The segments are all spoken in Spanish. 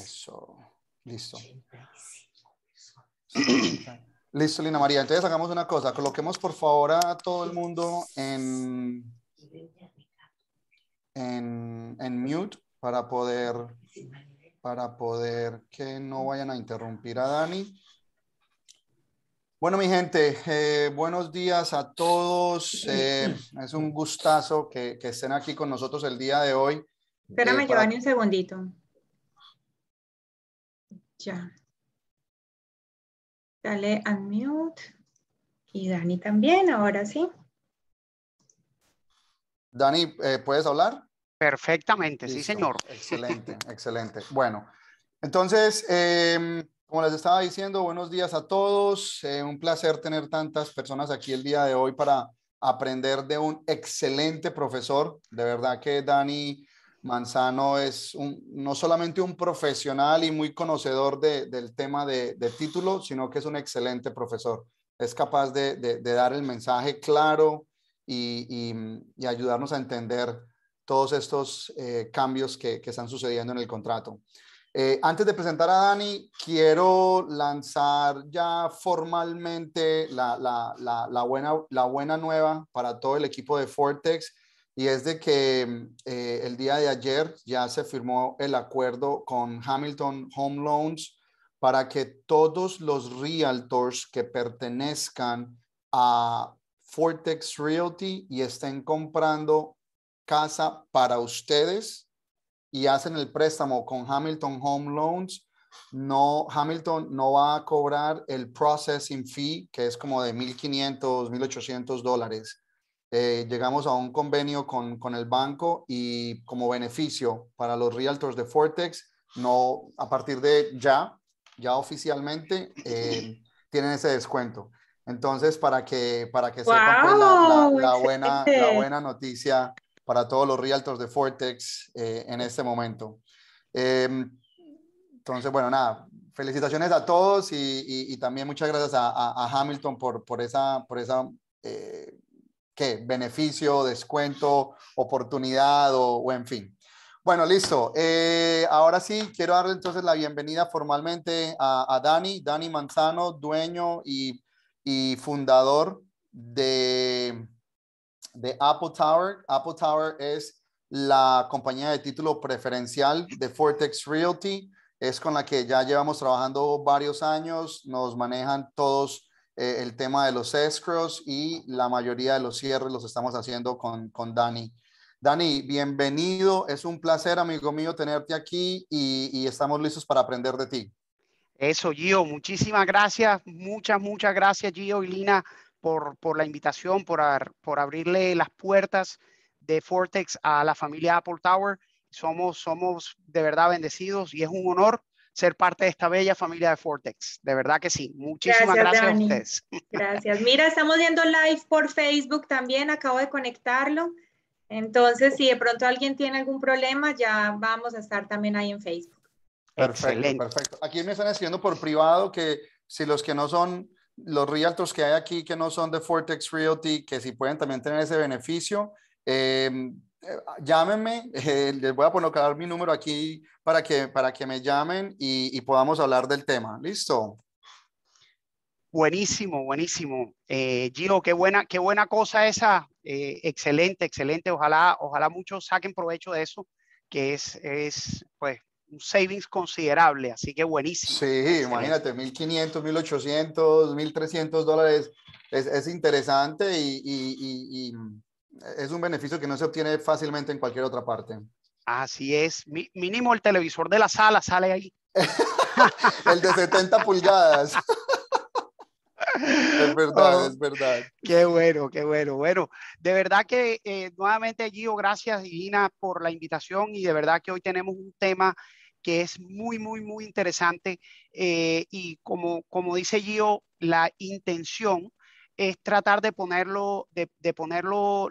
Eso. Listo. Listo, Lina María. Entonces hagamos una cosa. Coloquemos por favor a todo el mundo en, en, mute para poder, para poder que no vayan a interrumpir a Dani. Bueno, mi gente, eh, buenos días a todos. Eh, es un gustazo que, estén aquí con nosotros el día de hoy. Espérame, eh, Giovanni, un segundito. Ya. Dale unmute. Y Dani también, ahora sí. Dani, eh, ¿puedes hablar? Perfectamente, sí, señor. Excelente, excelente. Bueno, entonces, em, como les estaba diciendo, buenos días a todos. Eh, un placer tener tantas personas aquí el día de hoy para aprender de un excelente profesor. De verdad que Dani Manzano es no solamente un profesional y muy conocedor del tema de, título, sino que es un excelente profesor. Es capaz de, dar el mensaje claro y, ayudarnos a entender todos estos eh, cambios que, están sucediendo en el contrato. Eh, antes de presentar a Dani, quiero lanzar ya formalmente la, buena, la buena nueva para todo el equipo de Fortex y es de que mm, eh, el día de ayer ya se firmó el acuerdo con Hamilton Home Loans para que todos los realtors que pertenezcan a Fortex Realty y estén comprando casa para ustedes y hacen el préstamo con Hamilton Home Loans, no, Hamilton no va a cobrar el processing fee, que es como de 1.500, 1.800 dólares. Eh, llegamos a un convenio con, con, el banco y como beneficio para los realtors de Fortex, no, a partir de ya, ya oficialmente, eh, tienen ese descuento. Entonces, para que, para que sepan pues, la, la, buena, la buena noticia para todos los realtors de Fortex eh, en este momento. Em, entonces, bueno, nada, felicitaciones a todos y, y, también muchas gracias a, a, Hamilton por, por esa, por esa Beneficio, descuento, oportunidad o, en fin. Bueno, listo. Eh, ahora sí, quiero darle entonces la bienvenida formalmente a, a Dani, Dani Manzano, dueño y, fundador de, Apple Tower. Apple Tower es la compañía de título preferencial de Fortex Realty. Es con la que ya llevamos trabajando varios años. Nos manejan todos eh, el tema de los escrows y la mayoría de los cierres los estamos haciendo con, con Dani. Dani, bienvenido. Es un placer, amigo mío, tenerte aquí y, estamos listos para aprender de ti. Eso, Gio, muchísimas gracias, muchas, muchas gracias, Gio y Lina, por, por la invitación, por, por abrirle las puertas de Fortex a la familia Apple Tower. Somos, somos de verdad bendecidos y es un honor ser parte de esta bella familia de Fortex. De verdad que sí. Muchísimas gracias, a ustedes. Gracias. Mira, estamos viendo live por Facebook también. Acabo de conectarlo. Entonces, si de pronto alguien tiene algún problema, ya vamos a estar también ahí en Facebook. Perfecto, perfecto. Aquí me están escribiendo por privado que si los que no son los realtors que hay aquí que no son de Fortex Realty, que si pueden también tener ese beneficio, eh, eh, llámenme, eh, les voy a poner mi número aquí para que, para que me llamen y, podamos hablar del tema. ¿Listo? Buenísimo, buenísimo. Eh, qué buena, qué buena cosa esa. Eh, excelente, excelente. Ojalá, ojalá muchos saquen provecho de eso, que es, pues, un savings considerable, así que buenísimo. Sí, imagínate, 1.500, 1.800, 1.300 dólares. Es, interesante y es un beneficio que no se obtiene fácilmente en cualquier otra parte. Así es, mínimo el televisor de la sala sale ahí. el de 70 pulgadas. es verdad, es verdad. Qué bueno, qué bueno. Bueno, de verdad que eh, nuevamente Gio, gracias Gina por la invitación y de verdad que hoy tenemos un tema que es muy, muy, muy interesante eh, y como, como dice Gio, la intención es tratar de ponerlo, de, ponerlo,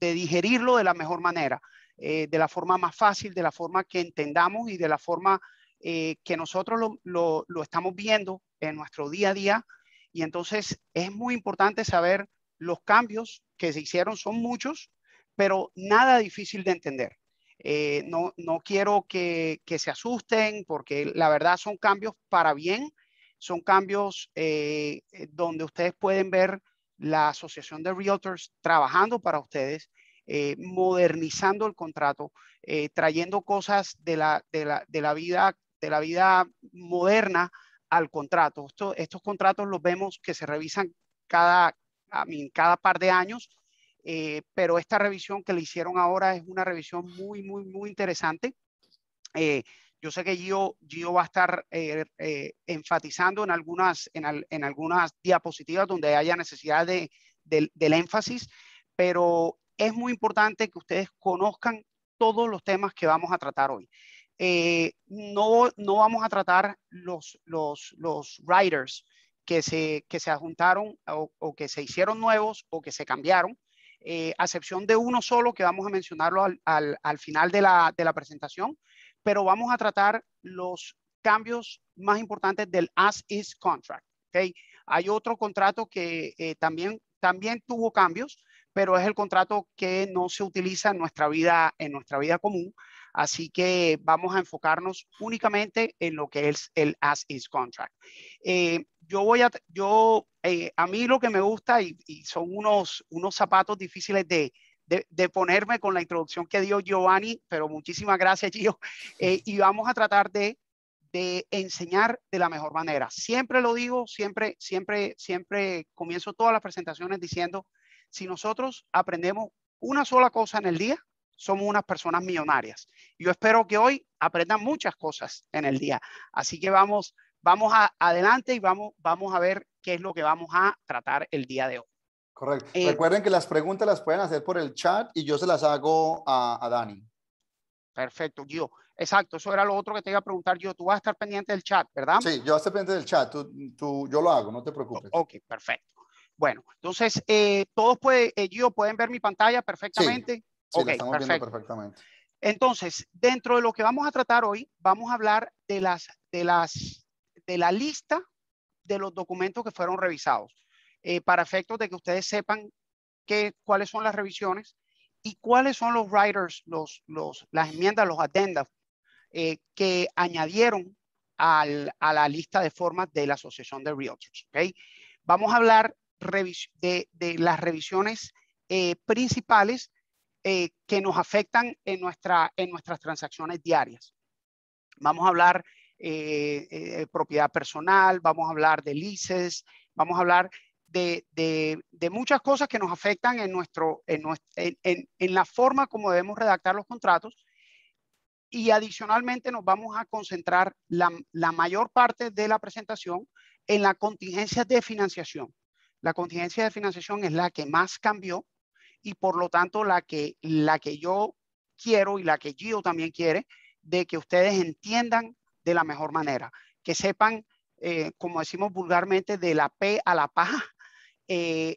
de digerirlo de la mejor manera, eh, de la forma más fácil, de la forma que entendamos y de la forma eh, que nosotros lo, estamos viendo en nuestro día a día. Y entonces es muy importante saber los cambios que se hicieron, son muchos, pero nada difícil de entender. Eh, no, quiero que, se asusten porque la verdad son cambios para bien, son cambios donde ustedes pueden ver la Asociación de Realtors trabajando para ustedes, eh, modernizando el contrato, eh, trayendo cosas de la, de, la, vida, de la vida moderna al contrato. estos contratos los vemos que se revisan cada, cada par de años, eh, pero esta revisión que le hicieron ahora es una revisión muy, muy, muy interesante. Yo sé que Gio, va a estar eh, eh, enfatizando en algunas, en, en, algunas diapositivas donde haya necesidad de, del énfasis, pero es muy importante que ustedes conozcan todos los temas que vamos a tratar hoy. Eh, no, no vamos a tratar los, los, los writers que se, que se adjuntaron o, o que se hicieron nuevos o que se cambiaron, a excepción de uno solo que vamos a mencionarlo al, al, al final de la, de la, presentación, pero vamos a tratar los cambios más importantes del as is contract. ¿okay? Hay otro contrato que eh, también, también tuvo cambios, pero es el contrato que no se utiliza en nuestra vida, en nuestra vida común. Así que vamos a enfocarnos únicamente en lo que es el as is contract. Eh, yo voy a, yo, eh, a mí lo que me gusta y, son unos, unos zapatos difíciles de, de, ponerme con la introducción que dio Giovanni, pero muchísimas gracias, Gio. Eh, y vamos a tratar de, de, enseñar de la mejor manera. Siempre lo digo, siempre, siempre, siempre comienzo todas las presentaciones diciendo, si nosotros aprendemos una sola cosa en el día, somos unas personas millonarias. Yo espero que hoy aprendan muchas cosas en el día. Así que vamos, vamos adelante y vamos, vamos a ver qué es lo que vamos a tratar el día de hoy. Correcto. Eh, Recuerden que las preguntas las pueden hacer por el chat y yo se las hago a, Dani. Perfecto, yo, Exacto, eso era lo otro que te iba a preguntar yo. Tú vas a estar pendiente del chat, ¿verdad? Sí, yo voy a estar pendiente del chat. Tú, tú, yo lo hago, no te preocupes. Ok, perfecto. Bueno, entonces, eh, todos puede, eh, Gio, pueden ver mi pantalla perfectamente. Sí, estamos viendo perfectamente. Entonces, dentro de lo que vamos a tratar hoy, vamos a hablar de, las, de, las, de la lista de los documentos que fueron revisados. Eh, para efectos de que ustedes sepan que, cuáles son las revisiones y cuáles son los writers, los, los, las enmiendas, los atendas eh, que añadieron al, a la lista de formas de la Asociación de Realtors. ¿okay? Vamos a hablar de, de, las revisiones eh, principales que nos afectan en, nuestra, en nuestras transacciones diarias. Vamos a hablar eh, propiedad personal, vamos a hablar de leases, vamos a hablar de, muchas cosas que nos afectan en, nuestro, en, la forma como debemos redactar los contratos y adicionalmente nos vamos a concentrar la, mayor parte de la presentación en la contingencia de financiación. La contingencia de financiación es la que más cambió y por lo tanto la que, la que yo quiero y la que Gio también quiere, de que ustedes entiendan de la mejor manera, que sepan, eh, como decimos vulgarmente, de la P a la paja eh,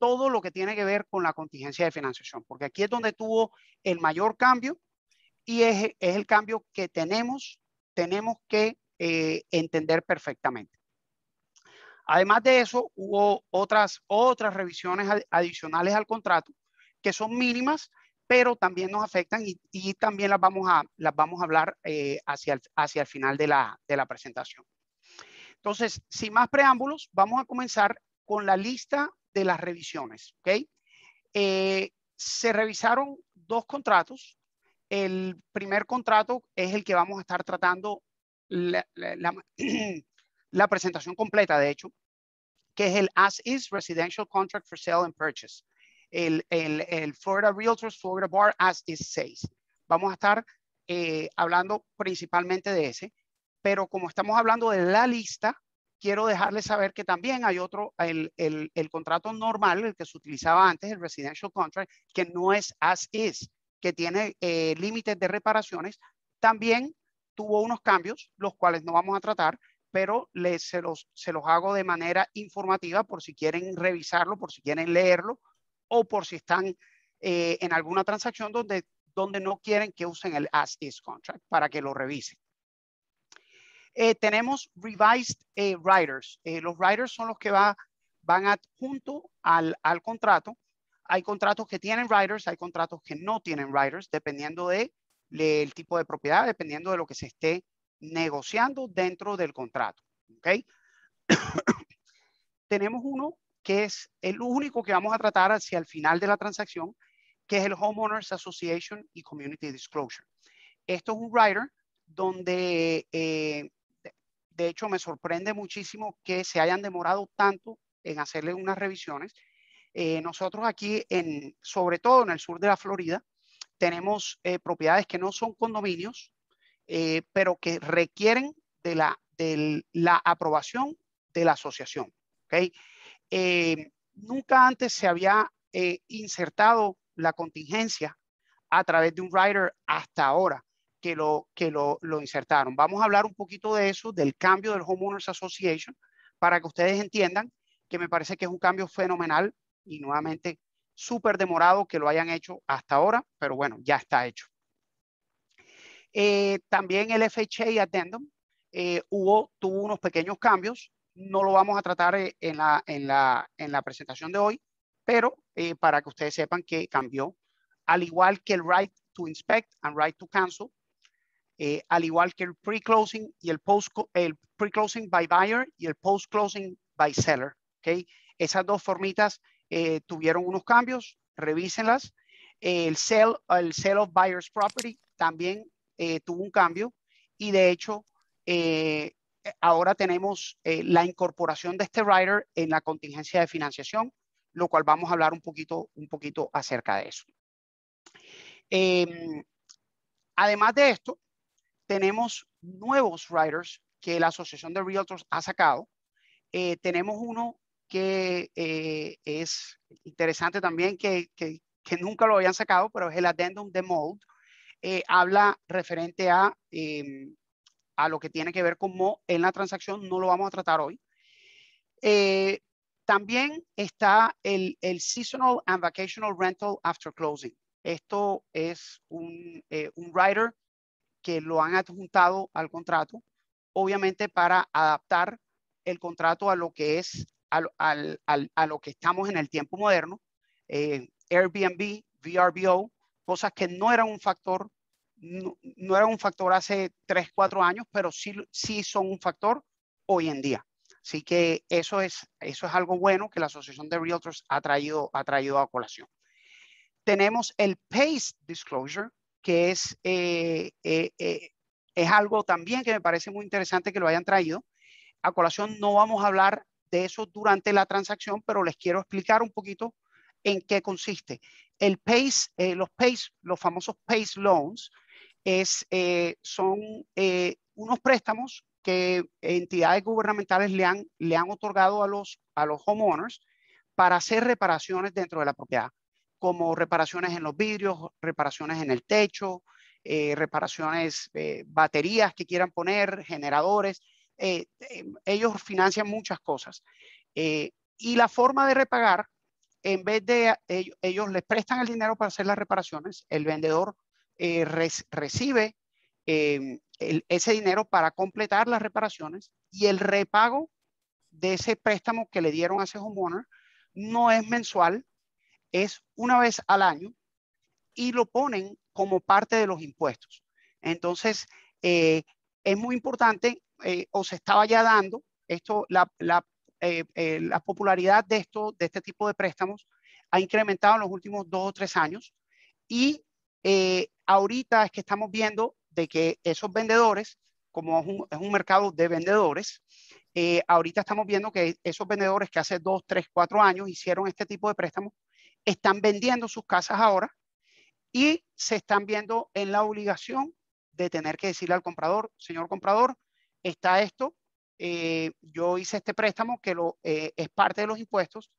todo lo que tiene que ver con la contingencia de financiación, porque aquí es donde tuvo el mayor cambio y es, es el cambio que tenemos, tenemos que eh, entender perfectamente. Además de eso, hubo otras, otras revisiones adicionales al contrato que son mínimas, pero también nos afectan y, también las vamos a, las vamos a hablar eh, hacia, el, hacia el final de la, de la presentación. Entonces, sin más preámbulos, vamos a comenzar con la lista de las revisiones. ¿okay? Eh, se revisaron dos contratos. El primer contrato es el que vamos a estar tratando la, presentación completa, de hecho, que es el As Is Residential Contract for Sale and Purchase, el, Florida Realtors Florida Bar As Is 6. Vamos a estar eh, hablando principalmente de ese, pero como estamos hablando de la lista, quiero dejarles saber que también hay otro, el, el, el, contrato normal, el que se utilizaba antes, el residential contract, que no es as is, que tiene eh, límites de reparaciones, también tuvo unos cambios, los cuales no vamos a tratar, pero les, se, los, se los hago de manera informativa por si quieren revisarlo, por si quieren leerlo o por si están eh, en alguna transacción donde, donde no quieren que usen el as is contract para que lo revisen. Eh, tenemos revised eh, riders. Eh, los riders son los que va, van junto al, al, contrato. Hay contratos que tienen riders, hay contratos que no tienen riders, dependiendo del de, el tipo de propiedad, dependiendo de lo que se esté negociando dentro del contrato. ¿okay? tenemos uno que es el único que vamos a tratar hacia el final de la transacción, que es el Homeowners Association y Community Disclosure. Esto es un rider donde de hecho, me sorprende muchísimo que se hayan demorado tanto en hacerle unas revisiones. Eh, nosotros aquí, sobre todo en el sur de la Florida, tenemos eh, propiedades que no son condominios, eh, pero que requieren de la, de la aprobación de la asociación. ¿okay? nunca antes se había insertado la contingencia a través de un rider hasta ahora que, lo, que lo, lo insertaron. Vamos a hablar un poquito de eso, del cambio del Homeowners Association, para que ustedes entiendan que me parece que es un cambio fenomenal y nuevamente súper demorado que lo hayan hecho hasta ahora, pero bueno, ya está hecho. Eh, también el FHA Addendum eh, hubo, tuvo unos pequeños cambios, no lo vamos a tratar eh, en la, en la, en la presentación de hoy, pero para que ustedes sepan que cambió, al igual que el Right to Inspect and Right to Cancel, eh, al igual que el pre-closing y el post el closing by buyer y el post-closing by seller. ¿okay? Esas dos formitas eh, tuvieron unos cambios, revísenlas. El sell, el sell of buyer's property también eh, tuvo un cambio y de hecho ahora tenemos la incorporación de este rider en la contingencia de financiación, lo cual vamos a hablar un poquito, un poquito acerca de eso. Em, además de esto, tenemos nuevos riders que la Asociación de Realtors ha sacado. Eh, tenemos uno que eh, es interesante también, que, que, nunca lo habían sacado, pero es el Addendum de Mold. Eh, habla referente a, em, a lo que tiene que ver con Mold en la transacción. No lo vamos a tratar hoy. también está el, el Seasonal and Vacational Rental After Closing. Esto es un, eh, un rider que lo han adjuntado al contrato, obviamente para adaptar el contrato a lo que es, a, lo que estamos en el tiempo moderno, eh, Airbnb, VRBO, cosas que no eran un factor, no, no eran un factor hace 3, 4 años, pero sí, sí son un factor hoy en día. Así que eso es, eso es algo bueno que la Asociación de Realtors ha traído, ha traído a colación. Tenemos el PACE Disclosure, que es, eh, eh, eh, es algo también que me parece muy interesante que lo hayan traído. A colación no vamos a hablar de eso durante la transacción, pero les quiero explicar un poquito en qué consiste. El PACE, los PACE, los famosos PACE loans, es, son unos préstamos que entidades gubernamentales le han, le han otorgado a los, a los homeowners para hacer reparaciones dentro de la propiedad como reparaciones en los vidrios, reparaciones en el techo, eh, reparaciones, eh, baterías que quieran poner, generadores. Eh, ellos financian muchas cosas. y la forma de repagar, en vez de ellos, les prestan el dinero para hacer las reparaciones, el vendedor recibe ese dinero para completar las reparaciones y el repago de ese préstamo que le dieron a ese homeowner no es mensual, es una vez al año y lo ponen como parte de los impuestos. Entonces, eh, es muy importante eh, o se estaba ya dando esto, eh, la, popularidad de, esto, de este tipo de préstamos ha incrementado en los últimos dos o tres años y ahorita es que estamos viendo de que esos vendedores, como un, es un mercado de vendedores, ahorita estamos viendo que esos vendedores que hace dos, tres, cuatro años hicieron este tipo de préstamos, están vendiendo sus casas ahora y se están viendo en la obligación de tener que decirle al comprador, señor comprador, está esto, eh, yo hice este préstamo que lo, eh, es parte de los impuestos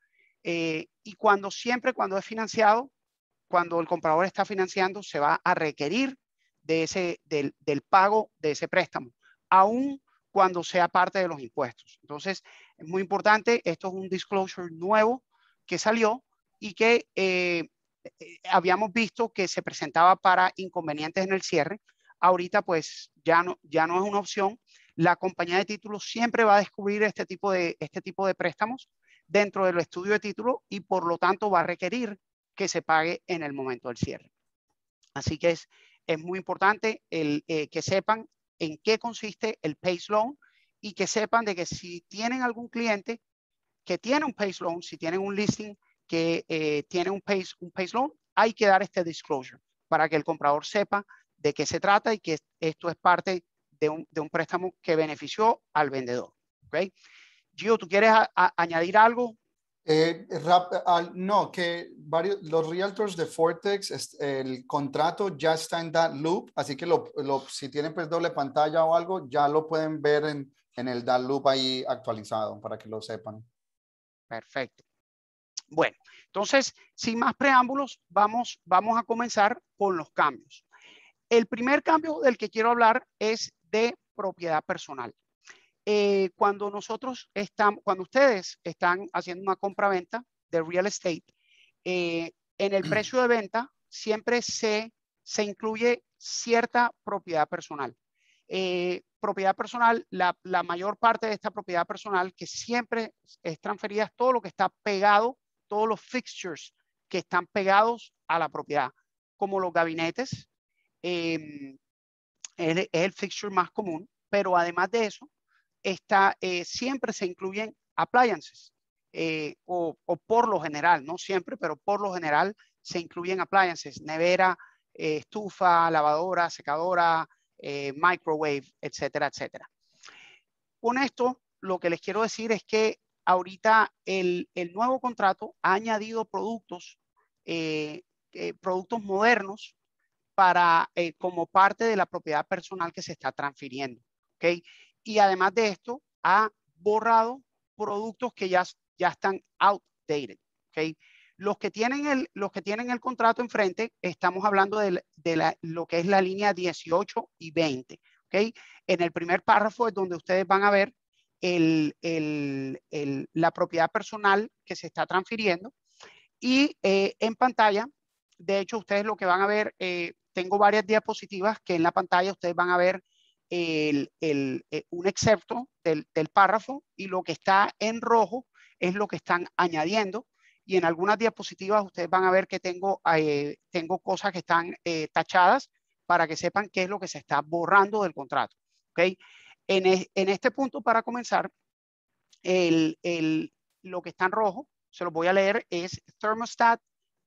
eh, y cuando siempre, cuando es financiado, cuando el comprador está financiando, se va a requerir de ese, del, del pago de ese préstamo, aún cuando sea parte de los impuestos. Entonces, es muy importante, esto es un disclosure nuevo que salió y que eh, eh, habíamos visto que se presentaba para inconvenientes en el cierre. Ahorita pues ya no, ya no es una opción. La compañía de títulos siempre va a descubrir este tipo de, este tipo de préstamos dentro del estudio de título y por lo tanto va a requerir que se pague en el momento del cierre. Así que es, es muy importante el, eh, que sepan en qué consiste el Pace Loan y que sepan de que si tienen algún cliente que tiene un Pace Loan, si tienen un listing que eh, tiene un PACE, un loan, hay que dar este disclosure para que el comprador sepa de qué se trata y que esto es parte de un, de un préstamo que benefició al vendedor. ¿okay? Gio, ¿tú quieres añadir algo? Eh, no, que varios, los realtors de Fortex, el contrato ya está en that loop, así que lo, si tienen pues doble pantalla o algo, ya lo pueden ver en, en el that loop ahí actualizado para que lo sepan. Perfecto. Bueno, entonces, sin más preámbulos, vamos, vamos a comenzar con los cambios. El primer cambio del que quiero hablar es de propiedad personal. Eh, cuando nosotros estamos, cuando ustedes están haciendo una compra-venta de real estate, eh, en el precio de venta siempre se, se incluye cierta propiedad personal. Eh, propiedad personal, la, la, mayor parte de esta propiedad personal que siempre es transferida es todo lo que está pegado todos los fixtures que están pegados a la propiedad, como los gabinetes. Em, es, el fixture más común, pero además de eso, está, eh, siempre se incluyen appliances, eh, o, o, por lo general, no siempre, pero por lo general se incluyen appliances, nevera, eh, estufa, lavadora, secadora, microwave, etcétera, etcétera. Con esto, lo que les quiero decir es que ahorita el, nuevo contrato ha añadido productos, eh, eh, productos modernos para, eh, como parte de la propiedad personal que se está transfiriendo. Y además de esto, ha borrado productos que ya, ya están outdated. ¿okay? Los que, tienen el, los que tienen el contrato enfrente, estamos hablando de, lo que es la línea 18 y 20. En el primer párrafo es donde ustedes van a ver la propiedad personal que se está transfiriendo. Y eh, en pantalla, de hecho, ustedes lo que van a ver, eh, tengo varias diapositivas que en la pantalla ustedes van a ver eh, un excepto del, párrafo y lo que está en rojo es lo que están añadiendo y en algunas diapositivas ustedes van a ver que tengo, tengo cosas que están tachadas para que sepan qué es lo que se está borrando del contrato. ¿okay? En, este punto, para comenzar, lo que está en rojo, se lo voy a leer, es thermostat,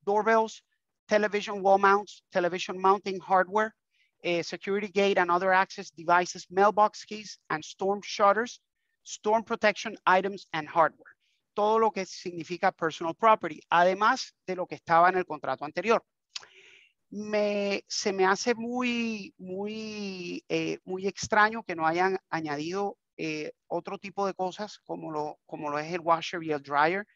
doorbells, television wall mounts, television mounting hardware, eh, security gate and other access devices, mailbox keys, and storm shutters, storm protection items and hardware. Todo lo que significa personal property, además de lo que estaba en el contrato anterior se me hace muy, muy, eh, muy extraño que no hayan añadido eh, otro tipo de cosas como lo, como lo es el washer y el dryer,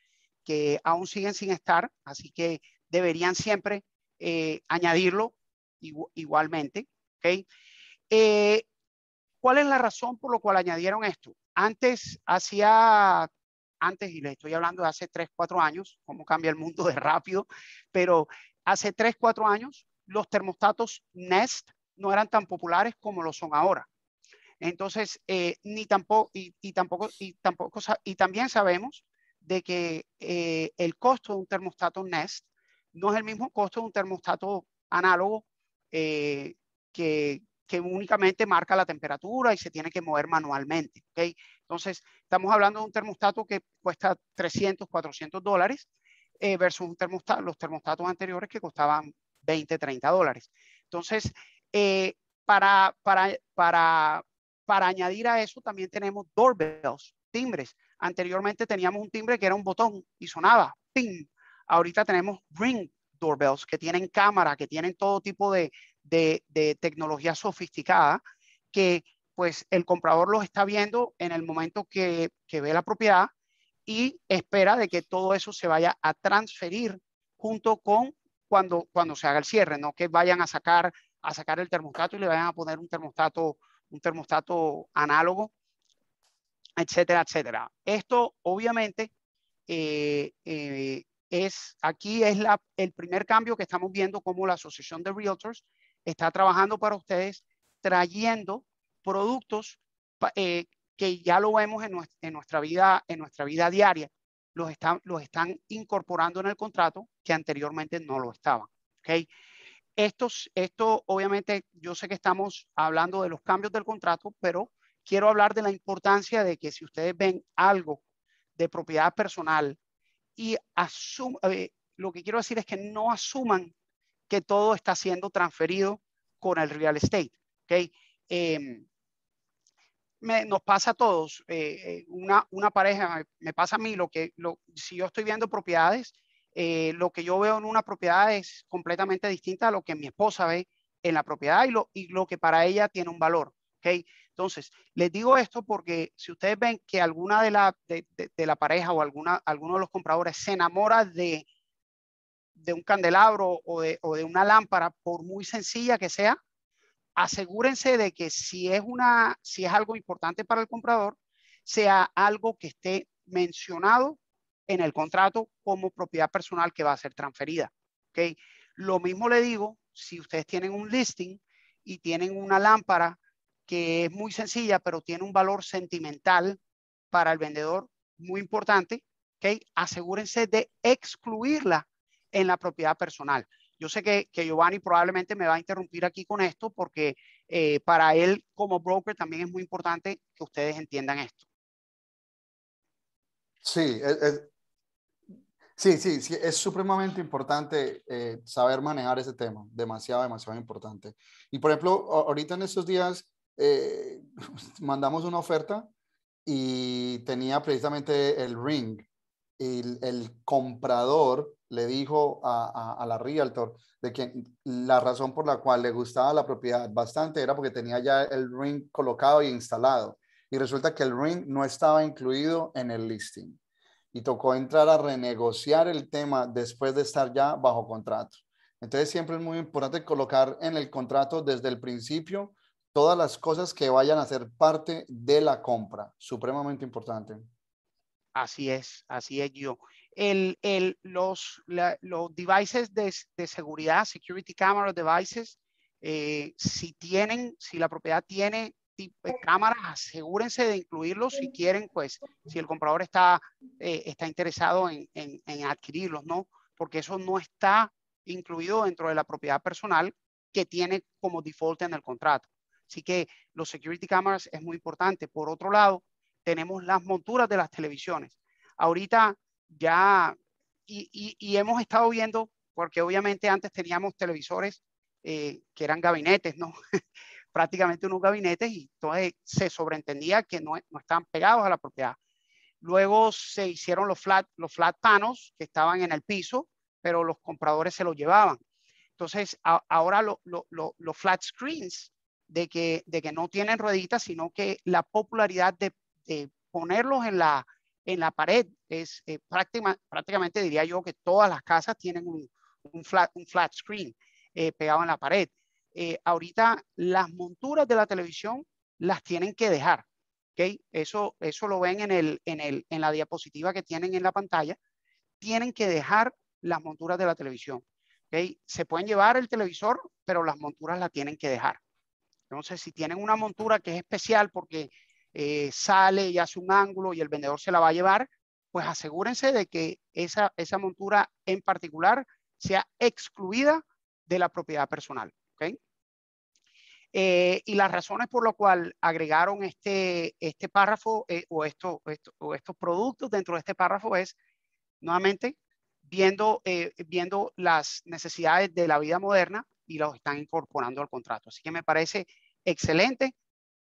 que aún siguen sin estar, así que deberían siempre eh, añadirlo igualmente. ¿okay? ¿Cuál es la razón por la cual añadieron esto? Antes hacía antes, y le estoy hablando de hace 3, 4 años, cómo cambia el mundo de rápido, pero Hace 3, 4 años, los termostatos Nest no eran tan populares como lo son ahora. Entonces, eh, ni tampoco, y, tampoco, y tampoco, y también sabemos de que eh, el costo de un termostato Nest no es el mismo costo de un termostato análogo eh, que, únicamente marca la temperatura y se tiene que mover manualmente. ¿okay? Entonces, estamos hablando de un termostato que cuesta 300, 400 dólares eh, versus los termostatos anteriores que costaban 20, 30 dólares. Entonces, eh, para, para, para, añadir a eso también tenemos doorbells, timbres. Anteriormente teníamos un timbre que era un botón y sonaba, ping. Ahorita tenemos ring doorbells que tienen cámara, que tienen todo tipo de, tecnología sofisticada que pues el comprador los está viendo en el momento que, que ve la propiedad y espera de que todo eso se vaya a transferir junto con cuando, cuando se haga el cierre, no que vayan a sacar, a sacar el termostato y le vayan a poner un termostato, un termostato análogo, etcétera, etcétera. Esto obviamente eh, eh, es, aquí es la, el primer cambio que estamos viendo como la Asociación de Realtors está trabajando para ustedes, trayendo productos eh, que ya lo vemos en, nuestra, vida, en nuestra vida diaria, los están, los están incorporando en el contrato que anteriormente no lo estaban. ¿okay? Estos, esto, obviamente, yo sé que estamos hablando de los cambios del contrato, pero quiero hablar de la importancia de que si ustedes ven algo de propiedad personal y asum eh, lo que quiero decir es que no asuman que todo está siendo transferido con el real estate. ¿okay? Em, nos pasa a todos, eh, eh, una, una, pareja, me, pasa a mí, lo que, lo, si yo estoy viendo propiedades, eh, lo que yo veo en una propiedad es completamente distinta a lo que mi esposa ve en la propiedad y lo, y lo que para ella tiene un valor. ¿okay? Entonces, les digo esto porque si ustedes ven que alguna de la, la pareja o alguna, alguno de los compradores se enamora de, un candelabro o de una lámpara, por muy sencilla que sea, asegúrense de que si es, una, si es algo importante para el comprador, sea algo que esté mencionado en el contrato como propiedad personal que va a ser transferida. ¿okay? Lo mismo le digo si ustedes tienen un listing y tienen una lámpara que es muy sencilla, pero tiene un valor sentimental para el vendedor muy importante, ¿okay? asegúrense de excluirla en la propiedad personal. Yo sé que, que, Giovanni probablemente me va a interrumpir aquí con esto porque eh, para él como broker también es muy importante que ustedes entiendan esto. Sí, es, e, sí, sí, sí, es supremamente importante eh, saber manejar ese tema, demasiado, demasiado importante. Y por ejemplo, ahorita en estos días eh, mandamos una oferta y tenía precisamente el ring, y el, el comprador le dijo a, a, a, la realtor de que la razón por la cual le gustaba la propiedad bastante era porque tenía ya el ring colocado y instalado. Y resulta que el ring no estaba incluido en el listing. Y tocó entrar a renegociar el tema después de estar ya bajo contrato. Entonces siempre es muy importante colocar en el contrato desde el principio todas las cosas que vayan a ser parte de la compra. Supremamente importante. Así es, así es yo el, los, la, devices de, seguridad, security camera devices, eh, si tienen, si la propiedad tiene de eh, cámaras, asegúrense de incluirlos si quieren, pues, si el comprador está, eh, está interesado en, en adquirirlos, ¿no? Porque eso no está incluido dentro de la propiedad personal que tiene como default en el contrato. Así que los security cameras es muy importante. Por otro lado, tenemos las monturas de las televisiones. Ahorita ya, y, hemos estado viendo, porque obviamente antes teníamos televisores eh, que eran gabinetes, ¿no? prácticamente unos gabinetes y entonces se sobreentendía que no, no, estaban pegados a la propiedad. Luego se hicieron los flat, los flat panos que estaban en el piso, pero los compradores se los llevaban. Entonces ahora los flat screens de que, de que no tienen rueditas, sino que la popularidad de ponerlos en la, en la pared. Es eh, prácticamente diría yo que todas las casas tienen un, flat, un flat, screen eh, pegado en la pared. Eh, ahorita las monturas de la televisión las tienen que dejar. ¿okay? Eso, eso lo ven en, el, en, el, en la diapositiva que tienen en la pantalla. Tienen que dejar las monturas de la televisión. ¿okay? Se pueden llevar el televisor, pero las monturas las tienen que dejar. Entonces, si tienen una montura que es especial porque eh, sale y hace un ángulo y el vendedor se la va a llevar, pues asegúrense de que esa, esa montura en particular sea excluida de la propiedad personal. Eh, y las razones por las cuales agregaron este, este párrafo eh, o, esto, o estos productos dentro de este párrafo es, nuevamente, viendo, viendo las necesidades de la vida moderna y los están incorporando al contrato. Así que me parece excelente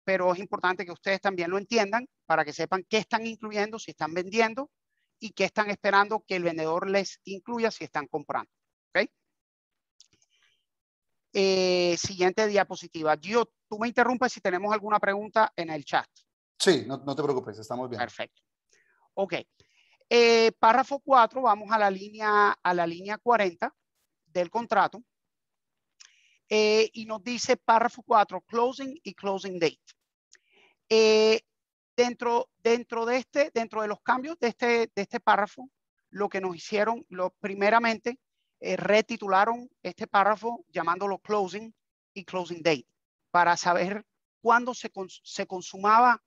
pero es importante que ustedes también lo entiendan para que sepan qué están incluyendo si están vendiendo y qué están esperando que el vendedor les incluya si están comprando. Eh, siguiente diapositiva. Yo, tú me interrumpes si tenemos alguna pregunta en el chat. Sí, no, te preocupes, estamos bien. Perfecto. Ok. Eh, párrafo 4, vamos a la, línea, a la línea 40 del contrato. Eh, y nos dice párrafo 4, closing y closing date. Eh, dentro, dentro, de este, dentro de los cambios de este, de este párrafo, lo que nos hicieron, lo, primeramente, eh, retitularon este párrafo llamándolo closing y closing date, para saber cuándo se, se consumaba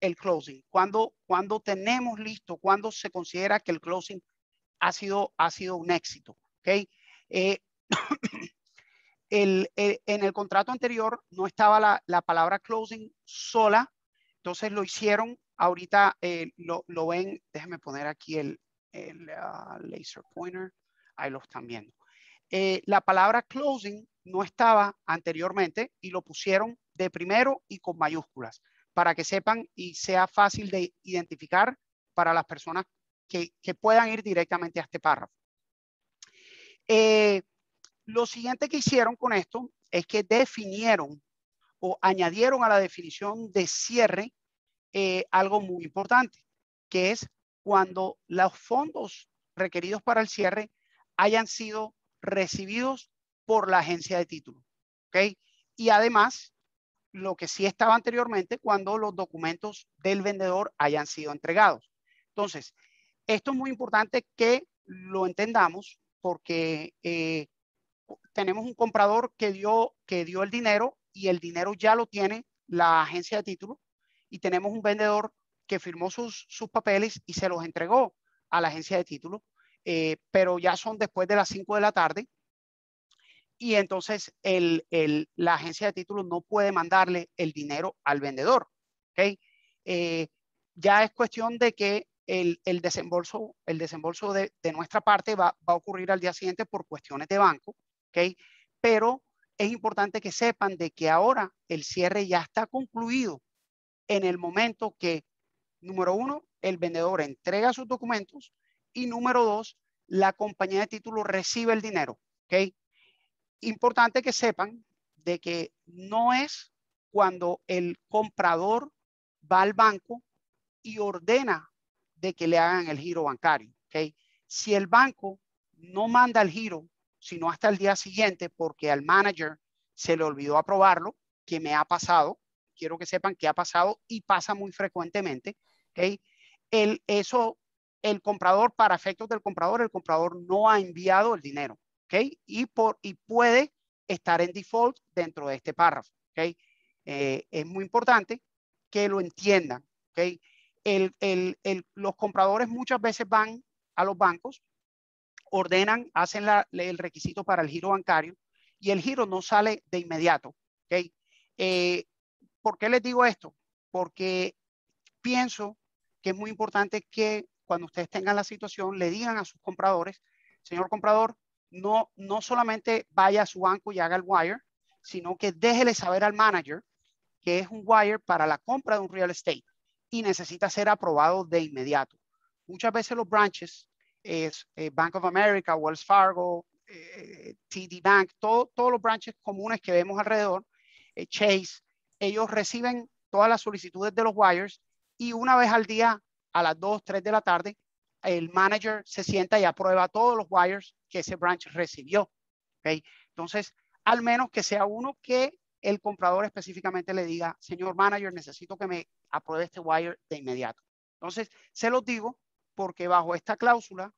el closing, cuándo, cuándo tenemos listo, cuándo se considera que el closing ha sido, ha sido un éxito. ¿okay? Eh, eh, en el contrato anterior no estaba la, palabra closing sola, entonces lo hicieron. Ahorita eh, lo, ven, déjenme poner aquí el, ah, laser pointer, ahí lo están viendo. Eh, la palabra closing no estaba anteriormente y lo pusieron de primero y con mayúsculas para que sepan y sea fácil de identificar para las personas que, que puedan ir directamente a este párrafo. Eh, lo siguiente que hicieron con esto es que definieron o añadieron a la definición de cierre eh, algo muy importante, que es cuando los fondos requeridos para el cierre hayan sido recibidos por la agencia de título. Y además, lo que sí estaba anteriormente, cuando los documentos del vendedor hayan sido entregados. Entonces, esto es muy importante que lo entendamos porque eh, tenemos un comprador que dio, que dio el dinero y el dinero ya lo tiene la agencia de títulos y tenemos un vendedor que firmó sus, sus papeles y se los entregó a la agencia de títulos, eh, pero ya son después de las 5 de la tarde y entonces el, el, la agencia de títulos no puede mandarle el dinero al vendedor. ¿okay? Eh, ya es cuestión de que el, el desembolso, el desembolso de, de nuestra parte va, va, a ocurrir al día siguiente por cuestiones de banco pero es importante que sepan de que ahora el cierre ya está concluido en el momento que, número uno, el vendedor entrega sus documentos y número dos, la compañía de títulos recibe el dinero, ¿ok? Importante que sepan de que no es cuando el comprador va al banco y ordena de que le hagan el giro bancario, ¿ok? Si el banco no manda el giro sino hasta el día siguiente porque al manager se le olvidó aprobarlo, que me ha pasado, quiero que sepan que ha pasado y pasa muy frecuentemente. ¿okay? El, eso, el comprador, para efectos del comprador, el comprador no ha enviado el dinero ¿okay? y, por, y puede estar en default dentro de este párrafo. ¿okay? Eh, es muy importante que lo entiendan. ¿okay? los compradores muchas veces van a los bancos ordenan, hacen el requisito para el giro bancario y el giro no sale de inmediato. ¿okay? Eh, ¿Por qué les digo esto? Porque pienso que es muy importante que cuando ustedes tengan la situación le digan a sus compradores, señor comprador, no, no solamente vaya a su banco y haga el wire, sino que déjele saber al manager que es un wire para la compra de un real estate y necesita ser aprobado de inmediato. Muchas veces los branches es eh, Bank of America, Wells Fargo, eh, eh, TD Bank, todos los branches comunes que vemos alrededor, Chase, ellos reciben todas las solicitudes de los wires y una vez al día, a las 2, 3 de la tarde, el manager se sienta y aprueba todos los wires que ese branch recibió. ¿okay? Entonces, al menos que sea uno que el comprador específicamente le diga, señor manager, necesito que me apruebe este wire de inmediato. Entonces, se los digo porque bajo esta cláusula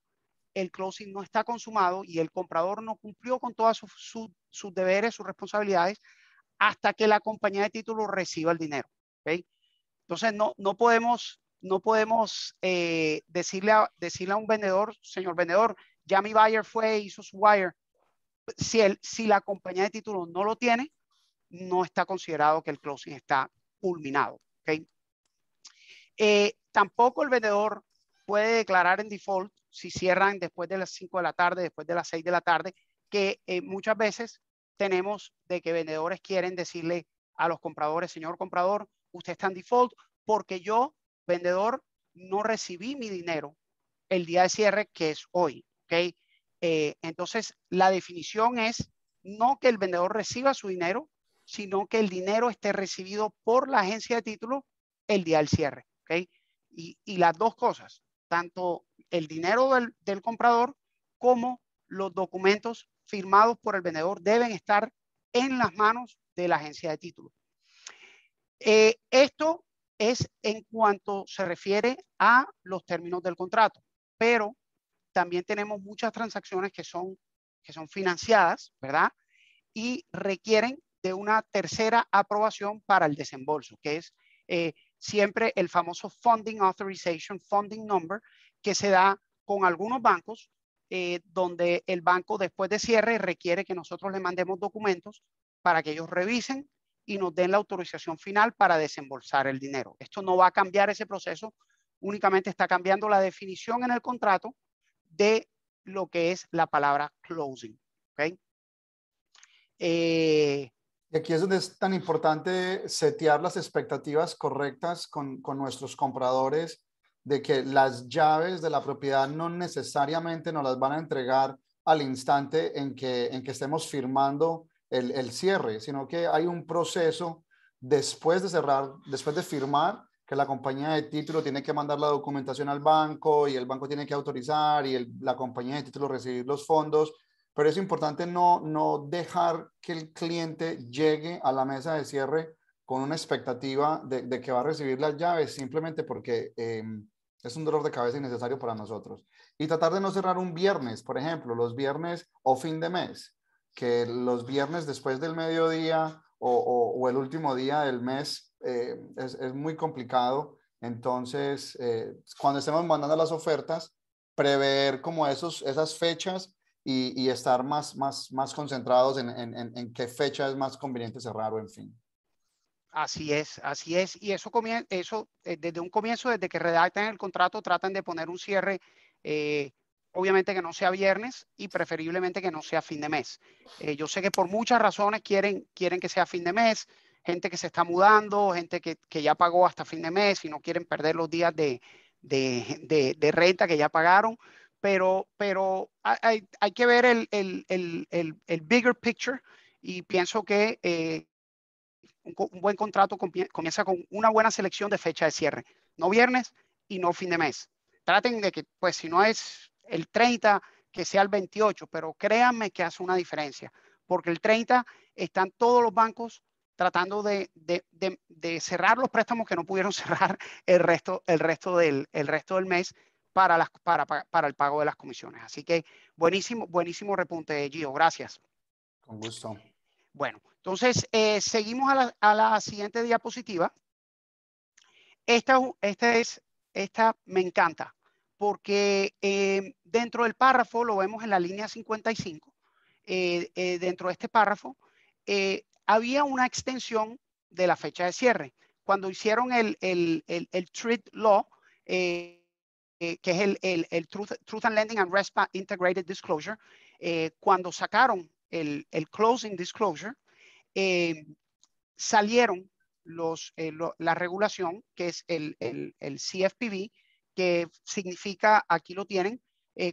el closing no está consumado y el comprador no cumplió con todas sus, sus, deberes, sus responsabilidades, hasta que la compañía de títulos reciba el dinero. ¿okay? Entonces, no, no podemos, no podemos eh, decirle, a, decirle a un vendedor, señor vendedor, ya mi buyer fue, e hizo su wire. Si, el, si la compañía de títulos no lo tiene, no está considerado que el closing está culminado. ¿okay? Eh, tampoco el vendedor puede declarar en default si cierran después de las 5 de la tarde, después de las 6 de la tarde, que eh, muchas veces tenemos de que vendedores quieren decirle a los compradores, señor comprador, usted está en default porque yo, vendedor, no recibí mi dinero el día de cierre que es hoy. Eh, entonces, la definición es no que el vendedor reciba su dinero, sino que el dinero esté recibido por la agencia de título el día del cierre. y las dos cosas, tanto el dinero del, comprador como los documentos firmados por el vendedor deben estar en las manos de la agencia de títulos. Eh, esto es en cuanto se refiere a los términos del contrato, pero también tenemos muchas transacciones que son, que son financiadas, ¿verdad? Y requieren de una tercera aprobación para el desembolso, que es eh, siempre el famoso funding authorization, funding number, que se da con algunos bancos, eh, donde el banco después de cierre requiere que nosotros le mandemos documentos para que ellos revisen y nos den la autorización final para desembolsar el dinero. Esto no va a cambiar ese proceso, únicamente está cambiando la definición en el contrato de lo que es la palabra closing. Eh, aquí es donde es tan importante setear las expectativas correctas con, con nuestros compradores de que las llaves de la propiedad no necesariamente nos las van a entregar al instante en que, en que estemos firmando el, el, cierre, sino que hay un proceso después de cerrar, después de firmar, que la compañía de título tiene que mandar la documentación al banco y el banco tiene que autorizar y la compañía de título recibir los fondos pero es importante no, dejar que el cliente llegue a la mesa de cierre con una expectativa de, que va a recibir las llaves simplemente porque em, es un dolor de cabeza innecesario para nosotros. Y tratar de no cerrar un viernes, por ejemplo, los viernes o fin de mes, que los viernes después del mediodía o, el último día del mes eh, es, muy complicado. Entonces, eh, cuando estemos mandando las ofertas, prever como esos, esas fechas y, estar más, más, más concentrados en, en, en, qué fecha es más conveniente cerrar o en fin. Así es, así es. Y eso, eso eh, desde un comienzo, desde que redactan el contrato, tratan de poner un cierre, eh, obviamente que no sea viernes y preferiblemente que no sea fin de mes. Eh, yo sé que por muchas razones quieren, quieren que sea fin de mes, gente que se está mudando, gente que, que ya pagó hasta fin de mes y no quieren perder los días de, de, de, de renta que ya pagaron pero, pero hay, hay que ver el, el, el, el, bigger picture y pienso que eh, un, buen contrato comienza con una buena selección de fecha de cierre, no viernes y no fin de mes. Traten de que, pues si no es el 30, que sea el 28, pero créanme que hace una diferencia, porque el 30 están todos los bancos tratando de, de, de, de cerrar los préstamos que no pudieron cerrar el resto, el resto, del, el resto del mes para, el pago de las comisiones. Así que buenísimo, buenísimo repunte, Gio. Gracias. Con gusto. Bueno, entonces eh, seguimos a la, siguiente diapositiva. Esta, esta, es, esta me encanta porque eh, dentro del párrafo, lo vemos en la línea 55, eh, dentro de este párrafo, había una extensión de la fecha de cierre. Cuando hicieron el, el, el, el law, eh, que es el, Truth, and Lending and RESPA Integrated Disclosure, eh, cuando sacaron el, Closing Disclosure, eh, salieron los, la regulación, que es el, el CFPB, que significa, aquí lo tienen,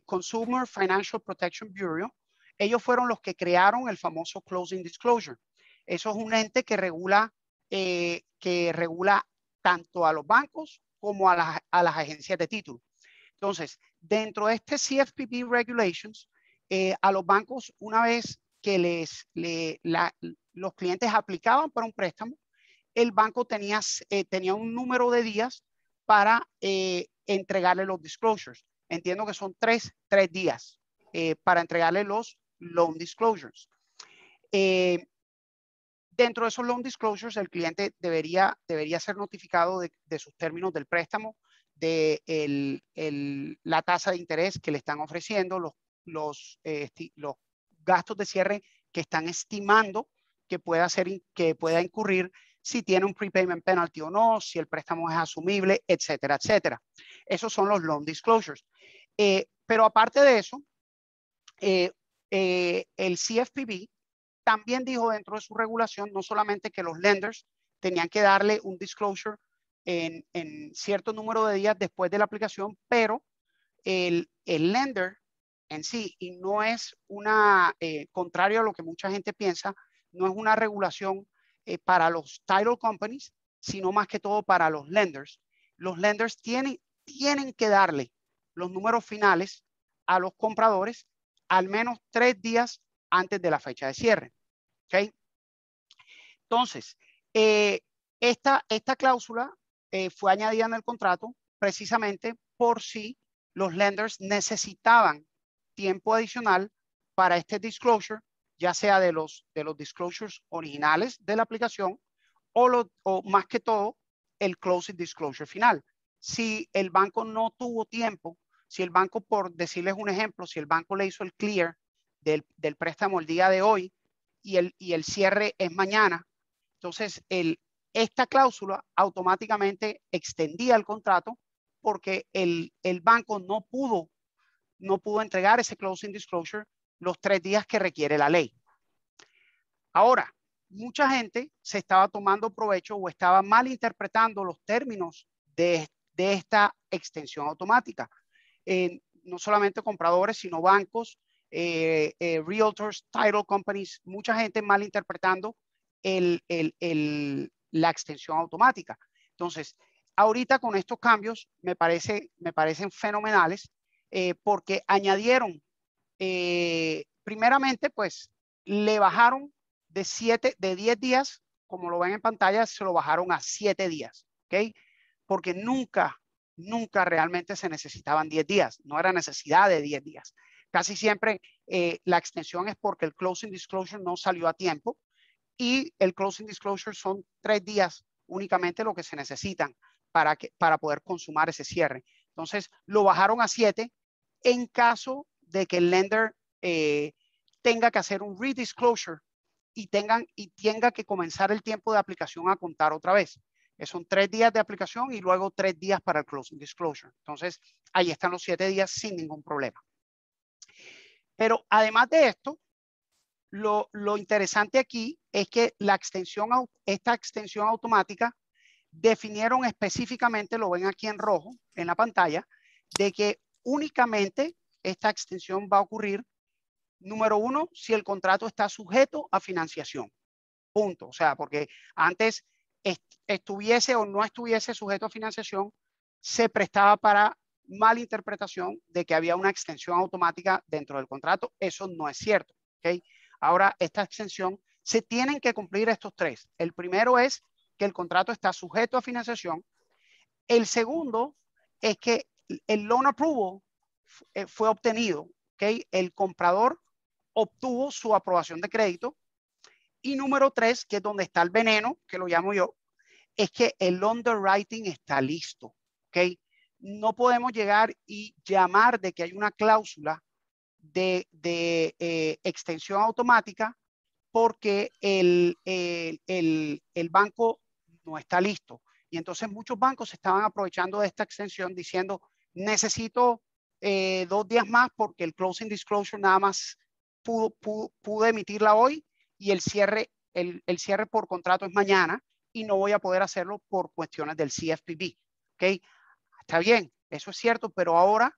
Consumer Financial Protection Bureau. Ellos fueron los que crearon el famoso Closing Disclosure. Eso es un ente que regula, que regula tanto a los bancos como a las, a las agencias de títulos. Entonces, dentro de este CFPB Regulations, eh, a los bancos, una vez que les, los clientes aplicaban para un préstamo, el banco tenía, eh, tenía un número de días para eh, entregarle los disclosures. Entiendo que son tres, días para entregarle los loan disclosures. dentro de esos loan disclosures, el cliente debería, debería ser notificado de sus términos del préstamo, de la tasa de interés que le están ofreciendo, los, los, eh, los gastos de cierre que están estimando que pueda, que pueda incurrir, si tiene un prepayment penalty o no, si el préstamo es asumible, etcétera, etcétera. Esos son los loan disclosures. Eh, pero aparte de eso, eh, el CFPB también dijo dentro de su regulación no solamente que los lenders tenían que darle un disclosure en, cierto número de días después de la aplicación, pero el, lender en sí, y no es una, eh, contrario a lo que mucha gente piensa, no es una regulación eh, para los title companies, sino más que todo para los lenders. Los lenders tienen, tienen que darle los números finales a los compradores al menos tres días antes de la fecha de cierre. ¿Okay? Entonces, eh, esta, esta cláusula eh, fue añadida en el contrato precisamente por si los lenders necesitaban tiempo adicional para este disclosure, ya sea de los, de los disclosures originales de la aplicación o, lo, más que todo el closing disclosure final. Si el banco no tuvo tiempo, si el banco, por decirles un ejemplo, si el banco le hizo el clear del, del préstamo el día de hoy y el, y el cierre es mañana, entonces el, esta cláusula automáticamente extendía el contrato porque el, el, banco no pudo, no pudo entregar ese closing disclosure los tres días que requiere la ley. Ahora, mucha gente se estaba tomando provecho o estaba malinterpretando los términos de, de esta extensión automática. no solamente compradores, sino bancos, eh, eh, realtors, title companies, mucha gente malinterpretando el, el, el, la extensión automática. Entonces, ahorita con estos cambios me, parece, me parecen fenomenales eh, porque añadieron, eh, primeramente, pues le bajaron de 7, de 10 días, como lo ven en pantalla, se lo bajaron a 7 días, ¿ok? Porque nunca, nunca realmente se necesitaban 10 días, no era necesidad de 10 días. Casi siempre eh, la extensión es porque el closing disclosure no salió a tiempo y el closing disclosure son tres días únicamente lo que se necesitan para, que, para poder consumar ese cierre. Entonces, lo bajaron a siete en caso de que el lender eh, tenga que hacer un redisclosure y, tengan, y tenga que comenzar el tiempo de aplicación a contar otra vez. Eh, son tres días de aplicación y luego tres días para el closing disclosure. Entonces, ahí están los siete días sin ningún problema. Pero además de esto, lo, interesante aquí es que la extensión, esta extensión automática definieron específicamente, lo ven aquí en rojo en la pantalla, de que únicamente esta extensión va a ocurrir, número uno, si el contrato está sujeto a financiación. Punto. O sea, porque antes estuviese o no estuviese sujeto a financiación, se prestaba para mala interpretación de que había una extensión automática dentro del contrato. Eso no es cierto. ¿okay? Ahora, esta extensión se tienen que cumplir estos tres. El primero es que el contrato está sujeto a financiación. El segundo es que el loan approval eh, fue obtenido, Okay, El comprador obtuvo su aprobación de crédito. Y número tres, que es donde está el veneno, que lo llamo yo, es que el underwriting está listo, ¿ok? No podemos llegar y llamar de que hay una cláusula de, eh, extensión automática porque el, el, banco no está listo. Y entonces muchos bancos estaban aprovechando de esta extensión diciendo, necesito eh, dos días más porque el closing disclosure nada más pudo, pude emitirla hoy y el cierre, el, cierre por contrato es mañana y no voy a poder hacerlo por cuestiones del CFPB. okay Está bien, eso es cierto, pero ahora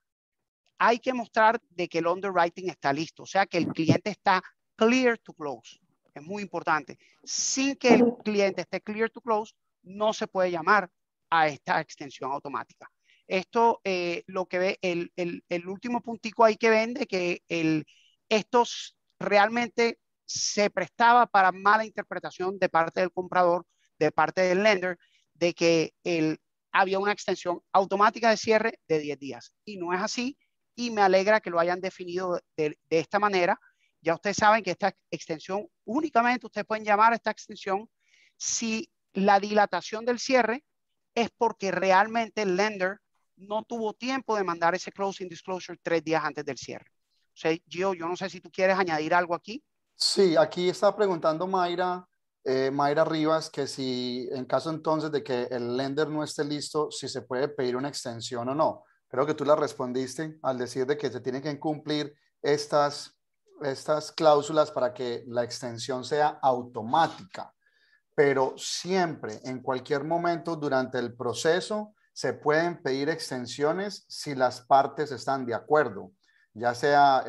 hay que mostrar de que el underwriting está listo, o sea, que el cliente está clear to close. Es muy importante. Sin que el cliente esté clear to close, no se puede llamar a esta extensión automática. Esto, eh, lo que ve, el, último puntico ahí que vende, que el, estos realmente se prestaba para mala interpretación de parte del comprador, de parte del lender, de que el, había una extensión automática de cierre de 10 días. Y no es así y me alegra que lo hayan definido de, esta manera. Ya ustedes saben que esta extensión, únicamente ustedes pueden llamar a esta extensión si la dilatación del cierre es porque realmente el lender no tuvo tiempo de mandar ese closing disclosure tres días antes del cierre. O sea, Gio, yo no sé si tú quieres añadir algo aquí. Sí, aquí está preguntando Mayra, eh, Mayra Rivas, que si en caso entonces de que el lender no esté listo, si se puede pedir una extensión o no creo que tú la respondiste al decir de que se tienen que cumplir estas, cláusulas para que la extensión sea automática, pero siempre, en cualquier momento durante el proceso, se pueden pedir extensiones si las partes están de acuerdo. Ya sea,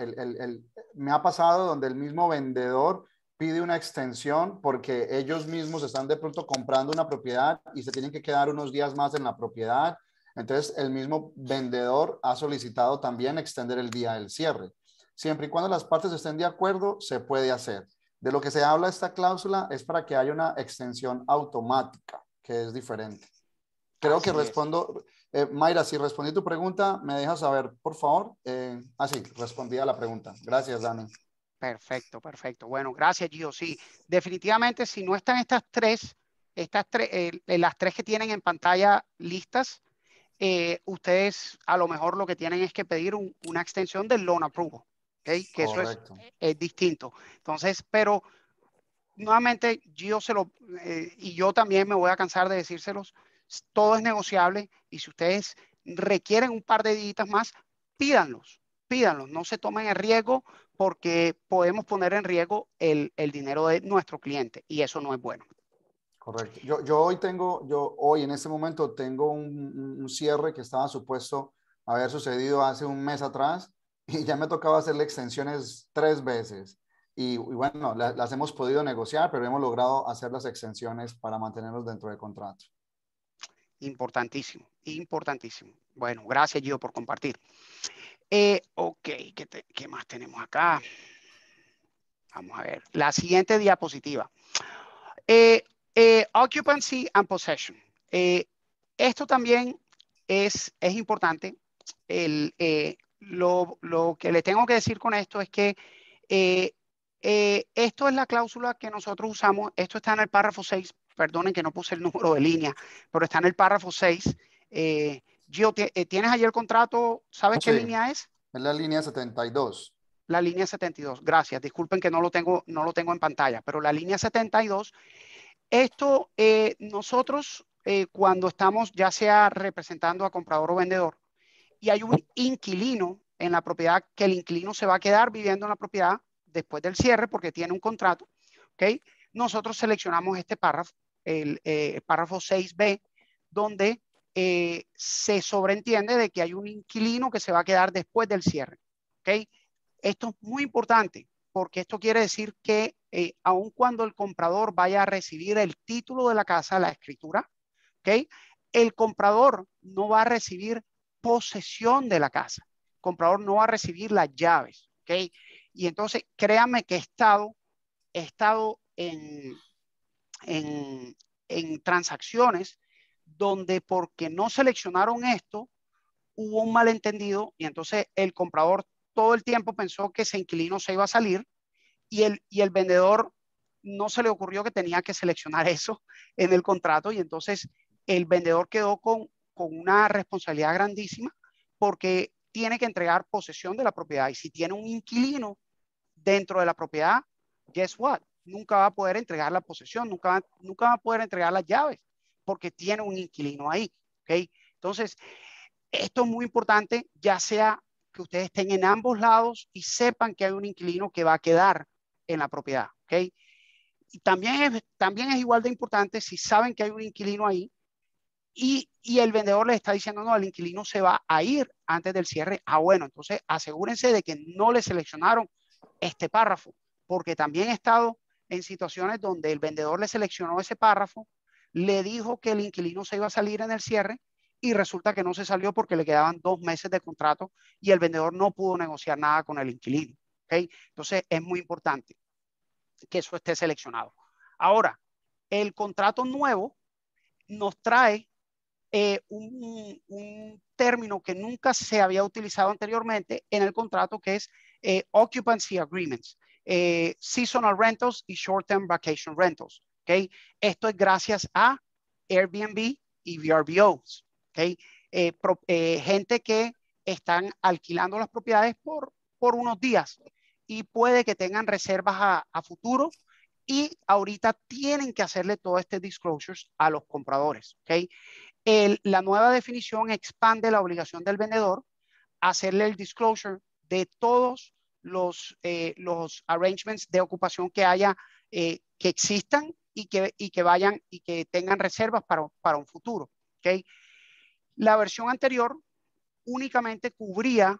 me ha pasado donde el mismo vendedor pide una extensión porque ellos mismos están de pronto comprando una propiedad y se tienen que quedar unos días más en la propiedad entonces, el mismo vendedor ha solicitado también extender el día del cierre. Siempre y cuando las partes estén de acuerdo, se puede hacer. De lo que se habla esta cláusula es para que haya una extensión automática, que es diferente. Creo que respondo, eh, Mayra, si respondí tu pregunta, me dejas saber, por favor. Eh, ah así, respondí a la pregunta. Gracias, Dani. Perfecto, perfecto. Bueno, gracias, Gio. Sí, definitivamente, si no están estas tres, estas eh, las tres que tienen en pantalla listas, eh, ustedes a lo mejor lo que tienen es que pedir una extensión del loan approval, ¿okay? que eso es, distinto. Entonces, pero nuevamente yo se lo, eh, y yo también me voy a cansar de decírselos, todo es negociable y si ustedes requieren un par de dígitas más, pídanlos, pídanlos, no se tomen en riesgo porque podemos poner en riesgo el dinero de nuestro cliente y eso no es bueno. Correcto. Yo, yo, hoy tengo, yo hoy en este momento tengo un, cierre que estaba supuesto haber sucedido hace un mes atrás y ya me tocaba hacerle extensiones tres veces. Y, bueno, las hemos podido negociar, pero hemos logrado hacer las extensiones para mantenernos dentro del contrato. Importantísimo, importantísimo. Bueno, gracias Gio por compartir. Eh, ok, ¿qué, ¿qué más tenemos acá? Vamos a ver. La siguiente diapositiva. Eh, eh, occupancy and possession. Eh, esto también es, es importante. Eh, lo, que le tengo que decir con esto es que esto es la cláusula que nosotros usamos. Esto está en el párrafo 6. Perdonen que no puse el número de línea, pero está en el párrafo 6. Gio, ¿tienes ahí el contrato? ¿Sabes qué línea es? Es la línea 72. La línea 72, gracias. Disculpen que no lo tengo, no lo tengo en pantalla, pero la línea 72 esto eh, nosotros eh, cuando estamos ya sea representando a comprador o vendedor y hay un inquilino en la propiedad que el inquilino se va a quedar viviendo en la propiedad después del cierre porque tiene un contrato, ¿ok? Nosotros seleccionamos este párrafo, el, eh, párrafo 6b, donde se sobreentiende de que hay un inquilino que se va a quedar después del cierre, ¿ok? Esto es muy importante porque esto quiere decir que eh, aun cuando el comprador vaya a recibir el título de la casa, la escritura, ¿ok? El comprador no va a recibir posesión de la casa. El comprador no va a recibir las llaves, ¿ok? Y entonces, créanme que he estado, he estado en, en, en transacciones donde porque no seleccionaron esto, hubo un malentendido y entonces el comprador todo el tiempo pensó que ese inquilino se iba a salir y el, vendedor no se le ocurrió que tenía que seleccionar eso en el contrato y entonces el vendedor quedó con, una responsabilidad grandísima porque tiene que entregar posesión de la propiedad y si tiene un inquilino dentro de la propiedad, guess what? Nunca va a poder entregar la posesión, nunca va, nunca va a poder entregar las llaves porque tiene un inquilino ahí, Entonces, esto es muy importante, ya sea que ustedes estén en ambos lados y sepan que hay un inquilino que va a quedar en la propiedad. ¿okay? también es, también es igual de importante si saben que hay un inquilino ahí y, y, el vendedor les está diciendo, no, el inquilino se va a ir antes del cierre. Ah, bueno, entonces asegúrense de que no le seleccionaron este párrafo, porque también he estado en situaciones donde el vendedor le seleccionó ese párrafo, le dijo que el inquilino se iba a salir en el cierre y resulta que no se salió porque le quedaban dos meses de contrato y el vendedor no pudo negociar nada con el inquilino. ¿okay? Entonces es muy importante que eso esté seleccionado. Ahora, el contrato nuevo nos trae eh, un, término que nunca se había utilizado anteriormente en el contrato, que es eh, Occupancy Agreements, eh, Seasonal Rentals y Short-Term Vacation Rentals. ¿okay? Esto es gracias a Airbnb y VRBOs. gente que están alquilando las propiedades por, por unos días, y puede que tengan reservas a, futuro y ahorita tienen que hacerle todo este disclosures a los compradores. ¿okay? la nueva definición expande la obligación del vendedor a hacerle el disclosure de todos los, eh, los arrangements de ocupación que haya, eh, que existan y que, que vayan y que tengan reservas para, para un futuro. ¿okay? La versión anterior únicamente cubría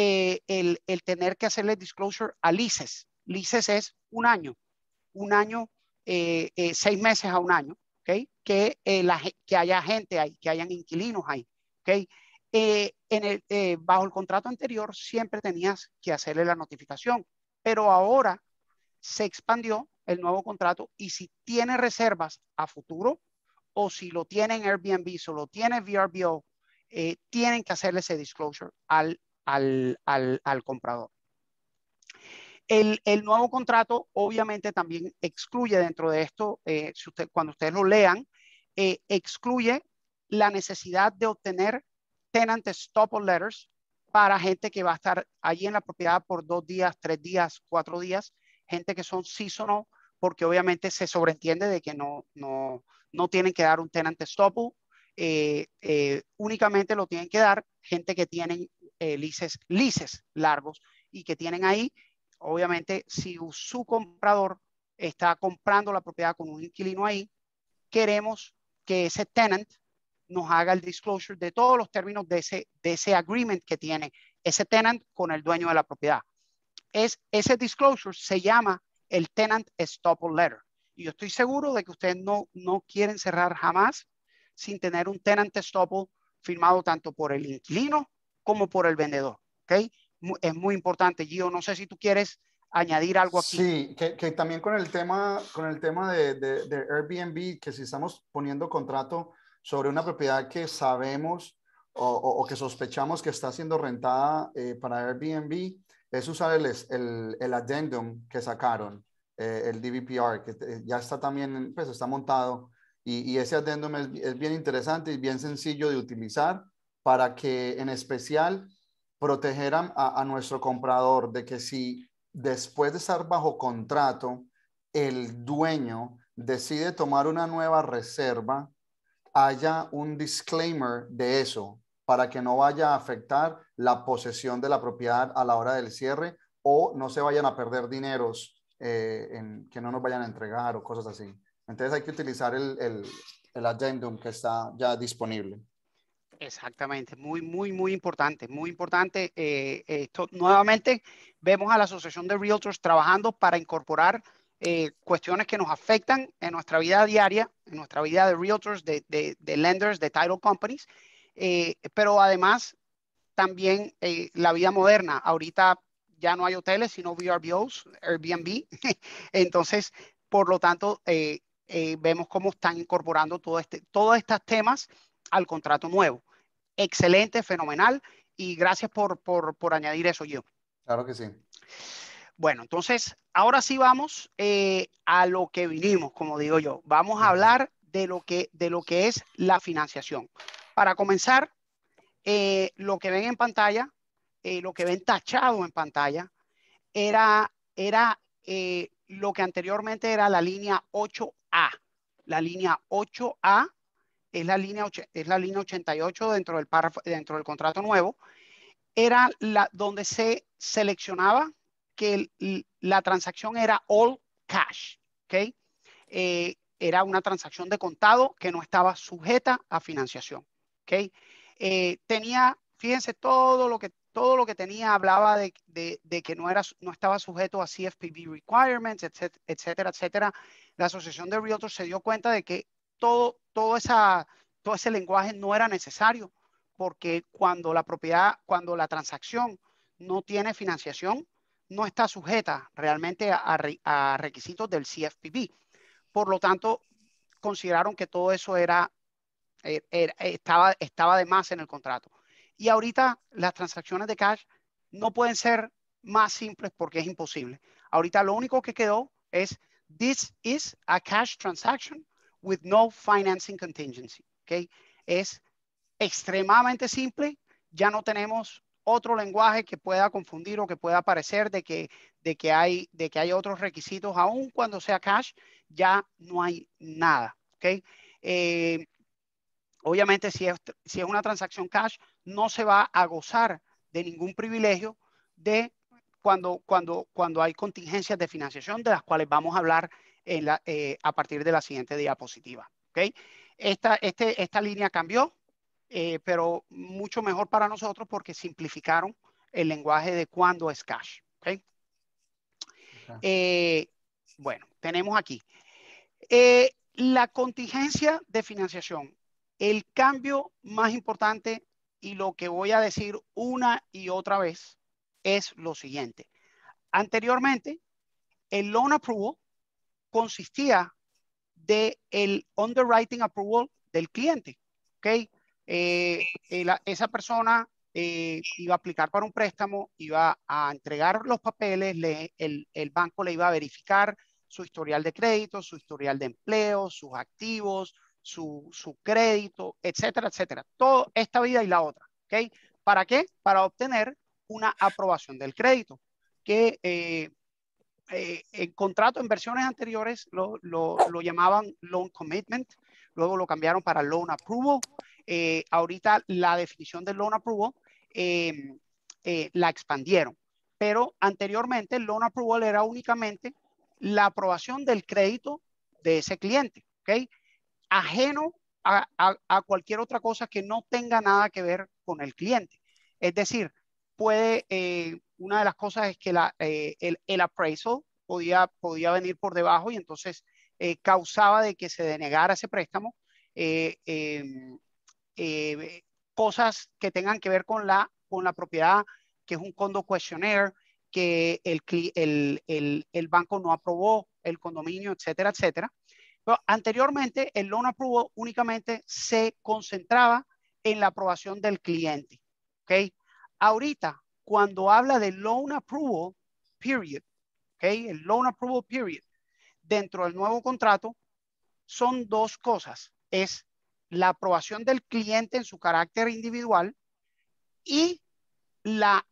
eh, el, tener que hacerle disclosure a leases. Leases es un año, un año, eh, eh, seis meses a un año, que, que haya gente ahí, que hayan inquilinos ahí. en el, bajo el contrato anterior siempre tenías que hacerle la notificación, pero ahora se expandió el nuevo contrato y si tiene reservas a futuro o si lo tiene en Airbnb, o lo tiene VRBO, tienen que hacerle ese disclosure al al, al, comprador. El, el, nuevo contrato obviamente también excluye dentro de esto, eh, si usted, cuando ustedes lo lean, eh, excluye la necesidad de obtener tenant stop letters para gente que va a estar allí en la propiedad por dos días, tres días, cuatro días, gente que son seasonal, porque obviamente se sobreentiende de que no, no, no tienen que dar un tenant stop, eh, eh únicamente lo tienen que dar gente que tienen eh, lices, largos y que tienen ahí, obviamente, si su comprador está comprando la propiedad con un inquilino ahí, queremos que ese tenant nos haga el disclosure de todos los términos de ese, de ese agreement que tiene ese tenant con el dueño de la propiedad. Es, ese disclosure se llama el tenant stopper letter. Y yo estoy seguro de que ustedes no, no quieren cerrar jamás sin tener un tenant stopper firmado tanto por el inquilino como por el vendedor. Es muy importante, Gio. No sé si tú quieres añadir algo aquí. Sí, que, también con el tema, con el tema de, Airbnb, que si estamos poniendo contrato sobre una propiedad que sabemos o, que sospechamos que está siendo rentada eh, para Airbnb, es usar el, addendum que sacaron, eh, el DVPR, que eh, ya está también, pues está montado. Y, ese addendum es bien interesante y bien sencillo de utilizar para que en especial protegeran a, nuestro comprador de que si después de estar bajo contrato, el dueño decide tomar una nueva reserva, haya un disclaimer de eso para que no vaya a afectar la posesión de la propiedad a la hora del cierre o no se vayan a perder dineros eh, que no nos vayan a entregar o cosas así. Entonces hay que utilizar el, el, que está ya disponible. Exactamente, muy, muy, muy importante, muy importante. Eh, esto nuevamente vemos a la Asociación de Realtors trabajando para incorporar eh, cuestiones que nos afectan en nuestra vida diaria, en nuestra vida de realtors, de, lenders, de title companies, eh, pero además también la vida moderna. Ahorita ya no hay hoteles, sino VRBOs, Airbnb. Entonces, por lo tanto, vemos cómo están incorporando todo este, todos estos temas al contrato nuevo excelente, fenomenal. Y gracias por, por, por añadir eso, yo. Claro que sí. Bueno, entonces, ahora sí vamos eh, a lo que vinimos, como digo yo. Vamos a hablar de lo que, de lo que es la financiación. Para comenzar, eh, lo que ven en pantalla, eh, lo que ven tachado en pantalla, era, era lo que anteriormente era la línea 8A. La línea 8A es la línea, es la línea 88 dentro del, dentro del contrato nuevo, era la, donde se seleccionaba que la transacción era all cash, ¿ok? Eh, era una transacción de contado que no estaba sujeta a financiación, ¿ok? Eh, tenía, fíjense, todo lo que, todo lo que tenía hablaba de, que no, era, no estaba sujeto a CFPB requirements, etcétera, etcétera. La Asociación de Realtors se dio cuenta de que todo, todo, ese lenguaje no era necesario, porque cuando la propiedad, cuando la transacción no tiene financiación, no está sujeta realmente a, requisitos del CFPB. Por lo tanto, consideraron que todo eso era, er, er, estaba, estaba de más en el contrato. Y ahorita las transacciones de cash no pueden ser más simples porque es imposible. Ahorita lo único que quedó es, this is a cash transaction with no financing contingency. ¿okay? Es extremadamente simple. Ya no tenemos otro lenguaje que pueda confundir o que pueda parecer de que, de que, hay, de que hay otros requisitos, aún cuando sea cash, ya no hay nada. ¿okay? Eh, obviamente, si es, si es una transacción cash, no se va a gozar de ningún privilegio de cuando, cuando, cuando hay contingencias de financiación de las cuales vamos a hablar la, eh, a partir de la siguiente diapositiva. ¿okay? Esta, este, esta línea cambió, eh, pero mucho mejor para nosotros porque simplificaron el lenguaje de cuándo es cash. Eh, bueno, tenemos aquí la contingencia de financiación. El cambio más importante y lo que voy a decir una y otra vez es lo siguiente. Anteriormente, el loan approval consistía de el underwriting approval del cliente. ¿ok? Eh, eh, esa persona eh, iba a aplicar para un préstamo, iba a entregar los papeles, le, el, banco le iba a verificar su historial de crédito, su historial de empleo, sus activos, su, crédito, etcétera, etcétera. Toda esta vida y la otra. ¿ok? ¿Para qué? Para obtener una aprobación del crédito, que en eh, el contrato en versiones anteriores lo, lo, llamaban loan commitment, luego lo cambiaron para loan approval. Eh, ahorita la definición de loan approval em, eh, la expandieron, pero anteriormente loan approval era únicamente la aprobación del crédito de ese cliente, ¿ok? Ajeno a, a, cualquier otra cosa que no tenga nada que ver con el cliente. Es decir, puede, una de las cosas es que eh, el, appraisal podía, podía venir por debajo y entonces eh, causaba de que se denegara ese préstamo. Eh, em, cosas que tengan que ver con la, con la propiedad, que es un condo questionnaire, que el, el, banco no aprobó, el condominio, etcétera, etcétera. Pero anteriormente, el loan approval únicamente se concentraba en la aprobación del cliente. ¿ok? Ahorita, cuando habla de loan approval period, ¿Ok? el loan approval period, dentro del nuevo contrato, son dos cosas. Es la aprobación del cliente en su carácter individual y la,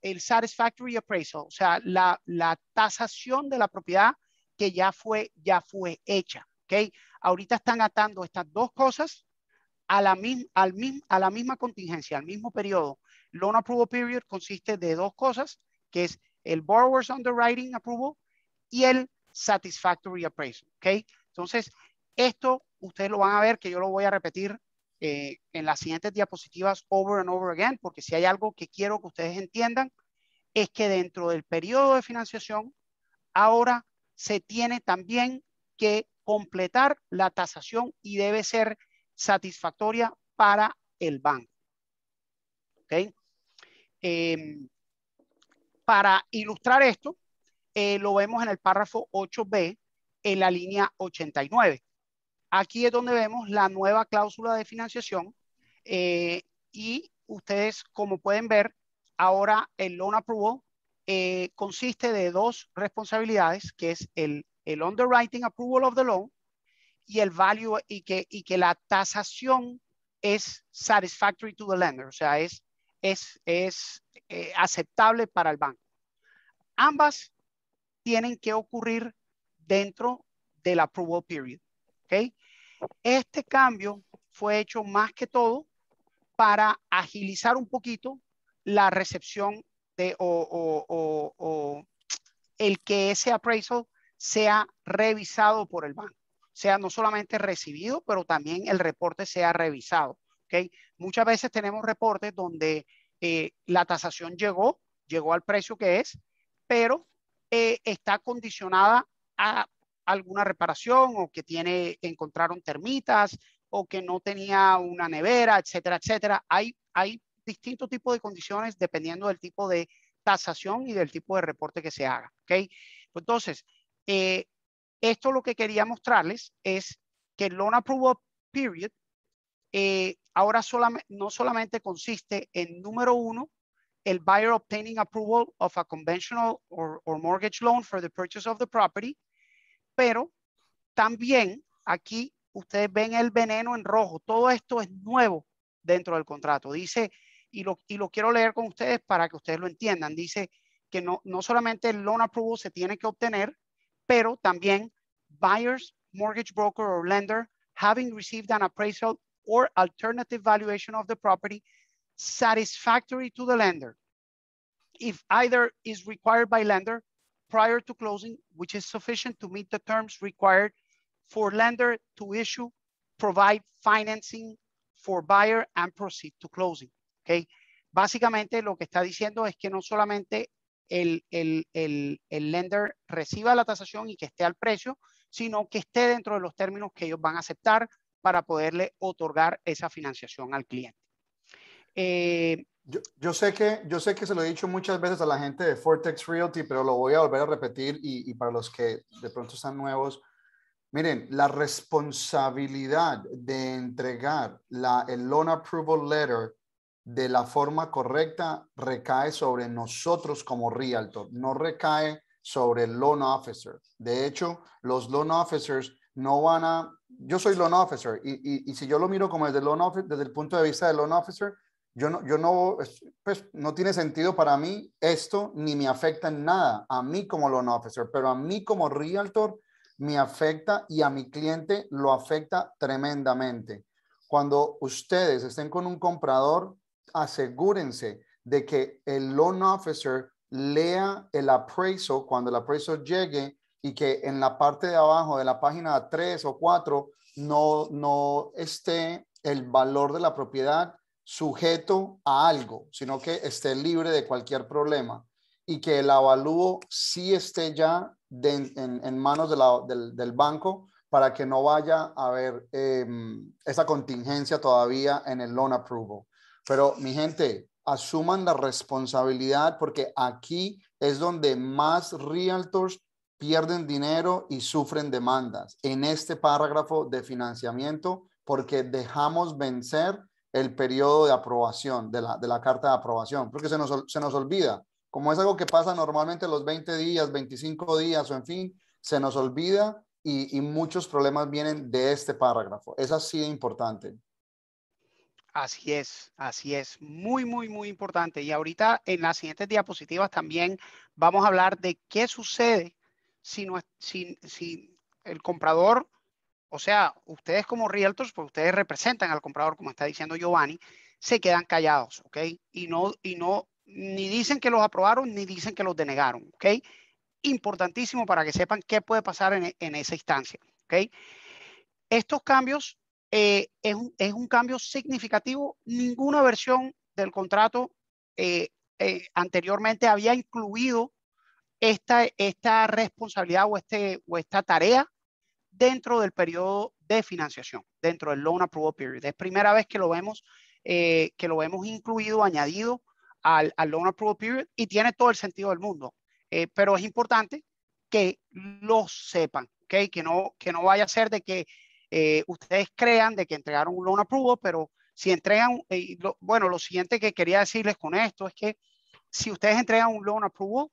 el satisfactory appraisal, o sea, la, la tasación de la propiedad que ya fue, ya fue hecha. ¿Ok? Ahorita están atando estas dos cosas a la, al, a la misma contingencia, al mismo periodo. Loan Approval Period consiste de dos cosas, que es el Borrower's Underwriting Approval y el Satisfactory Appraisal, ¿ok? Entonces, esto ustedes lo van a ver que yo lo voy a repetir eh, en las siguientes diapositivas over and over again, porque si hay algo que quiero que ustedes entiendan, es que dentro del periodo de financiación, ahora se tiene también que completar la tasación y debe ser satisfactoria para el banco. ¿Okay? Em, para ilustrar esto, eh, lo vemos en el párrafo 8b, en la línea 89. Aquí es donde vemos la nueva cláusula de financiación eh, y ustedes, como pueden ver, ahora el loan approval eh, consiste de dos responsabilidades, que es el, underwriting approval of the loan y el value y que, y que la tasación es satisfactory to the lender, o sea, es es, eh, aceptable para el banco. Ambas tienen que ocurrir dentro del approval period. ¿okay? Este cambio fue hecho más que todo para agilizar un poquito la recepción de o, o el que ese appraisal sea revisado por el banco. sea, no solamente recibido, pero también el reporte sea revisado. Muchas veces tenemos reportes donde eh, la tasación llegó, llegó al precio que es, pero eh, está condicionada a alguna reparación o que tiene, encontraron termitas o que no tenía una nevera, etcétera, etcétera. Hay, hay distintos tipos de condiciones dependiendo del tipo de tasación y del tipo de reporte que se haga. ¿okay? Entonces, eh, esto lo que quería mostrarles es que el Loan Approval Period ahora no solamente consiste en, número uno, el buyer obtaining approval of a conventional or, mortgage loan for the purchase of the property, pero también aquí ustedes ven el veneno en rojo. Todo esto es nuevo dentro del contrato. Dice, y lo, y lo quiero leer con ustedes para que ustedes lo entiendan. Dice que no, no solamente el loan approval se tiene que obtener, pero también buyers, mortgage broker or lender having received an appraisal or alternative valuation of the property satisfactory to the lender if either is required by lender prior to closing, which is sufficient to meet the terms required for lender to issue, provide financing for buyer and proceed to closing. Okay. Básicamente lo que está diciendo es que no solamente el, el, el, el lender reciba la tasación y que esté al precio, sino que esté dentro de los términos que ellos van a aceptar, para poderle otorgar esa financiación al cliente. Eh, yo, sé que, yo sé que se lo he dicho muchas veces a la gente de Fortex Realty, pero lo voy a volver a repetir y, para los que de pronto están nuevos, miren, la responsabilidad de entregar la, el Loan Approval Letter de la forma correcta recae sobre nosotros como realtor, no recae sobre el loan officer. De hecho, los loan officers no van a... Yo soy loan officer y, si yo lo miro como desde, loan desde el punto de vista del loan officer, yo no, yo no, pues no tiene sentido para mí esto ni me afecta en nada a mí como loan officer, pero a mí como realtor me afecta y a mi cliente lo afecta tremendamente. Cuando ustedes estén con un comprador, asegúrense de que el loan officer lea el appraisal cuando el appraisal llegue y que en la parte de abajo de la página 3 o 4 no, no esté el valor de la propiedad sujeto a algo, sino que esté libre de cualquier problema y que el avalúo sí esté ya en, manos del, del, banco para que no vaya a haber em, esa contingencia todavía en el loan approval. Pero mi gente, asuman la responsabilidad porque aquí es donde más realtors pierden dinero y sufren demandas en este párrafo de financiamiento porque dejamos vencer el periodo de aprobación, de la, de la carta de aprobación, porque se nos, se nos olvida. Como es algo que pasa normalmente los 20 días, 25 días o en fin, se nos olvida y, y muchos problemas vienen de este párrafo. Es así de importante. Así es, así es. Muy, muy, muy importante. Y ahorita en las siguientes diapositivas también vamos a hablar de qué sucede si, el comprador, o sea, ustedes como realtors, porque ustedes representan al comprador, como está diciendo Giovanni, se quedan callados, ¿ok? Y no, y no, ni dicen que los aprobaron, ni dicen que los denegaron, ¿ok? Importantísimo para que sepan qué puede pasar en, esa instancia, ¿ok? Estos cambios eh, es, un, cambio significativo. Ninguna versión del contrato eh, eh, anteriormente había incluido esta, esta responsabilidad o, este, o esta tarea dentro del periodo de financiación, dentro del Loan Approval Period. Es primera vez que lo vemos, eh, que lo hemos incluido, añadido al, al, Loan Approval Period y tiene todo el sentido del mundo. Eh, pero es importante que lo sepan, ¿okay? que, no, que no vaya a ser de que eh, ustedes crean de que entregaron un Loan Approval, pero si entregan, bueno, lo siguiente que quería decirles con esto es que si ustedes entregan un Loan Approval,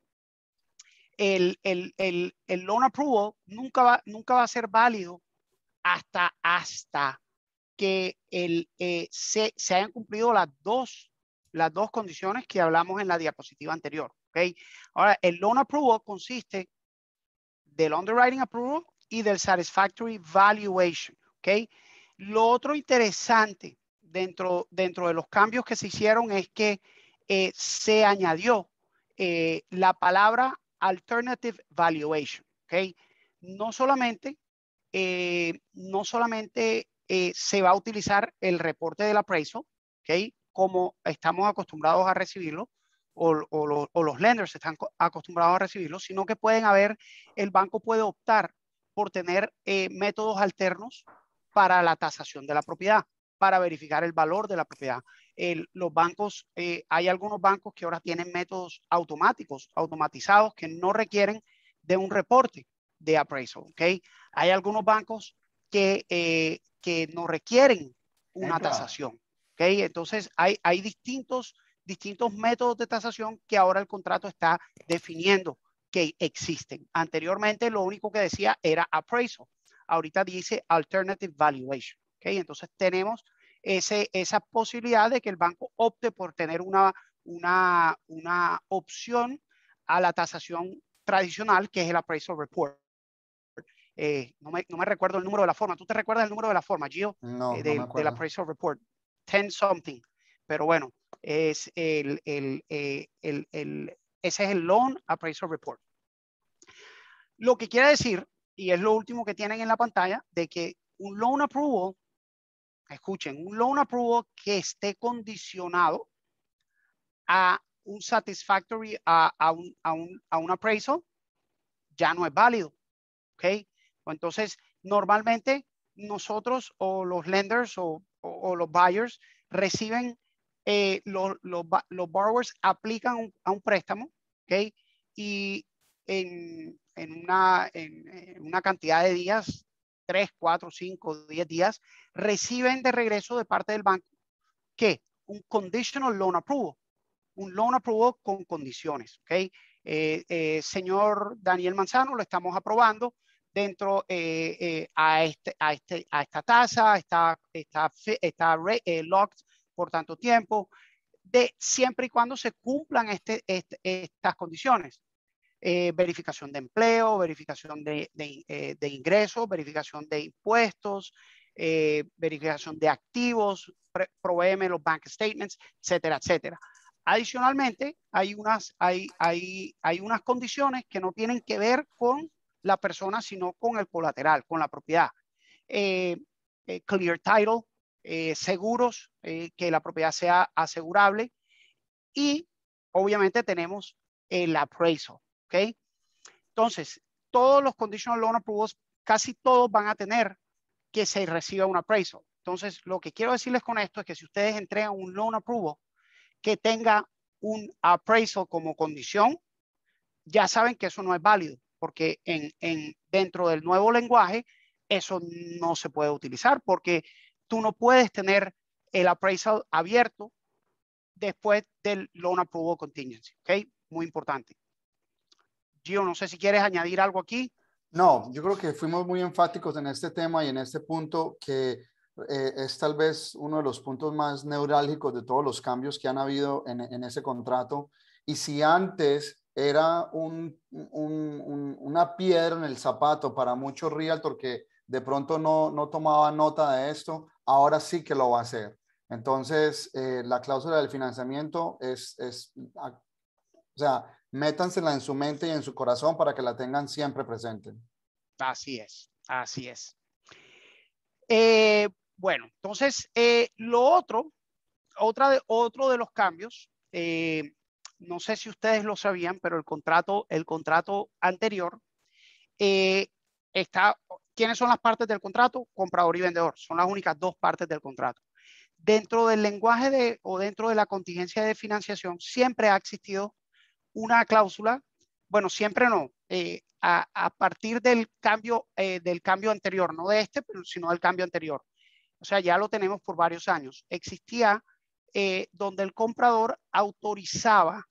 el, el, el, el, loan approval nunca va, nunca va a ser válido hasta, hasta que eh, se, se, hayan cumplido las dos, las dos condiciones que hablamos en la diapositiva anterior. ¿okay? Ahora, el loan approval consiste del underwriting approval y del satisfactory valuation. ¿okay? Lo otro interesante dentro, dentro de los cambios que se hicieron es que eh, se añadió eh, la palabra alternative valuation, ¿ok? No solamente, eh, no solamente eh, se va a utilizar el reporte del appraisal, ¿ok? Como estamos acostumbrados a recibirlo, o, los lenders están acostumbrados a recibirlo, sino que pueden haber, el banco puede optar por tener eh, métodos alternos para la tasación de la propiedad, para verificar el valor de la propiedad los bancos, eh, hay algunos bancos que ahora tienen métodos automáticos, automatizados, que no requieren de un reporte de appraisal, ¿ok? Hay algunos bancos que, eh, que no requieren una tasación, ¿ok? Entonces, hay, hay distintos, distintos métodos de tasación que ahora el contrato está definiendo que existen. Anteriormente, lo único que decía era appraisal. Ahorita dice alternative valuation, ¿ok? Entonces, tenemos ese, esa posibilidad de que el banco opte por tener una, una, una opción a la tasación tradicional, que es el appraisal report. Eh, no, me, recuerdo el número de la forma. ¿Tú te recuerdas el número de la forma, Gio? No, eh, Del appraisal report. Ten something. Pero bueno, es el, eh, el, el, ese es el loan appraisal report. Lo que quiere decir, y es lo último que tienen en la pantalla, de que un loan approval escuchen, un loan approval que esté condicionado a un satisfactory, a, un, a, appraisal, ya no es válido. ¿Ok? Entonces, normalmente nosotros o los lenders o, los buyers reciben, eh, los, los, borrowers aplican a un préstamo, ¿ok? Y en, en, una, en una cantidad de días tres, cuatro, cinco, diez días, reciben de regreso de parte del banco ¿qué? un conditional loan approval, un loan approval con condiciones. ¿ok? Eh, eh, señor Daniel Manzano, lo estamos aprobando dentro eh, a, este, a, este, a, esta tasa, está, está, está locked por tanto tiempo, de siempre y cuando se cumplan este, este estas condiciones. Eh, verificación de empleo, verificación de, eh, ingresos, verificación de impuestos, eh, verificación de activos, proveeme los bank statements, etcétera, etcétera. Adicionalmente, hay unas, hay, hay, hay unas condiciones que no tienen que ver con la persona, sino con el colateral, con la propiedad. clear title, seguros, que la propiedad sea asegurable. Y obviamente tenemos el appraisal, ¿ok? Entonces, todos los conditional loan approvals, casi todos van a tener que se reciba un appraisal. Entonces, lo que quiero decirles con esto es que si ustedes entregan un loan approval que tenga un appraisal como condición, ya saben que eso no es válido, porque en, dentro del nuevo lenguaje eso no se puede utilizar, porque tú no puedes tener el appraisal abierto después del loan approval contingency, ¿ok? Muy importante no sé si quieres añadir algo aquí. No, yo creo que fuimos muy enfáticos en este tema y en este punto que eh, es tal vez uno de los puntos más neurálgicos de todos los cambios que han habido en, ese contrato. Y si antes era un, una piedra en el zapato para muchos realtor que de pronto no, no tomaba nota de esto, ahora sí que lo va a hacer. Entonces, eh, la cláusula del financiamiento es, es, o sea, métansela en su mente y en su corazón para que la tengan siempre presente. Así es, así es. Eh, bueno, entonces, eh, lo otro, otra otro de los cambios, eh, no sé si ustedes lo sabían, pero el contrato, el contrato anterior está, ¿quiénes son las partes del contrato? Comprador y vendedor, son las únicas dos partes del contrato. Dentro del lenguaje de, o dentro de la contingencia de financiación, siempre ha existido una cláusula, bueno, siempre no, eh, a, partir del cambio, eh, del cambio anterior, no de este, sino del cambio anterior. O sea, ya lo tenemos por varios años. Existía eh, donde el comprador autorizaba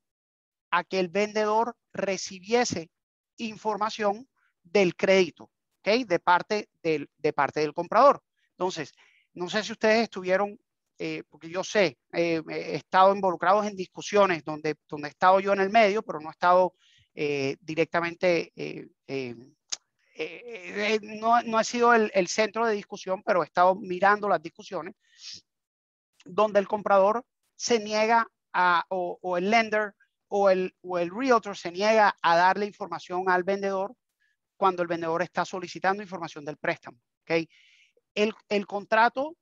a que el vendedor recibiese información del crédito, ¿ok? De parte del, de parte del comprador. Entonces, no sé si ustedes estuvieron eh, porque yo sé, eh, he estado involucrado en discusiones donde, donde he estado yo en el medio, pero no he estado eh, directamente, no, no, he sido el, el, centro de discusión, pero he estado mirando las discusiones, donde el comprador se niega a, o, o el lender o el, o el realtor se niega a darle información al vendedor cuando el vendedor está solicitando información del préstamo. ¿okay? El, el contrato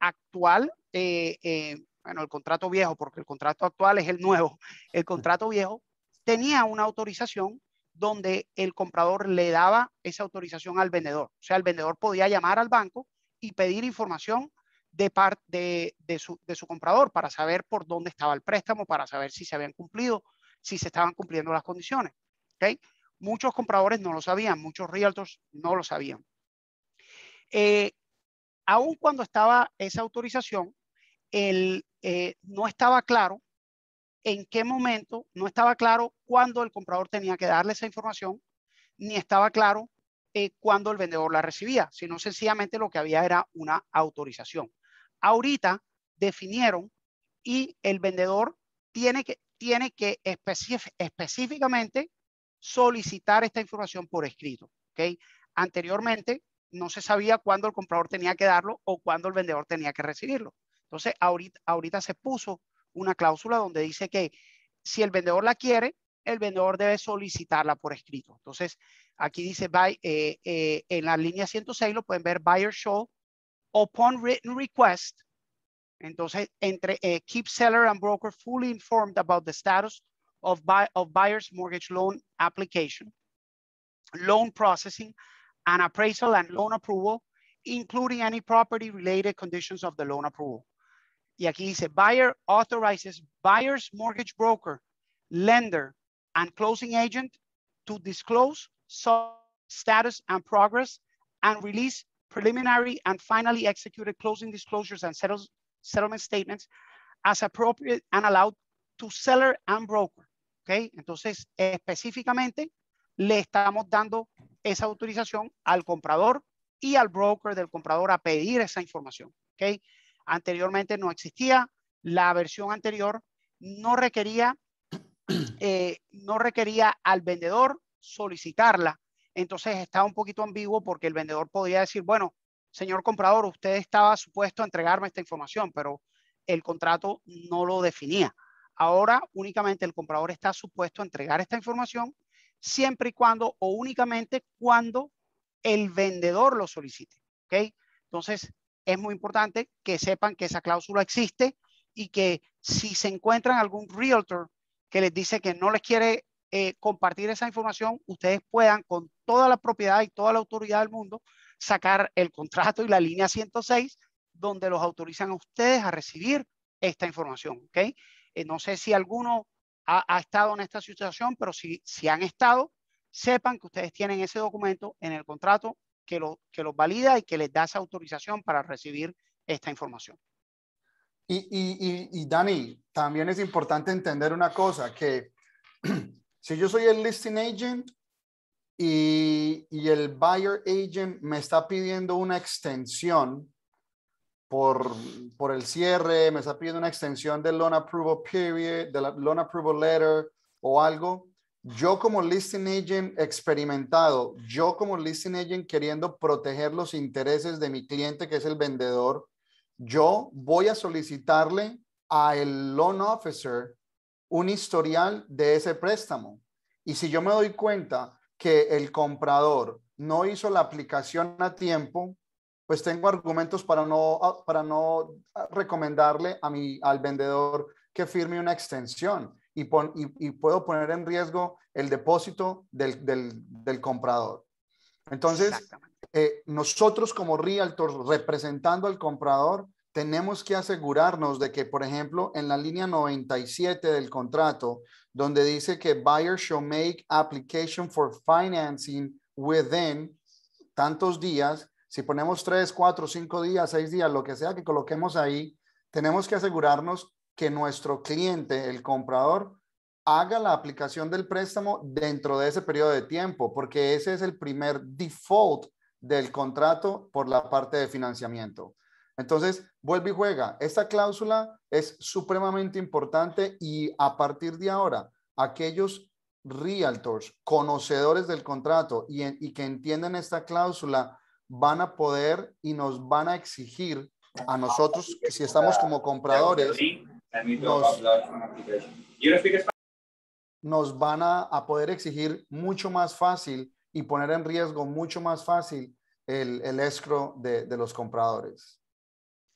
actual, eh, eh, bueno, el contrato viejo, porque el contrato actual es el nuevo, el contrato viejo tenía una autorización donde el comprador le daba esa autorización al vendedor. O sea, el vendedor podía llamar al banco y pedir información de, parte de, su, comprador para saber por dónde estaba el préstamo, para saber si se habían cumplido, si se estaban cumpliendo las condiciones. ¿okay? Muchos compradores no lo sabían, muchos realtors no lo sabían. Eh, Aún cuando estaba esa autorización, eh, no estaba claro en qué momento, no estaba claro cuándo el comprador tenía que darle esa información, ni estaba claro eh, cuándo el vendedor la recibía, sino sencillamente lo que había era una autorización. Ahorita definieron y el vendedor tiene que, tiene que específicamente solicitar esta información por escrito. ¿okay? Anteriormente, no se sabía cuándo el comprador tenía que darlo o cuándo el vendedor tenía que recibirlo. Entonces, ahorita, ahorita se puso una cláusula donde dice que si el vendedor la quiere, el vendedor debe solicitarla por escrito. Entonces, aquí dice, eh, eh, en la línea 106 lo pueden ver, buyer show upon written request. Entonces, entre eh, keep seller and broker fully informed about the status of, of buyer's mortgage loan application, loan processing an appraisal and loan approval, including any property related conditions of the loan approval. Y aquí dice, buyer authorizes buyer's mortgage broker, lender, and closing agent to disclose status and progress and release preliminary and finally executed closing disclosures and settles, settlement statements as appropriate and allowed to seller and broker. Okay, entonces específicamente le estamos dando esa autorización al comprador y al broker del comprador a pedir esa información. ¿okay? Anteriormente no existía, la versión anterior no requería, eh, no requería al vendedor solicitarla. Entonces estaba un poquito ambiguo porque el vendedor podía decir, bueno, señor comprador, usted estaba supuesto a entregarme esta información, pero el contrato no lo definía. Ahora únicamente el comprador está supuesto a entregar esta información siempre y cuando o únicamente cuando el vendedor lo solicite. ¿ok? Entonces, es muy importante que sepan que esa cláusula existe y que si se encuentran algún realtor que les dice que no les quiere eh, compartir esa información, ustedes puedan con toda la propiedad y toda la autoridad del mundo sacar el contrato y la línea 106 donde los autorizan a ustedes a recibir esta información. ¿ok? Eh, no sé si alguno ha, estado en esta situación, pero si, han estado, sepan que ustedes tienen ese documento en el contrato que, lo, que los valida y que les da esa autorización para recibir esta información. Y, y, y, y, Dani, también es importante entender una cosa, que si yo soy el listing agent y, el buyer agent me está pidiendo una extensión por, por el cierre, me está pidiendo una extensión del loan approval period, de la loan approval letter o algo. Yo como listing agent experimentado, yo como listing agent queriendo proteger los intereses de mi cliente que es el vendedor, yo voy a solicitarle a el loan officer un historial de ese préstamo. Y si yo me doy cuenta que el comprador no hizo la aplicación a tiempo, pues tengo argumentos para no, ah, para no ah, recomendarle a mi, al vendedor que firme una extensión y, puedo poner en riesgo el depósito del, comprador. Entonces, eh, nosotros como Realtor, representando al comprador, tenemos que asegurarnos de que, por ejemplo, en la línea 97 del contrato, donde dice que buyer shall make application for financing within tantos días, si ponemos tres, cuatro, cinco días, seis días, lo que sea que coloquemos ahí, tenemos que asegurarnos que nuestro cliente, el comprador, haga la aplicación del préstamo dentro de ese periodo de tiempo, porque ese es el primer default del contrato por la parte de financiamiento. Entonces, vuelve y juega. Esta cláusula es supremamente importante y a partir de ahora, aquellos realtors, conocedores del contrato y, que entienden esta cláusula, van a poder y nos van a exigir a nosotros, si estamos como compradores, nos, van a, poder exigir mucho más fácil y poner en riesgo mucho más fácil el, escro de, los compradores.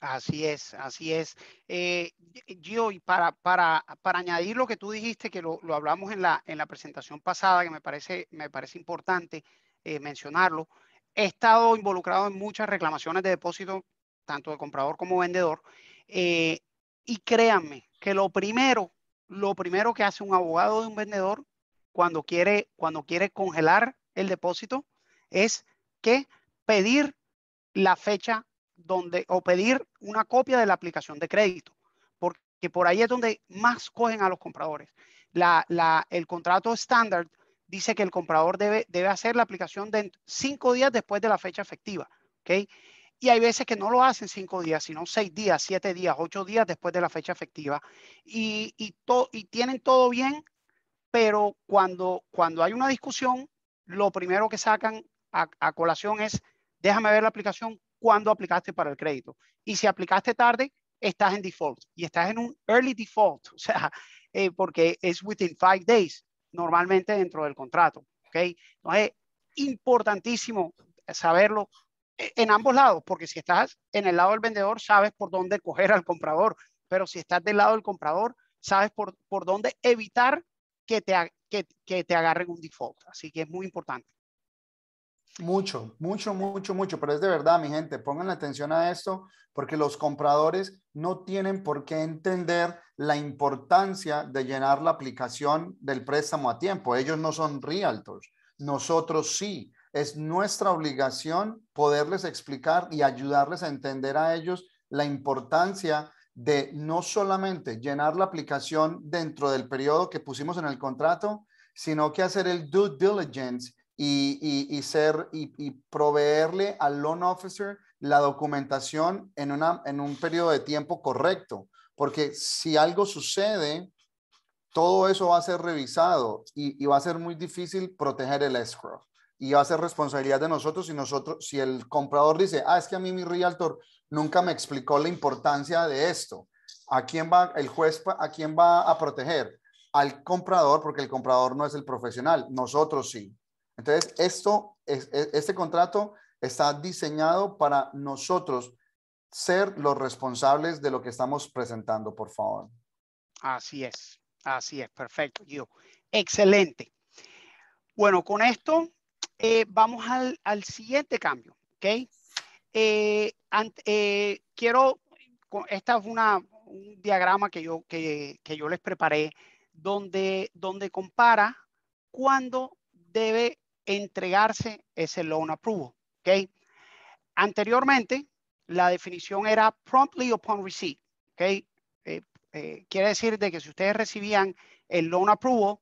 Así es, así es. Eh, y para, añadir lo que tú dijiste, que lo, hablamos en la, presentación pasada, que me parece, me parece importante eh, mencionarlo, he estado involucrado en muchas reclamaciones de depósito, tanto de comprador como vendedor, eh, y créanme que lo primero, lo primero que hace un abogado de un vendedor cuando quiere, cuando quiere congelar el depósito es que pedir la fecha donde o pedir una copia de la aplicación de crédito, porque por ahí es donde más cogen a los compradores. el contrato estándar dice que el comprador debe, debe hacer la aplicación de cinco días después de la fecha efectiva. ¿okay? Y hay veces que no lo hacen cinco días, sino seis días, siete días, ocho días después de la fecha efectiva. Y, y, y tienen todo bien, pero cuando, cuando hay una discusión, lo primero que sacan a, colación es, déjame ver la aplicación, cuando aplicaste para el crédito. Y si aplicaste tarde, estás en default y estás en un early default, o sea, eh, porque es within five days normalmente dentro del contrato. ¿ok? Entonces, es importantísimo saberlo e-, en ambos lados, porque si estás en el lado del vendedor, sabes por dónde coger al comprador, pero si estás del lado del comprador, sabes por, dónde evitar que te, que, que te agarren un default. Así que es muy importante. Mucho, mucho, mucho, mucho, pero es de verdad, mi gente, pongan atención a esto porque los compradores no tienen por qué entender la importancia de llenar la aplicación del préstamo a tiempo. Ellos no son realtors, nosotros sí. Es nuestra obligación poderles explicar y ayudarles a entender a ellos la importancia de no solamente llenar la aplicación dentro del periodo que pusimos en el contrato, sino que hacer el due diligence y, ser, y, proveerle al loan officer la documentación en, una, en un periodo de tiempo correcto. Porque si algo sucede, todo eso va a ser revisado y, va a ser muy difícil proteger el escrow. Y va a ser responsabilidad de nosotros si, nosotros, si el comprador dice, ah, es que a mí mi realtor nunca me explicó la importancia de esto. ¿A quién va el juez, a quién va a proteger? Al comprador, porque el comprador no es el profesional, nosotros sí. Entonces, esto, e, este contrato está diseñado para nosotros ser los responsables de lo que estamos presentando, por favor. Así es, así es, perfecto, Gio. Excelente. Bueno, con esto eh, vamos al, siguiente cambio, ¿ok? Eh, eh, quiero, esta es un diagrama que yo, que, yo les preparé donde, donde compara cuándo debe entregarse ese loan approval. ¿okay? Anteriormente, la definición era promptly upon receipt. ¿okay? Eh, eh, quiere decir de que si ustedes recibían el loan approval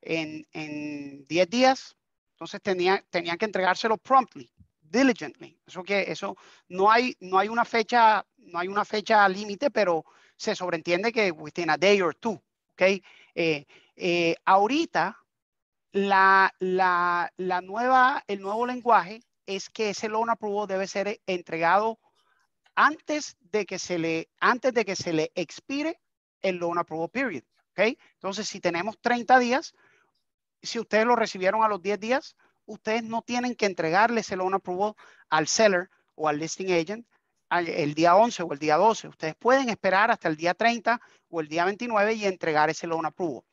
en, 10 días, entonces tenían que entregárselo promptly, diligently. Eso que eso no hay, no hay una fecha, no hay una fecha límite, pero se sobreentiende que within a day or two. ¿okay? Eh, ahorita la, la, nueva, el nuevo lenguaje es que ese loan approval debe ser entregado antes de que se le, antes de que se le expire el loan approval period. ¿okay? Entonces, si tenemos 30 días, si ustedes lo recibieron a los 10 días, ustedes no tienen que entregarle ese loan approval al seller o al listing agent el día 11 o el día 12. Ustedes pueden esperar hasta el día 30 o el día 29 y entregar ese loan approval.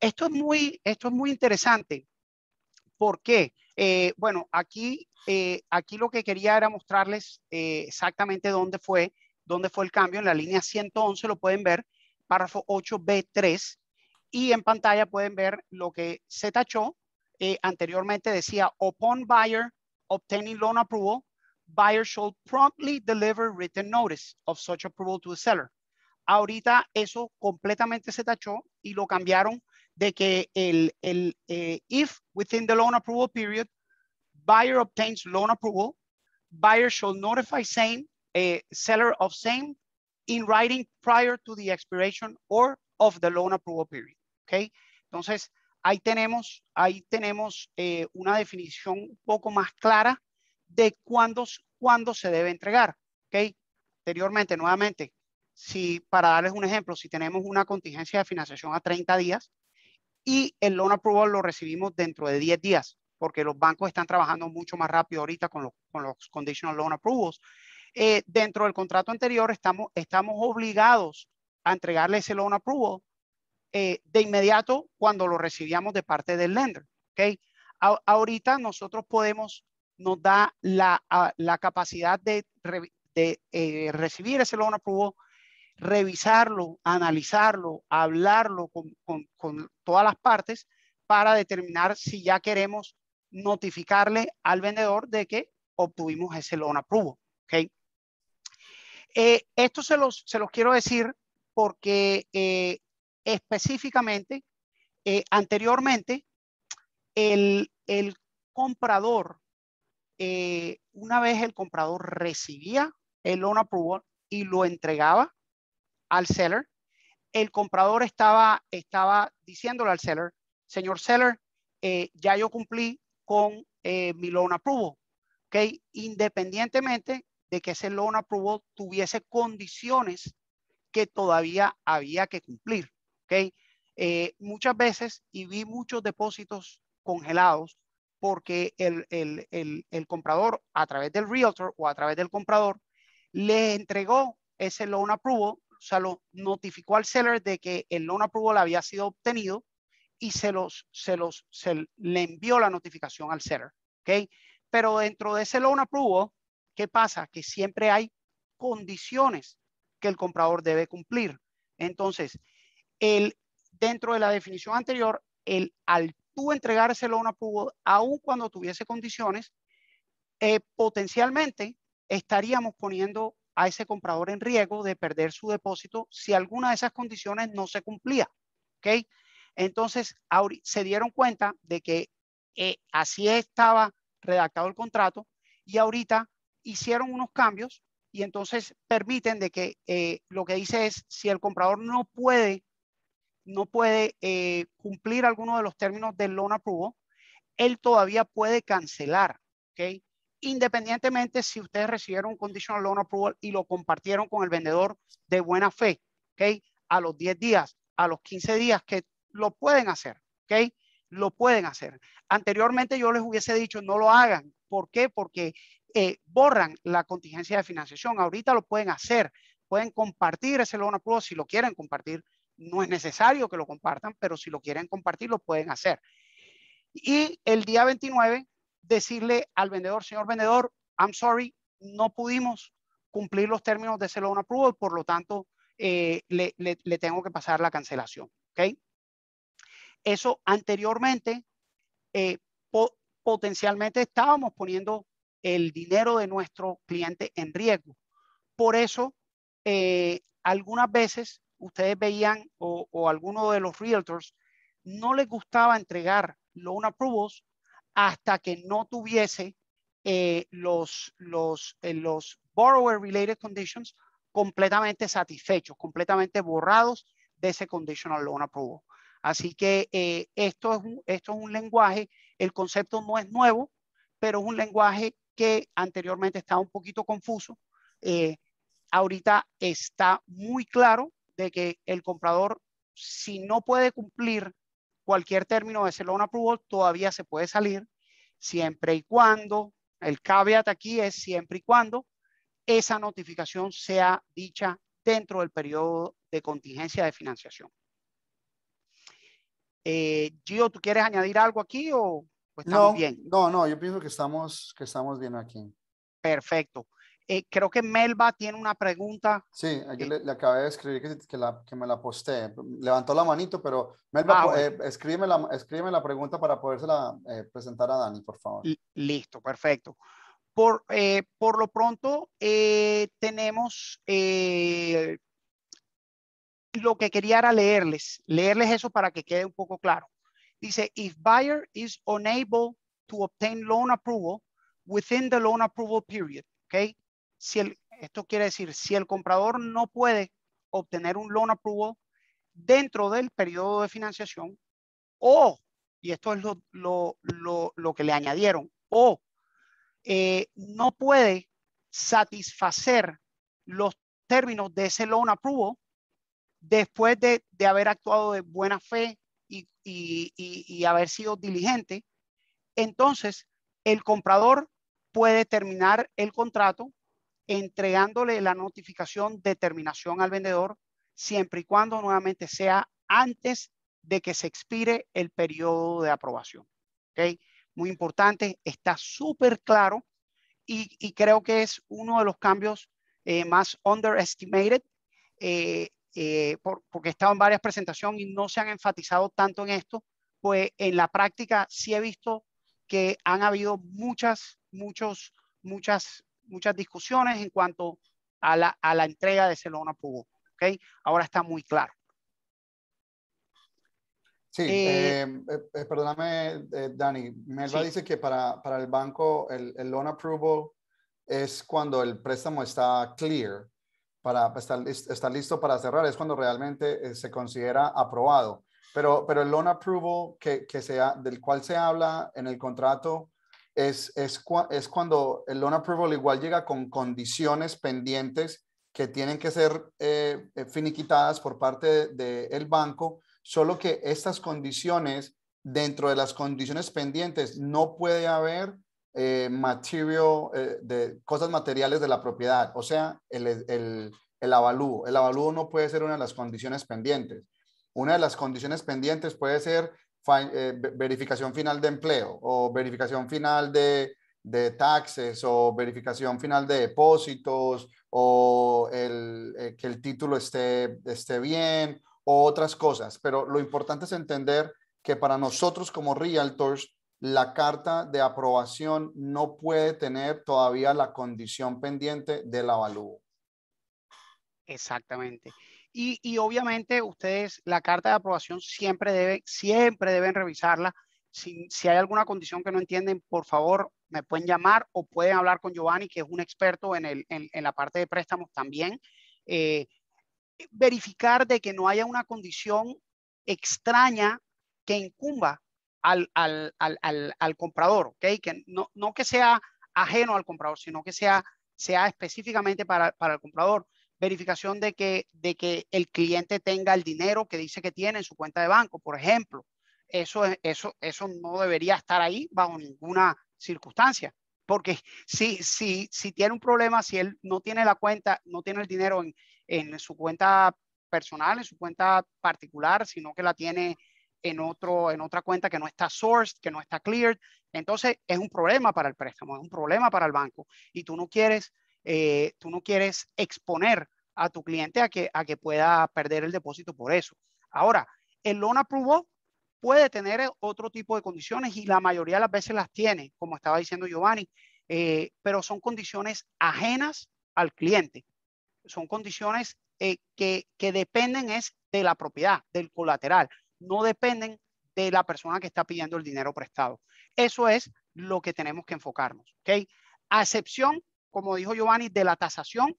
Esto es muy, esto es muy interesante. ¿Por qué? Eh, bueno, aquí, eh, aquí lo que quería era mostrarles eh, exactamente dónde fue, dónde fue el cambio. En la línea 111 lo pueden ver, párrafo 8b3. Y en pantalla pueden ver lo que se tachó. anteriormente decía, upon buyer obtaining loan approval, buyer shall promptly deliver written notice of such approval to the seller. Ahorita eso completamente se tachó y lo cambiaron de que el, el eh, if within the loan approval period, buyer obtains loan approval, buyer shall notify same, eh, seller of same in writing prior to the expiration or of the loan approval period. Okay? Entonces, ahí tenemos, ahí tenemos eh, una definición un poco más clara de cuándo, cuándo se debe entregar. Okay? Anteriormente, nuevamente, si para darles un ejemplo, si tenemos una contingencia de financiación a 30 días, y el loan approval lo recibimos dentro de 10 días, porque los bancos están trabajando mucho más rápido ahorita con los, con los conditional loan approvals. Eh, dentro del contrato anterior estamos, estamos obligados a entregarle ese loan approval eh, de inmediato cuando lo recibíamos de parte del lender. ¿okay? ahorita nosotros podemos, nos da la, la capacidad de, de eh, recibir ese loan approval revisarlo, analizarlo, hablarlo con, todas las partes para determinar si ya queremos notificarle al vendedor de que obtuvimos ese loan approval. Eh, esto se los, se quiero decir porque eh, específicamente, eh, anteriormente, el, el comprador, una vez el comprador recibía el loan approval y lo entregaba al seller, el comprador estaba, estaba diciéndole al seller, señor seller, eh, ya yo cumplí con eh, mi loan approval, ¿ok? Independientemente de que ese loan approval tuviese condiciones que todavía había que cumplir, ¿ok? Eh, muchas veces, y vi muchos depósitos congelados, porque el, el, comprador, a través del realtor o a través del comprador, le entregó ese loan approval o sea, lo notificó al seller de que el loan approval había sido obtenido y se los, se los, se le envió la notificación al seller, ¿ok? Pero dentro de ese loan approval, ¿qué pasa? Que siempre hay condiciones que el comprador debe cumplir. Entonces, el, dentro de la definición anterior, el, al tú entregar ese loan approval, aun cuando tuviese condiciones, eh, potencialmente estaríamos poniendo a ese comprador en riesgo de perder su depósito si alguna de esas condiciones no se cumplía. ¿ok? Entonces, se dieron cuenta de que eh, así estaba redactado el contrato y ahorita hicieron unos cambios y entonces permiten de que eh, lo que dice es si el comprador no puede no puede eh, cumplir alguno de los términos del loan approval, él todavía puede cancelar, ¿ok? independientemente si ustedes recibieron un conditional loan approval y lo compartieron con el vendedor de buena fe, ¿ok? A los 10 días, a los 15 días, que lo pueden hacer, ¿ok? Lo pueden hacer. Anteriormente yo les hubiese dicho, no lo hagan. ¿Por qué? Porque eh, borran la contingencia de financiación. Ahorita lo pueden hacer. Pueden compartir ese loan approval si lo quieren compartir. No es necesario que lo compartan, pero si lo quieren compartir, lo pueden hacer. Y el día 29 decirle al vendedor, señor vendedor, I'm sorry, no pudimos cumplir los términos de ese loan approval, por lo tanto, eh, le, le, tengo que pasar la cancelación. ¿okay? Eso anteriormente, eh, potencialmente estábamos poniendo el dinero de nuestro cliente en riesgo. Por eso, eh, algunas veces ustedes veían o, o alguno de los realtors no les gustaba entregar loan approvals hasta que no tuviese eh, los, los, eh, los borrower-related conditions completamente satisfechos, completamente borrados de ese conditional loan approval. Así que eh, esto, es esto es un lenguaje, el concepto no es nuevo, pero es un lenguaje que anteriormente estaba un poquito confuso. ahorita está muy claro de que el comprador, si no puede cumplir cualquier término de ese loan approval todavía se puede salir, siempre y cuando, el caveat aquí es siempre y cuando esa notificación sea dicha dentro del periodo de contingencia de financiación. Eh, Gio, ¿tú quieres añadir algo aquí o estamos bien? No, no, yo pienso que estamos, que estamos bien aquí. Perfecto. Eh, creo que Melba tiene una pregunta. Sí, yo eh, le, acabé de escribir que, me la posté. Levantó la manito, pero Melba, ah, eh, escríbeme, la, pregunta para podérsela eh, presentar a Dani, por favor. Listo, perfecto. Por, por lo pronto, tenemos lo que quería era leerles, leerles eso para que quede un poco claro. Dice, if buyer is unable to obtain loan approval within the loan approval period, okay? si el, esto quiere decir, si el comprador no puede obtener un loan approval dentro del periodo de financiación o, y esto es lo, que le añadieron, o eh, no puede satisfacer los términos de ese loan approval después de, haber actuado de buena fe y, y haber sido diligente, entonces el comprador puede terminar el contrato entregándole la notificación de terminación al vendedor, siempre y cuando nuevamente sea antes de que se expire el periodo de aprobación. ¿Okay? Muy importante, está súper claro y, creo que es uno de los cambios eh, más underestimated eh, eh, porque he estado en varias presentaciones y no se han enfatizado tanto en esto, pues en la práctica sí he visto que han habido muchas, muchos, muchas muchas discusiones en cuanto a la, a la entrega de loan approval, ¿okay? Ahora está muy claro. Sí, eh, eh, eh, perdóname, Dani. Melba dice que para, para, el banco el, el loan approval es cuando el préstamo está clear, para estar, listo para cerrar, es cuando realmente se considera aprobado. Pero, pero el loan approval que, que sea, del cual se habla en el contrato es, cuando el loan approval igual llega con condiciones pendientes que tienen que ser eh, eh, finiquitadas por parte del banco, solo que estas condiciones, dentro de las condiciones pendientes, no puede haber eh, material, de cosas materiales de la propiedad, o sea, el, el, el avalúo. El avalúo no puede ser una de las condiciones pendientes. Una de las condiciones pendientes puede ser eh, verificación final de empleo o verificación final de, taxes o verificación final de depósitos o el, eh, que el título esté, bien o otras cosas. Pero lo importante es entender que para nosotros como realtors, la carta de aprobación no puede tener todavía la condición pendiente del avalúo. Exactamente. Y, obviamente ustedes la carta de aprobación siempre, deben siempre deben revisarla. Si, si, hay alguna condición que no entienden, por favor, me pueden llamar o pueden hablar con Giovanni, que es un experto en, el, en, la parte de préstamos también. Eh, verificar de que no haya una condición extraña que incumba al, al, al, al comprador, ¿ok? Que no, no, que sea ajeno al comprador, sino que sea, sea específicamente para, para el comprador verificación de que, de que el cliente tenga el dinero que dice que tiene en su cuenta de banco, por ejemplo. Eso, eso, eso no debería estar ahí bajo ninguna circunstancia, porque si, si, si tiene un problema, si él no tiene la cuenta, no tiene el dinero en, en su cuenta personal, en su cuenta particular, sino que la tiene en, otro, en otra cuenta que no está sourced, que no está cleared, entonces es un problema para el préstamo, es un problema para el banco. Y tú no quieres eh, tú no quieres exponer a tu cliente a que, a que pueda perder el depósito por eso. Ahora, el loan approval puede tener otro tipo de condiciones y la mayoría de las veces las tiene, como estaba diciendo Giovanni, eh, pero son condiciones ajenas al cliente. Son condiciones eh, que, dependen es de la propiedad, del colateral, no dependen de la persona que está pidiendo el dinero prestado. Eso es lo que tenemos que enfocarnos, okay A excepción como dijo Giovanni, de la tasación,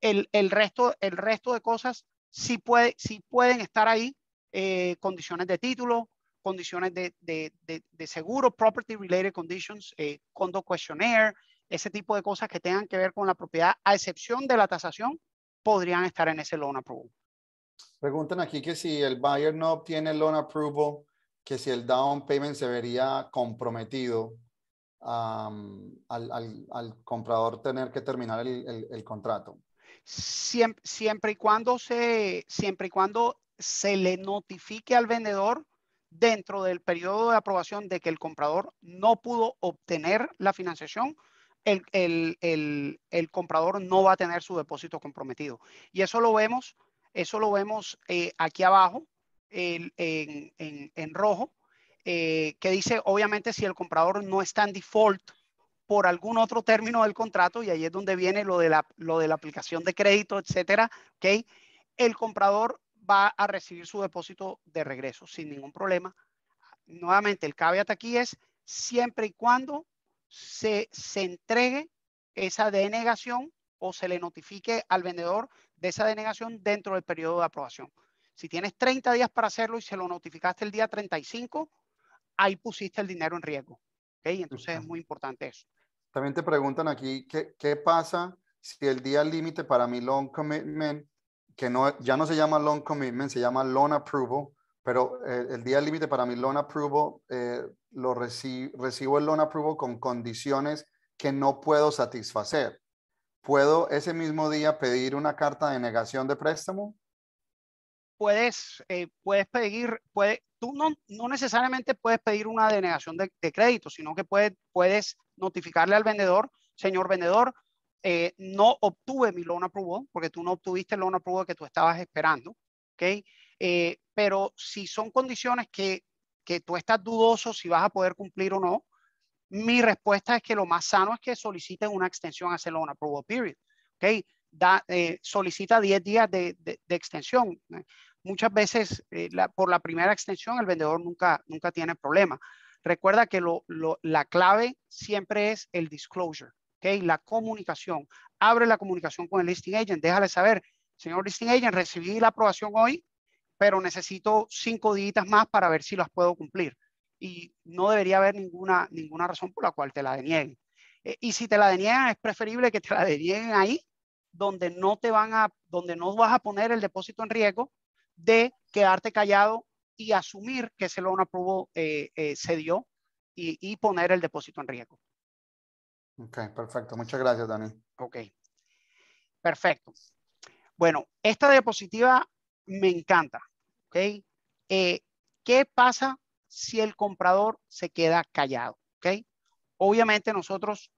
el, resto, el resto de cosas sí, puede, pueden estar ahí, eh, condiciones de título, condiciones de, seguro, property related conditions, eh, condo questionnaire, ese tipo de cosas que tengan que ver con la propiedad, a excepción de la tasación, podrían estar en ese loan approval. Preguntan aquí que si el buyer no obtiene el loan approval, que si el down payment se vería comprometido al, comprador tener que terminar el, contrato. Siempre, y cuando se, siempre y cuando se le notifique al vendedor dentro del periodo de aprobación de que el comprador no pudo obtener la financiación, el, comprador no va a tener su depósito comprometido. Y eso lo vemos, eso lo vemos eh, aquí abajo en, rojo, eh, que dice, obviamente, si el comprador no está en default por algún otro término del contrato, y ahí es donde viene lo de la, lo de la aplicación de crédito, etcétera, El comprador va a recibir su depósito de regreso sin ningún problema. Nuevamente, el caveat aquí es siempre y cuando se, se entregue esa denegación o se le notifique al vendedor de esa denegación dentro del periodo de aprobación. Si tienes 30 días para hacerlo y se lo notificaste el día 35, ahí pusiste el dinero en riesgo. ¿okay? Entonces es muy importante eso. También te preguntan aquí, ¿qué, qué pasa si el día límite para mi loan commitment, que no, ya no se llama loan commitment, se llama loan approval, pero eh, el, día límite para mi loan approval, eh, lo reci, recibo el loan approval con condiciones que no puedo satisfacer. ¿Puedo ese mismo día pedir una carta de negación de préstamo? puedes, eh, puedes pedir, puede, tú no, necesariamente puedes pedir una denegación de, crédito, sino que puede, puedes notificarle al vendedor, señor vendedor, eh, no obtuve mi loan approval, porque tú no obtuviste el loan approval que tú estabas esperando, ¿ok? Eh, pero si son condiciones que, que tú estás dudoso si vas a poder cumplir o no, mi respuesta es que lo más sano es que soliciten una extensión a ese loan approval period, ¿ok? da, eh, solicita 10 días de, extensión. Muchas veces eh, por la primera extensión el vendedor nunca, nunca tiene problema. Recuerda que la clave siempre es el disclosure, ¿okay? la comunicación. Abre la comunicación con el listing agent, déjale saber, señor listing agent, recibí la aprobación hoy, pero necesito cinco días más para ver si las puedo cumplir. Y no debería haber ninguna, ninguna razón por la cual te la denieguen. Eh, y si te la deniegan, es preferible que te la denieguen ahí donde no te van a, donde no vas a poner el depósito en riesgo de quedarte callado y asumir que ese lo approval eh, eh, se dio y, poner el depósito en riesgo. Ok, perfecto. Muchas gracias, Dani. Ok, perfecto. Bueno, esta diapositiva me encanta. Ok, eh, ¿qué pasa si el comprador se queda callado? Ok, obviamente nosotros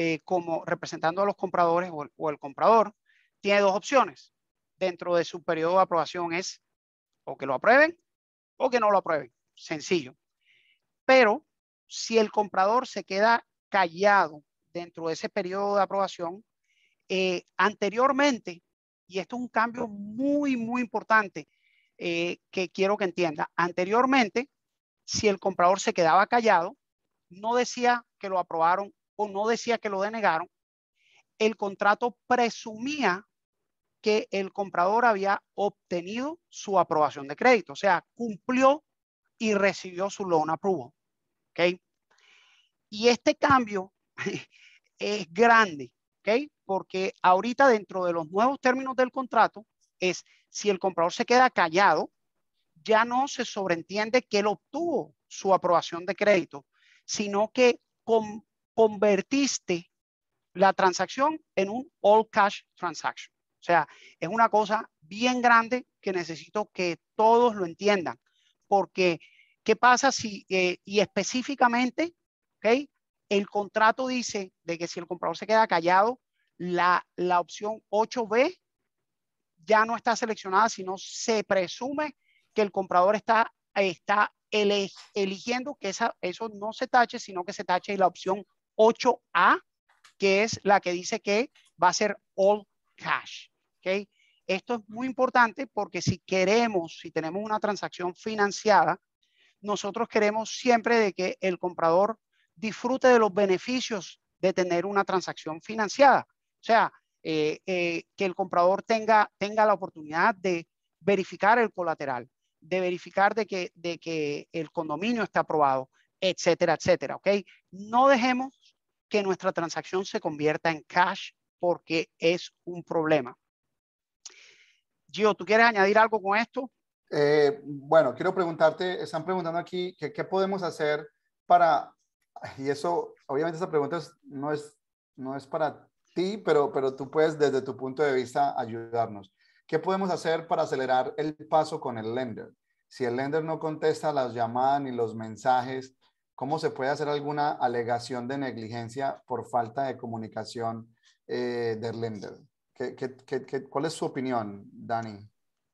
eh, como representando a los compradores o el, comprador, tiene dos opciones. Dentro de su periodo de aprobación es o que lo aprueben o que no lo aprueben. Sencillo. Pero si el comprador se queda callado dentro de ese periodo de aprobación, eh, anteriormente, y esto es un cambio muy, muy importante eh, que quiero que entienda, anteriormente, si el comprador se quedaba callado, no decía que lo aprobaron o no decía que lo denegaron, el contrato presumía que el comprador había obtenido su aprobación de crédito, o sea, cumplió y recibió su loan approval. ¿okay? Y este cambio es grande, ¿okay? porque ahorita dentro de los nuevos términos del contrato es si el comprador se queda callado, ya no se sobreentiende que él obtuvo su aprobación de crédito, sino que con, convertiste la transacción en un all cash transaction. O sea, es una cosa bien grande que necesito que todos lo entiendan, porque ¿qué pasa si, eh, y específicamente, ¿ok? el contrato dice de que si el comprador se queda callado, la, la opción 8B ya no está seleccionada, sino se presume que el comprador está, está eligiendo que esa, eso no se tache, sino que se tache la opción 8A, que es la que dice que va a ser all cash. ¿okay? Esto es muy importante porque si queremos, si tenemos una transacción financiada, nosotros queremos siempre de que el comprador disfrute de los beneficios de tener una transacción financiada. O sea, eh, eh, que el comprador tenga, tenga la oportunidad de verificar el colateral, de verificar de que, de que el condominio está aprobado, etcétera, etcétera. okay. No dejemos que nuestra transacción se convierta en cash porque es un problema. Gio, ¿tú quieres añadir algo con esto? Eh, bueno, quiero preguntarte, están preguntando aquí qué podemos hacer para, y eso, obviamente esa pregunta no, es, no es para ti, pero, pero tú puedes desde tu punto de vista ayudarnos. ¿Qué podemos hacer para acelerar el paso con el lender? Si el lender no contesta las llamadas ni los mensajes, ¿Cómo se puede hacer alguna alegación de negligencia por falta de comunicación eh, del lender? ¿Qué, qué, qué, cuál es su opinión, Dani?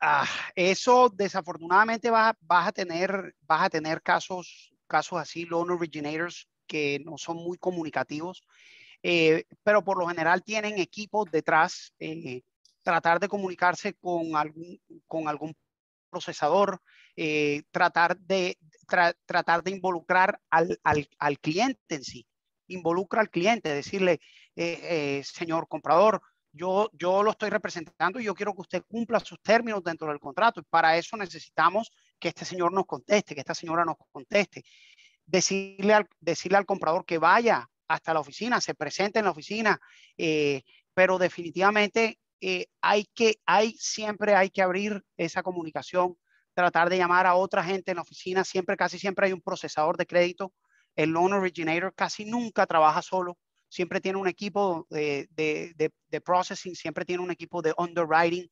Ah, eso desafortunadamente vas, vas, a tener, vas a tener casos, casos así, loan originators que no son muy comunicativos, eh, pero por lo general tienen equipos detrás. Eh, tratar de comunicarse con algún, con algún procesador, eh, tratar, de, tratar de involucrar al, cliente en sí, involucra al cliente, decirle, eh, eh, señor comprador, yo, yo lo estoy representando y yo quiero que usted cumpla sus términos dentro del contrato. para eso necesitamos que este señor nos conteste, que esta señora nos conteste. Decirle al, decirle al comprador que vaya hasta la oficina, se presente en la oficina, pero definitivamente eh, hay que, hay, siempre hay que abrir esa comunicación, tratar de llamar a otra gente en la oficina, siempre, casi siempre hay un procesador de crédito, el loan originator casi nunca trabaja solo, siempre tiene un equipo de, de, de, processing, siempre tiene un equipo de underwriting,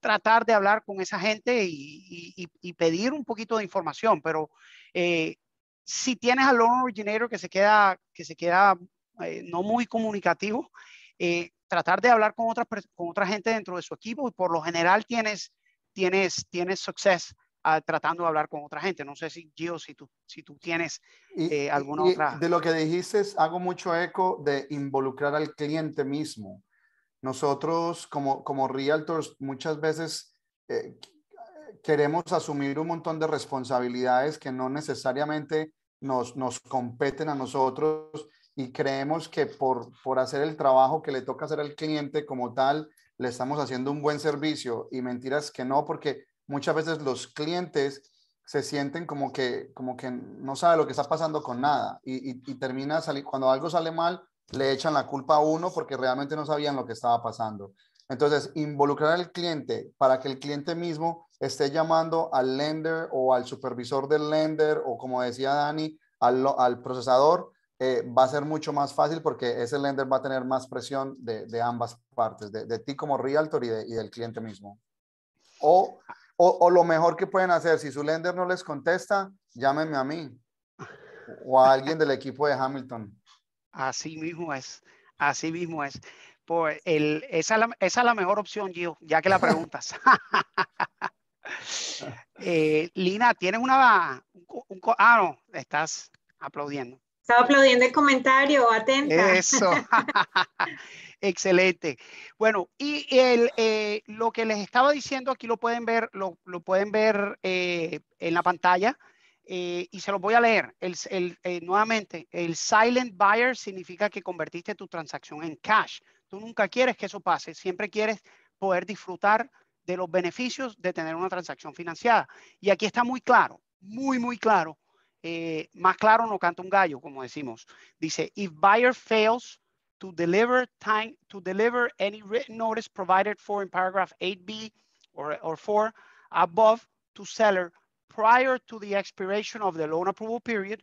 tratar de hablar con esa gente y, y, y pedir un poquito de información, pero eh, si tienes al loan originator que se queda, que se queda eh, no muy comunicativo, tratar de hablar con otra, otra gente dentro de su equipo y por lo general tienes, tienes, tienes success ah, tratando de hablar con otra gente. No sé si, Gio, si tú, si tú tienes eh, alguna otra. De lo que dijiste, hago mucho eco de involucrar al cliente mismo. Nosotros como, como realtors muchas veces eh, queremos asumir un montón de responsabilidades que no necesariamente nos, nos competen a nosotros y creemos que por, por hacer el trabajo que le toca hacer al cliente como tal, le estamos haciendo un buen servicio y mentiras que no, porque muchas veces los clientes se sienten como que, como que no sabe lo que está pasando con nada y, termina cuando algo sale mal, le echan la culpa a uno porque realmente no sabían lo que estaba pasando. Entonces, involucrar al cliente para que el cliente mismo esté llamando al lender o al supervisor del lender o como decía Dani, al, al procesador eh, va a ser mucho más fácil porque ese lender va a tener más presión de, ambas partes, de, ti como realtor y, del cliente mismo. O, o, lo mejor que pueden hacer, si su lender no les contesta, llámenme a mí o a alguien del equipo de Hamilton. Así mismo es, así mismo es. Pues el, esa, es la, mejor opción, Gio, ya que la preguntas. Eh, Lina, tienes una... ah, no, estás aplaudiendo. Estaba aplaudiendo el comentario, atenta. Eso. Excelente. Bueno, y eh, lo que les estaba diciendo aquí lo pueden ver, lo, pueden ver eh, en la pantalla eh, y se lo voy a leer. El, nuevamente, el silent buyer significa que convertiste tu transacción en cash. Tú nunca quieres que eso pase, siempre quieres poder disfrutar de los beneficios de tener una transacción financiada. Y aquí está muy claro, muy, muy claro eh, más claro no canta un gallo, como decimos. Dice, if buyer fails to deliver time to deliver any written notice provided for in paragraph 8b or, or 4 above to seller prior to the expiration of the loan approval period.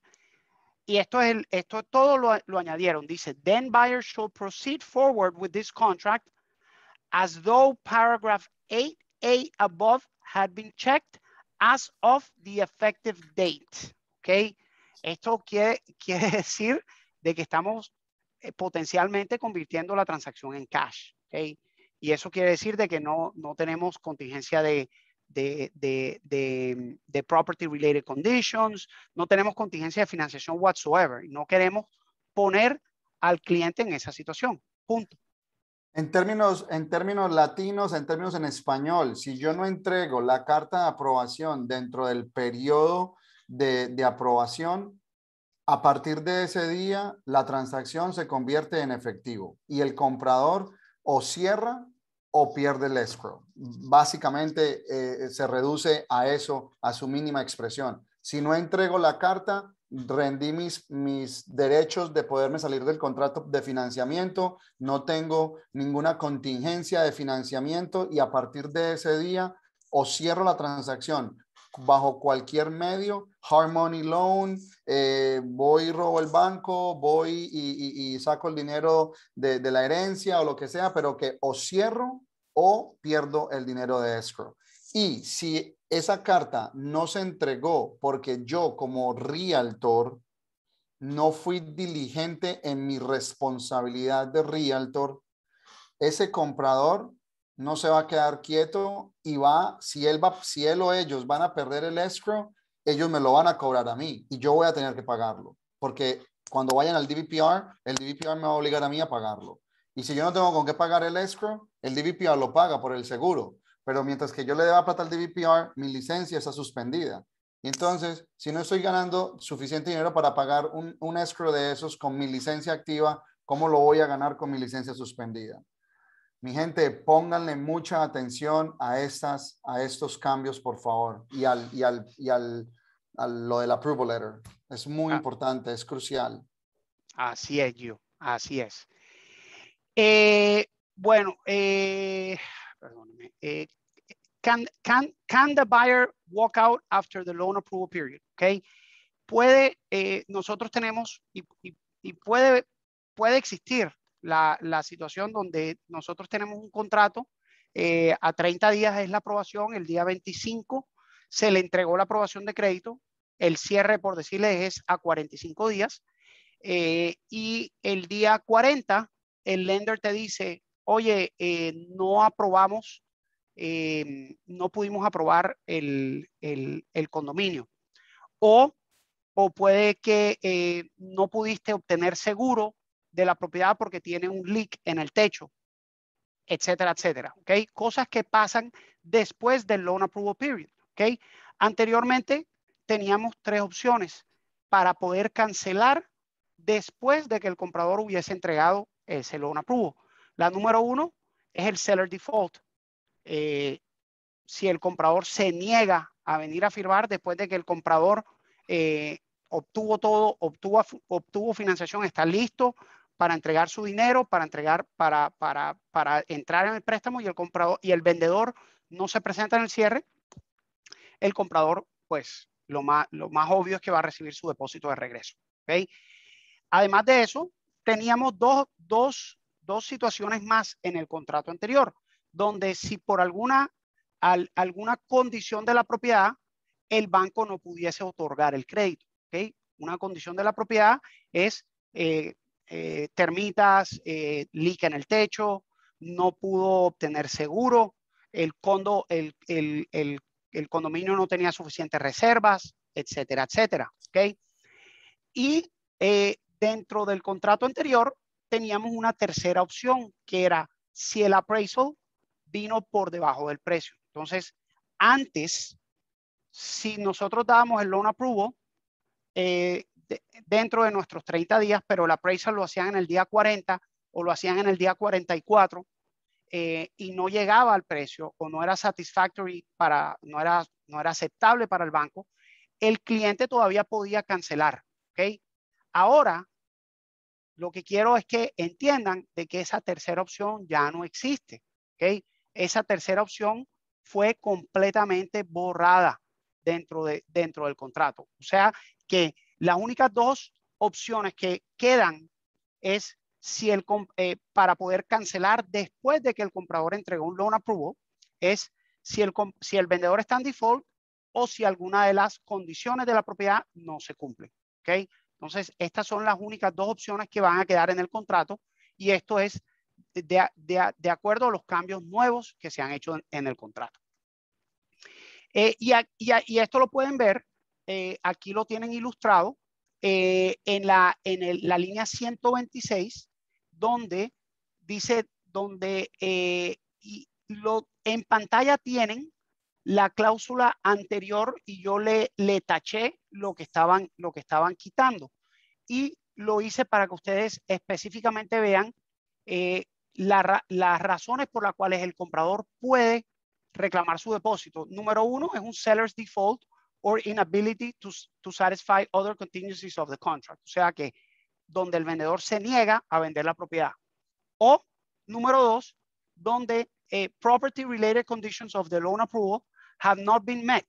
Y esto es el, esto todo lo, lo añadieron. Dice, then buyer shall proceed forward with this contract as though paragraph 8a above had been checked as of the effective date. ¿ok? Esto quiere, quiere decir de que estamos eh, potencialmente convirtiendo la transacción en cash, Y eso quiere decir de que no, tenemos contingencia de, de, property related conditions, no tenemos contingencia de financiación whatsoever, no queremos poner al cliente en esa situación. Punto. En términos, en términos latinos, en términos en español, si yo no entrego la carta de aprobación dentro del periodo de, aprobación, a partir de ese día la transacción se convierte en efectivo y el comprador o cierra o pierde el escrow. Básicamente eh, se reduce a eso, a su mínima expresión. Si no entrego la carta, rendí mis, mis derechos de poderme salir del contrato de financiamiento, no tengo ninguna contingencia de financiamiento y a partir de ese día o cierro la transacción bajo cualquier medio, Harmony loan, eh, voy y robo el banco, voy y, saco el dinero de, de, la herencia o lo que sea, pero que o cierro o pierdo el dinero de escrow. Y si esa carta no se entregó porque yo como realtor no fui diligente en mi responsabilidad de realtor, ese comprador no se va a quedar quieto y va, si él va, o ellos van a perder el escro, ellos me lo van a cobrar a mí y yo voy a tener que pagarlo, porque cuando vayan al DVPR, el DVPR me va a obligar a mí a pagarlo. Y si yo no tengo con qué pagar el escro, el DVPR lo paga por el seguro, pero mientras que yo le deba plata al DVPR, mi licencia está suspendida. Y entonces, si no estoy ganando suficiente dinero para pagar un, un escrow de esos con mi licencia activa, ¿cómo lo voy a ganar con mi licencia suspendida? Mi gente, pónganle mucha atención a, estas, a estos cambios, por favor, y al, y al, y al a lo del approval letter. Es muy ah. importante, es crucial. Así es, yo, así es. Eh, bueno, eh, perdóneme. Eh, can, can, can the buyer walk out after the loan approval period? Okay. Puede, nosotros tenemos y, y puede, puede existir la, situación donde nosotros tenemos un contrato, eh, a 30 días es la aprobación, el día 25 se le entregó la aprobación de crédito, el cierre, por decirles, es a 45 días, eh, y el día 40 el lender te dice, oye, eh, no aprobamos, no pudimos aprobar el, condominio. O, o, puede que no pudiste obtener seguro de la propiedad porque tiene un leak en el techo, etcétera, etcétera. ¿okay? Cosas que pasan después del loan approval period. ¿okay? Anteriormente teníamos tres opciones para poder cancelar después de que el comprador hubiese entregado ese loan approval. La número uno es el seller default. Eh, si el comprador se niega a venir a firmar después de que el comprador eh, obtuvo todo, obtuvo, obtuvo financiación, está listo para entregar su dinero, para entregar, para, para, entrar en el préstamo y el comprador y el vendedor no se presenta en el cierre, el comprador, pues lo más, lo más obvio es que va a recibir su depósito de regreso. ¿okay? Además de eso, teníamos dos, dos, situaciones más en el contrato anterior, donde si por alguna, alguna condición de la propiedad, el banco no pudiese otorgar el crédito. ¿okay? Una condición de la propiedad es eh, eh, termitas, eh, en el techo, no pudo obtener seguro, el, condo, el, condominio no tenía suficientes reservas, etcétera, etcétera. ¿okay? Y eh, dentro del contrato anterior teníamos una tercera opción que era si el appraisal vino por debajo del precio. Entonces, antes, si nosotros dábamos el loan approval, eh, dentro de nuestros 30 días, pero la appraisal lo hacían en el día 40 o lo hacían en el día 44 eh, y no llegaba al precio o no era satisfactory para, no era, no era aceptable para el banco, el cliente todavía podía cancelar. ¿ok? Ahora, lo que quiero es que entiendan de que esa tercera opción ya no existe. ¿ok? Esa tercera opción fue completamente borrada dentro, de, dentro del contrato. O sea que las únicas dos opciones que quedan es si el, eh, para poder cancelar después de que el comprador entregó un loan approval, es si el, si el vendedor está en default o si alguna de las condiciones de la propiedad no se cumple. ¿okay? Entonces, estas son las únicas dos opciones que van a quedar en el contrato y esto es de, de, acuerdo a los cambios nuevos que se han hecho en, el contrato. Eh, y, y, y, esto lo pueden ver eh, aquí lo tienen ilustrado eh, en, la, en el, la línea 126, donde dice, donde eh, y lo, en pantalla tienen la cláusula anterior y yo le, le taché lo que, estaban, lo que estaban quitando. Y lo hice para que ustedes específicamente vean las razones por las cuales el comprador puede reclamar su depósito. Número uno es un seller's default or inability to, satisfy other contingencies of the contract. O sea que donde el vendedor se niega a vender la propiedad. O número dos, donde eh, property related conditions of the loan approval have not been met.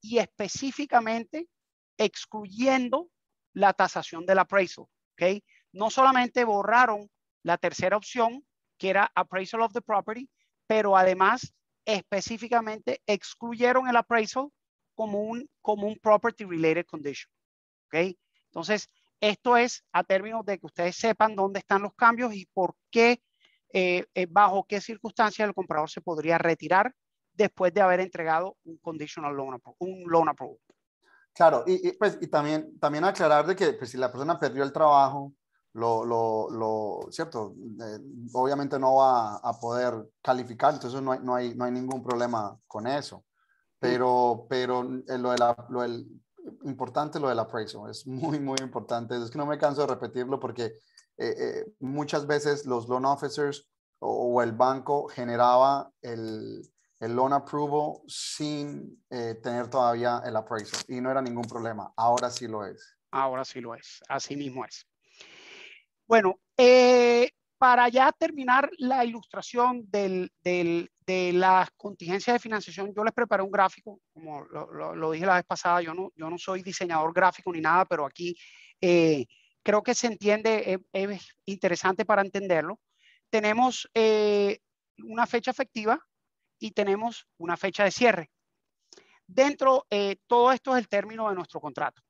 Y específicamente excluyendo la tasación del appraisal. ¿okay? No solamente borraron la tercera opción, que era appraisal of the property, pero además específicamente excluyeron el appraisal como un, como un property related condition. ¿Ok? Entonces, esto es a términos de que ustedes sepan dónde están los cambios y por qué, eh, eh, bajo qué circunstancias el comprador se podría retirar después de haber entregado un conditional loan approval, un loan approval. Claro, y, pues, y también, también aclarar de que pues, si la persona perdió el trabajo, lo, lo, lo cierto, eh, obviamente no va a poder calificar, entonces no hay, no hay, no hay ningún problema con eso. Pero, pero eh, lo, de la, lo del, importante lo del appraisal, es muy, muy importante. Es que no me canso de repetirlo porque eh, eh, muchas veces los loan officers o, el banco generaba el, el loan approval sin tener todavía el appraisal y no era ningún problema. Ahora sí lo es. Ahora sí lo es, así mismo es. Bueno, eh, para ya terminar la ilustración de las contingencias de financiación, yo les preparé un gráfico, como lo, dije la vez pasada, yo no, soy diseñador gráfico ni nada, pero aquí eh, creo que se entiende, eh, eh, es, interesante para entenderlo. Tenemos una fecha efectiva y tenemos una fecha de cierre. Dentro, todo esto es el término de nuestro contrato.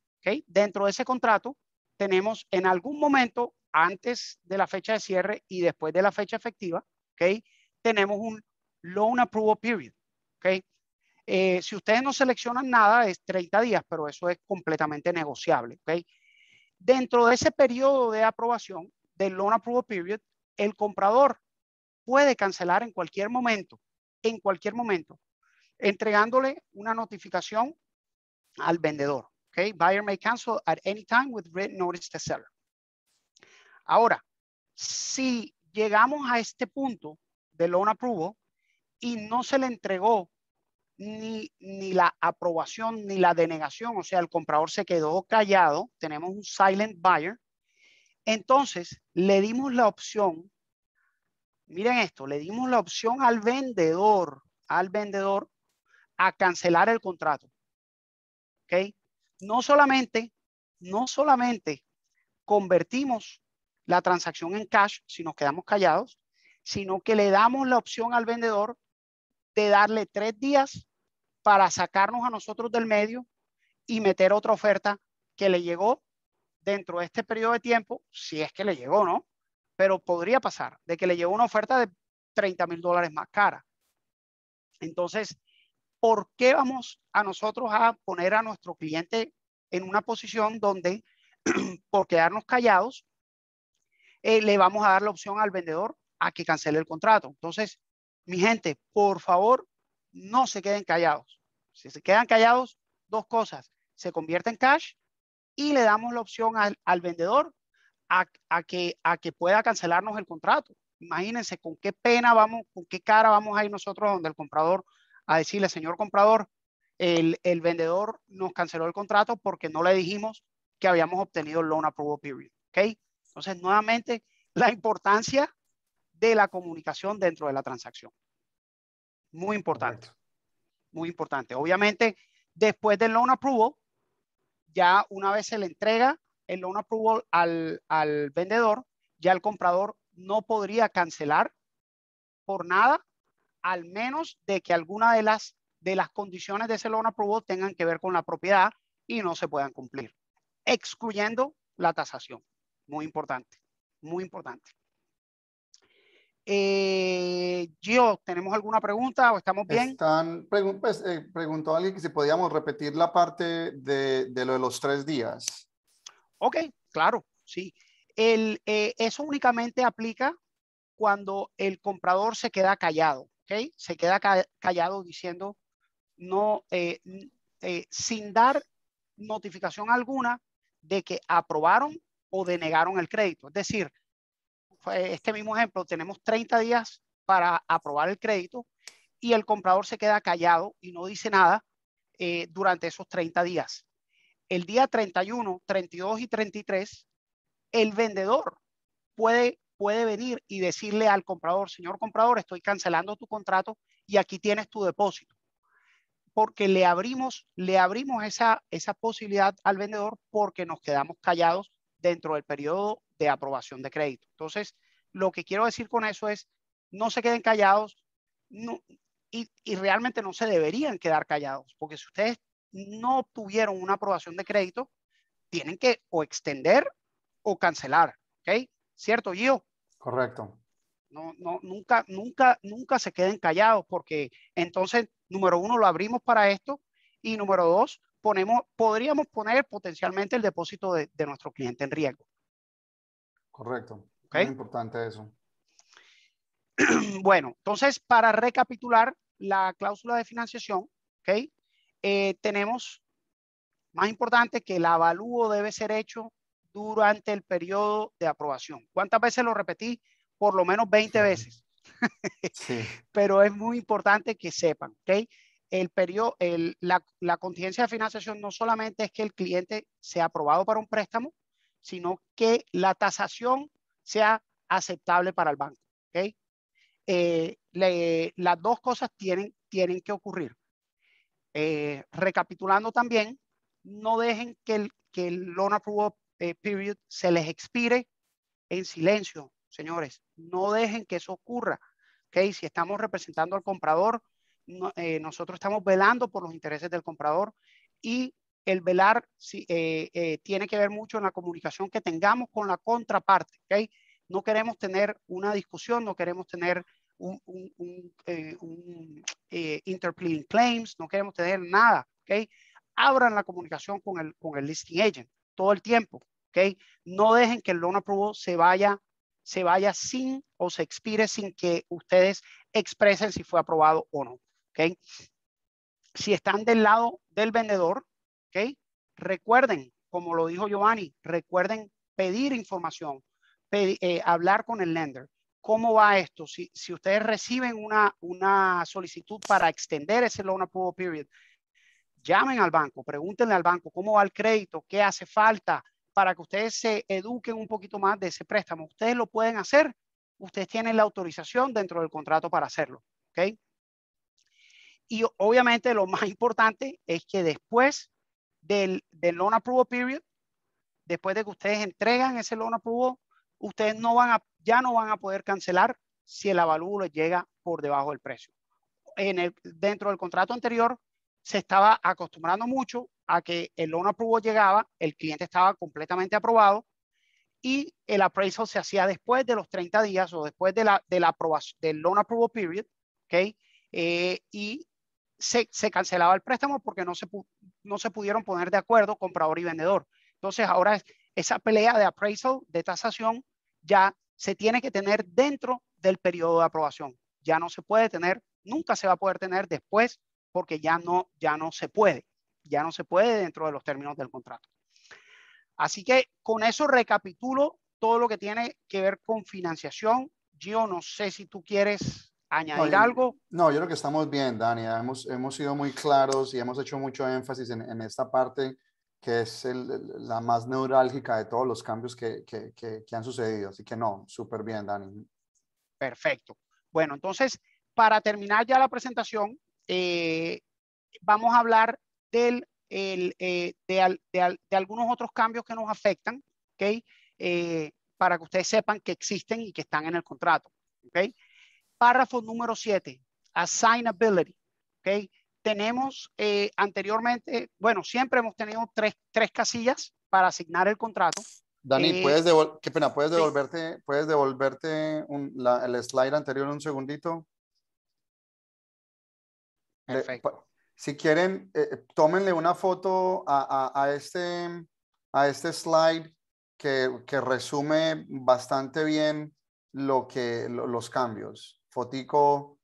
Dentro de ese contrato tenemos en algún momento antes de la fecha de cierre y después de la fecha efectiva, Tenemos un loan approval period, eh, si ustedes no seleccionan nada, es 30 días, pero eso es completamente negociable, Dentro de ese periodo de aprobación del loan approval period, el comprador puede cancelar en cualquier momento, en cualquier momento, entregándole una notificación al vendedor, Buyer may cancel at any time with written notice to seller. Ahora, si llegamos a este punto de loan approval y no se le entregó ni, ni la aprobación ni la denegación, o sea, el comprador se quedó callado, tenemos un silent buyer, entonces le dimos la opción, miren esto, le dimos la opción al vendedor, al vendedor a cancelar el contrato. ¿Ok? No solamente, no solamente convertimos la transacción en cash si nos quedamos callados, sino que le damos la opción al vendedor de darle tres días para sacarnos a nosotros del medio y meter otra oferta que le llegó dentro de este periodo de tiempo, si es que le llegó, ¿no? Pero podría pasar de que le llegó una oferta de 30 mil dólares más cara. Entonces, ¿por qué vamos a nosotros a poner a nuestro cliente en una posición donde por quedarnos callados eh, le vamos a dar la opción al vendedor a que cancele el contrato. Entonces, mi gente, por favor, no se queden callados. Si se quedan callados, dos cosas, se convierte en cash y le damos la opción al, al vendedor a, a, que, a que pueda cancelarnos el contrato. Imagínense con qué pena vamos, con qué cara vamos a ir nosotros donde el comprador a decirle, señor comprador, el, el vendedor nos canceló el contrato porque no le dijimos que habíamos obtenido el loan approval period. ¿okay? Entonces, nuevamente, la importancia de la comunicación dentro de la transacción. Muy importante. Muy importante. Obviamente, después del loan approval, ya una vez se le entrega el loan approval al, vendedor, ya el comprador no podría cancelar por nada, al menos de que alguna de las, de las condiciones de ese loan approval tengan que ver con la propiedad y no se puedan cumplir, excluyendo la tasación. Muy importante, muy importante. Eh, Gio, ¿tenemos alguna pregunta o estamos bien? Pues, eh, preguntó alguien que si podíamos repetir la parte de, lo de los tres días. Ok, claro, sí. El, eh, eso únicamente aplica cuando el comprador se queda callado, ¿ok? Se queda callado diciendo, no, eh, sin dar notificación alguna de que aprobaron o denegaron el crédito. Es decir, este mismo ejemplo, tenemos 30 días para aprobar el crédito y el comprador se queda callado y no dice nada eh, durante esos 30 días. El día 31, 32 y 33, el vendedor puede, puede venir y decirle al comprador, señor comprador, estoy cancelando tu contrato y aquí tienes tu depósito. Porque le abrimos, le abrimos esa, esa posibilidad al vendedor porque nos quedamos callados dentro del periodo de aprobación de crédito. Entonces, lo que quiero decir con eso es, no se queden callados y, realmente no se deberían quedar callados, porque si ustedes no obtuvieron una aprobación de crédito, tienen que o extender o cancelar, ¿ok? ¿Cierto, Gio? Correcto. No, no, nunca, nunca, nunca se queden callados porque entonces, número uno, lo abrimos para esto y número dos, ponemos, podríamos poner potencialmente el depósito de, nuestro cliente en riesgo. Correcto. Muy importante eso. Bueno, entonces, para recapitular la cláusula de financiación, ¿okay? Eh, tenemos más importante que el avalúo debe ser hecho durante el periodo de aprobación. ¿Cuántas veces lo repetí? Por lo menos 20 veces. sí. Pero es muy importante que sepan, ¿ok? periodo, la, la, contingencia de financiación no solamente es que el cliente sea aprobado para un préstamo, sino que la tasación sea aceptable para el banco. Eh, las dos cosas tienen, que ocurrir. Eh, recapitulando también, no dejen que el, loan approval eh, period se les expire en silencio, señores. No dejen que eso ocurra. Si estamos representando al comprador, eh, nosotros estamos velando por los intereses del comprador y el velar eh, eh, tiene que ver mucho en la comunicación que tengamos con la contraparte. ¿okay? No queremos tener una discusión, no queremos tener un, un, interpleading claims, no queremos tener nada. ¿okay? Abran la comunicación con el, listing agent todo el tiempo. ¿okay? No dejen que el loan approval se vaya se vaya sin o se expire sin que ustedes expresen si fue aprobado o no. Si están del lado del vendedor, recuerden, como lo dijo Giovanni, recuerden pedir información, eh, hablar con el lender. ¿Cómo va esto? Si, ustedes reciben una, una solicitud para extender ese loan approval period, llamen al banco, pregúntenle al banco cómo va el crédito, qué hace falta para que ustedes se eduquen un poquito más de ese préstamo. Ustedes lo pueden hacer, ustedes tienen la autorización dentro del contrato para hacerlo. ¿okay? Y obviamente lo más importante es que después del, del loan approval period, después de que ustedes entregan ese loan approval, ustedes no van a, ya no van a poder cancelar si el avalúo les llega por debajo del precio. En el, dentro del contrato anterior se estaba acostumbrando mucho a que el loan approval llegaba, el cliente estaba completamente aprobado y el appraisal se hacía después de los 30 días o después de la, de la aprobación, del loan approval period, ¿ok? Eh, y se, cancelaba el préstamo porque no se, no se pudieron poner de acuerdo comprador y vendedor. Entonces ahora esa pelea de appraisal, de tasación, ya se tiene que tener dentro del periodo de aprobación. Ya no se puede tener, nunca se va a poder tener después porque ya no, ya no se puede, ya no se puede dentro de los términos del contrato. Así que con eso recapitulo todo lo que tiene que ver con financiación. Yo no sé si tú quieres añadir algo? No, yo creo que estamos bien, Dani. Hemos, hemos sido muy claros y hemos hecho mucho énfasis en, esta parte que es la más neurálgica de todos los cambios que, que, que, han sucedido. Así que no, súper bien, Dani. Perfecto. Bueno, entonces, para terminar ya la presentación, eh, vamos a hablar del, eh, de, algunos otros cambios que nos afectan, ¿ok? Eh, para que ustedes sepan que existen y que están en el contrato, ¿ok? Párrafo número 7, assignability. Tenemos eh, anteriormente, bueno, siempre hemos tenido tres, casillas para asignar el contrato. Dani, eh, ¿puedes, qué pena, ¿puedes devolverte, ¿puedes devolverte el slide anterior un segundito? Eh, Perfecto. si quieren, tómenle una foto a, este, a este slide que, que resume bastante bien lo que, los cambios. Fotico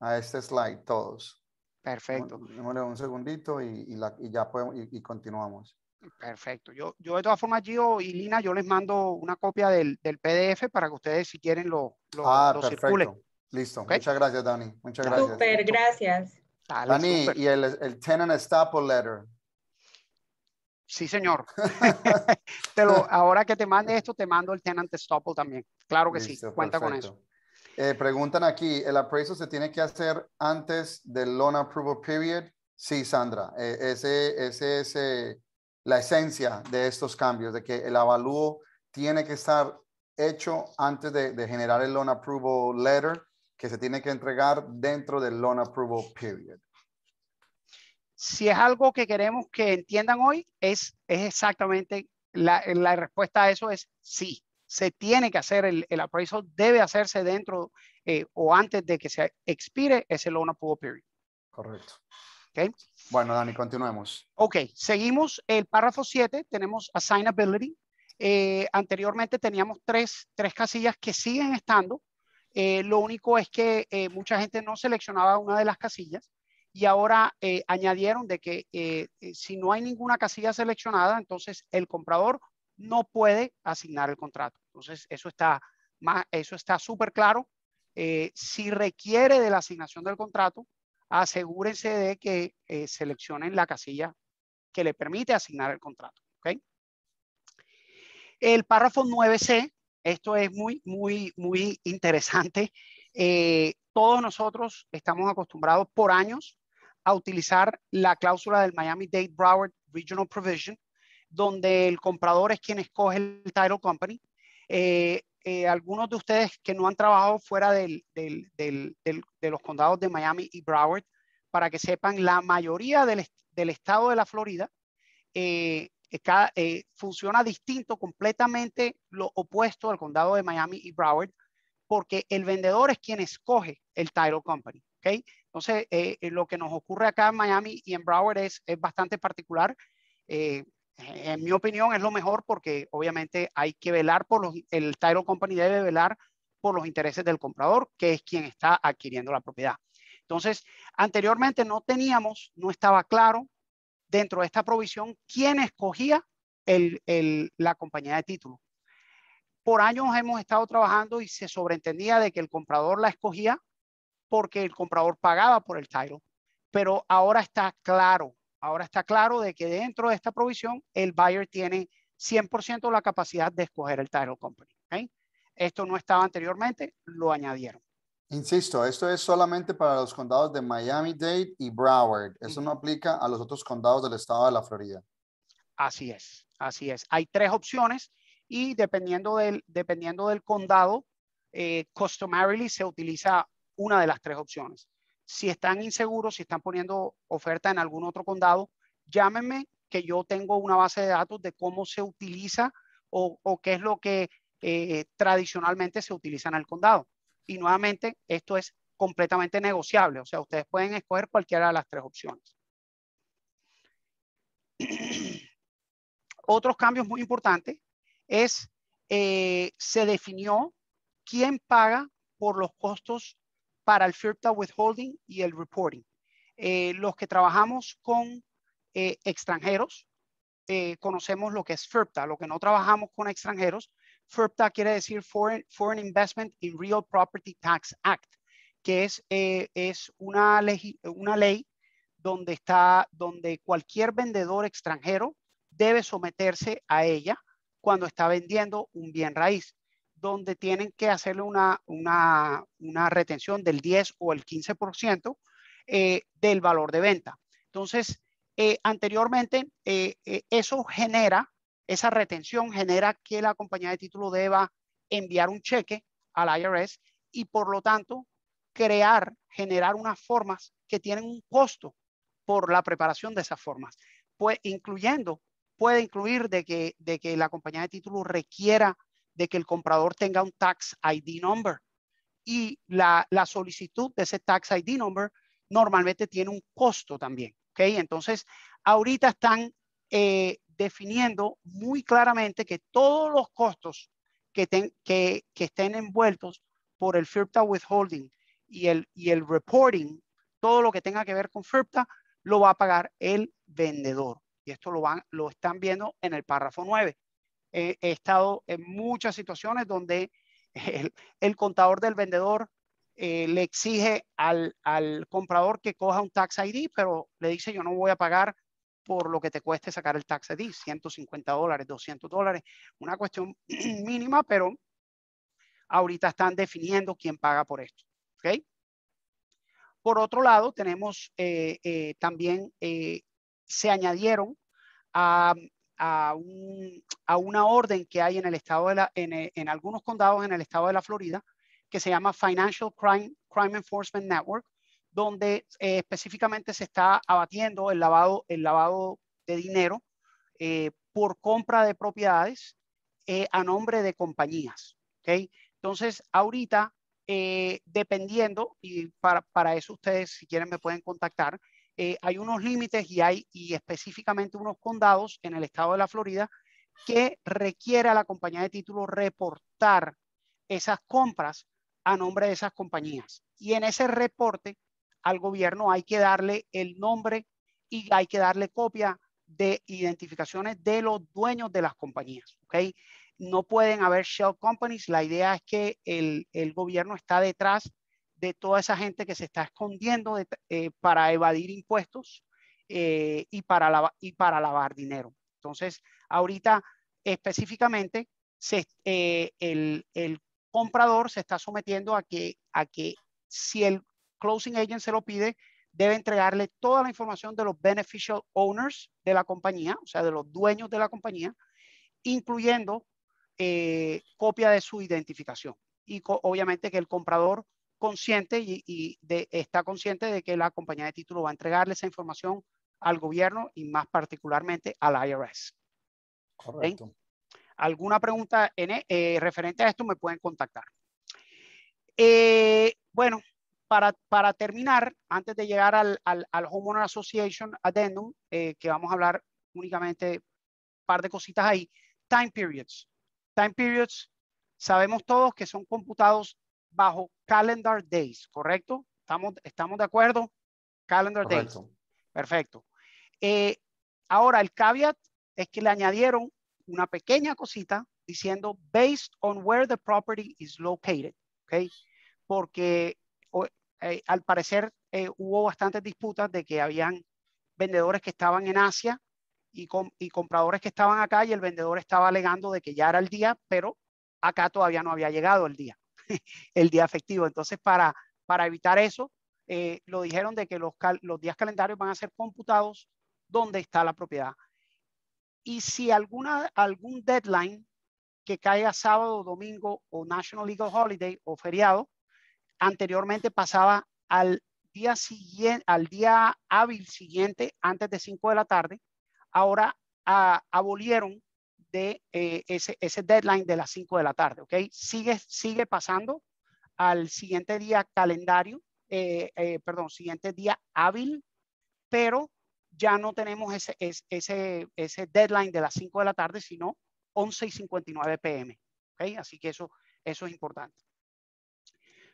a este slide, todos. Perfecto. un segundito y, y, la, y ya podemos, y, continuamos. Perfecto. Yo, yo de todas formas, Gio y Lina, yo les mando una copia del, del PDF para que ustedes si quieren lo, lo, ah, circulen. Listo. Muchas gracias, Dani. Muchas gracias. super gracias. Dani, y el, el tenant letter. Sí, señor. te ahora que te mande esto, te mando el tenant estoppel también. Claro que sí, cuenta con eso. Eh, preguntan aquí, ¿el appraisal se tiene que hacer antes del loan approval period? Sí, Sandra, eh, Esa ese, es eh, la esencia de estos cambios, de que el avalúo tiene que estar hecho antes de, generar el loan approval letter que se tiene que entregar dentro del loan approval period si es algo que queremos que entiendan hoy, es, es exactamente la, respuesta a eso es sí. Se tiene que hacer el, el appraisal, debe hacerse dentro eh, o antes de que se expire ese loan approval period. Correcto. Bueno, Dani, continuemos. Ok, seguimos el párrafo 7, tenemos assignability. Eh, anteriormente teníamos tres, casillas que siguen estando. Eh, lo único es que mucha gente no seleccionaba una de las casillas y ahora eh, añadieron de que eh, eh, si no hay ninguna casilla seleccionada, entonces el comprador no puede asignar el contrato. Entonces, eso está más, eso está súper claro. si requiere de la asignación del contrato, asegúrense de que seleccionen la casilla que le permite asignar el contrato. El párrafo 9C, esto es muy, muy, muy interesante. todos nosotros estamos acostumbrados por años a utilizar la cláusula del Miami-Dade Broward Regional Provision, donde el comprador es quien escoge el title company. Eh, eh, algunos de ustedes que no han trabajado fuera de los condados de Miami y Broward, para que sepan, la mayoría del, estado de la Florida eh, funciona distinto, completamente lo opuesto al condado de Miami y Broward, porque el vendedor es quien escoge el title company. ¿okay? Entonces, eh, eh, lo que nos ocurre acá en Miami y en Broward es, es bastante particular. Eh, en mi opinión es lo mejor porque obviamente hay que velar por los, el title company debe velar por los intereses del comprador, que es quien está adquiriendo la propiedad. Entonces, anteriormente no teníamos, no estaba claro dentro de esta provisión quién escogía la compañía de título. Por años hemos estado trabajando y se sobreentendía de que el comprador la escogía porque el comprador pagaba por el title. Pero ahora está claro, ahora está claro de que dentro de esta provisión el buyer tiene 100% la capacidad de escoger el title company. ¿okay? Esto no estaba anteriormente, lo añadieron. Insisto, esto es solamente para los condados de Miami-Dade y Broward. Eso no aplica a los otros condados del estado de la Florida. Así es, así es. Hay tres opciones y dependiendo del, dependiendo del condado, eh, customarily se utiliza una de las tres opciones. Si están inseguros, si están poniendo oferta en algún otro condado, llámenme que yo tengo una base de datos de cómo se utiliza o, qué es lo que eh, tradicionalmente se utiliza en el condado. Y nuevamente, esto es completamente negociable, o sea, ustedes pueden escoger cualquiera de las tres opciones. Otros cambios muy importantes es, eh, se definió quién paga por los costos para el FIRPTA Withholding y el Reporting. Eh, los que trabajamos con eh, extranjeros, eh, conocemos lo que es FIRPTA. Lo que no trabajamos con extranjeros, FIRPTA quiere decir Foreign, Investment in Real Property Tax Act, que es, es una, ley, una ley donde, está, donde cualquier vendedor extranjero debe someterse a ella cuando está vendiendo un bien raíz donde tienen que hacerle una, retención del 10 o el 15% eh, del valor de venta. Entonces, eh, anteriormente, eh, eh, eso genera, esa retención genera que la compañía de título deba enviar un cheque al IRS y por lo tanto crear, generar unas formas que tienen un costo por la preparación de esas formas, pues incluyendo, puede incluir de que, de que la compañía de título requiera de que el comprador tenga un tax ID number. Y la, solicitud de ese tax ID number normalmente tiene un costo también. okay? Entonces, ahorita están eh, definiendo muy claramente que todos los costos que, que, estén envueltos por el FIRPTA withholding y el, y el reporting, todo lo que tenga que ver con FIRPTA, lo va a pagar el vendedor. Y esto lo, van, lo están viendo en el párrafo 9 he estado en muchas situaciones donde el, contador del vendedor eh, le exige al, comprador que coja un tax ID, pero le dice yo no voy a pagar por lo que te cueste sacar el tax ID, 150 dólares, 200 dólares, una cuestión mínima, pero ahorita están definiendo quién paga por esto. ¿okay? Por otro lado, tenemos eh, eh, también, se añadieron a a, una orden que hay en, el estado eh, en, algunos condados en el estado de la Florida que se llama Financial Crime, Crime Enforcement Network, donde eh, específicamente se está abatiendo el lavado, el lavado de dinero eh, por compra de propiedades a nombre de compañías. ¿okay? Entonces, ahorita, dependiendo, y para, para eso ustedes, si quieren, me pueden contactar, eh, hay unos límites y hay y específicamente unos condados en el estado de la Florida que requiere a la compañía de títulos reportar esas compras a nombre de esas compañías. Y en ese reporte al gobierno hay que darle el nombre y hay que darle copia de identificaciones de los dueños de las compañías. ¿okay? No pueden haber shell companies. La idea es que el gobierno está detrás de toda esa gente que se está escondiendo eh, para evadir impuestos eh, y, para lavar dinero. Entonces, ahorita específicamente, eh, el, comprador se está sometiendo a que, si el closing agent se lo pide, debe entregarle toda la información de los beneficial owners de la compañía, o sea, de los dueños de la compañía, incluyendo copia de su identificación. Y obviamente que el comprador consciente y, está consciente de que la compañía de título va a entregarle esa información al gobierno y más particularmente al IRS. Correcto. ¿Alguna pregunta en, e, eh, referente a esto me pueden contactar? Eh, bueno, para, terminar, antes de llegar al, Homeowner Association Addendum, eh, que vamos a hablar únicamente un par de cositas ahí, time periods. Time periods, sabemos todos que son computados bajo calendar days, ¿correcto? ¿Estamos, estamos de acuerdo? Calendar days. Perfecto. Eh, ahora, el caveat es que le añadieron una pequeña cosita diciendo based on where the property is located, ¿ok? Porque eh, al parecer eh, hubo bastantes disputas de que habían vendedores que estaban en Asia y, y compradores que estaban acá y el vendedor estaba alegando de que ya era el día, pero acá todavía no había llegado el día. el día efectivo. Entonces, para, para evitar eso, eh, lo dijeron de que los, los días calendarios van a ser computados donde está la propiedad. Y si alguna, algún deadline que caiga sábado, domingo o National Legal Holiday o feriado, anteriormente pasaba al día siguiente, al día hábil siguiente, antes de 5 de la tarde, ahora ah, abolieron de eh, ese, ese, deadline de las 5 de la tarde, ¿ok? Sigue, sigue pasando al siguiente día calendario, eh, eh, perdón, siguiente día hábil, pero ya no tenemos ese, ese, ese deadline de las 5 de la tarde, sino 11 y 59 pm, ¿ok? Así que eso, eso es importante.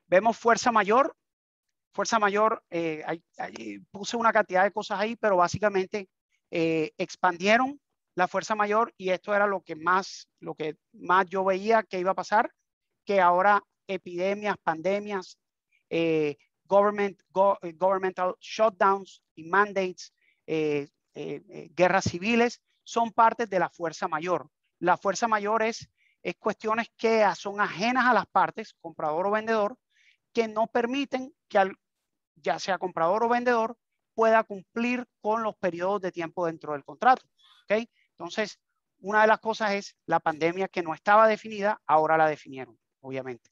Vemos fuerza mayor. Fuerza mayor, puse una cantidad de cosas ahí, pero básicamente expandieron la fuerza mayor y esto era lo que más, lo que más yo veía que iba a pasar, que ahora epidemias, pandemias, eh, government, eh, governmental shutdowns y mandates, eh, guerras civiles, son parte de la fuerza mayor. La fuerza mayor es, cuestiones que son ajenas a las partes, comprador o vendedor, que no permiten que al, ya sea comprador o vendedor pueda cumplir con los periodos de tiempo dentro del contrato. ¿okay? Entonces, una de las cosas es la pandemia que no estaba definida, ahora la definieron, obviamente.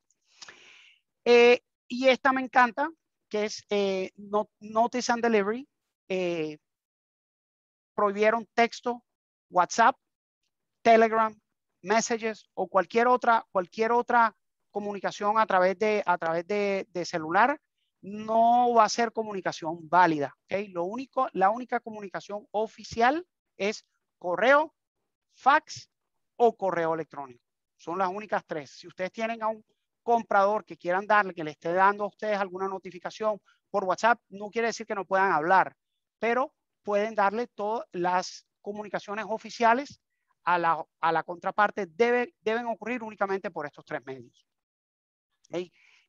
Eh, y esta me encanta, que es eh, Notice and Delivery. Eh, prohibieron texto, WhatsApp, Telegram, Messages o cualquier otra, cualquier otra comunicación a través de, a través celular. No va a ser comunicación válida. Lo único, la única comunicación oficial es correo, fax o correo electrónico. Son las únicas tres. Si ustedes tienen a un comprador que quieran darle, que le esté dando a ustedes alguna notificación por WhatsApp, no quiere decir que no puedan hablar, pero pueden darle todas las comunicaciones oficiales a la, contraparte. deben ocurrir únicamente por estos tres medios.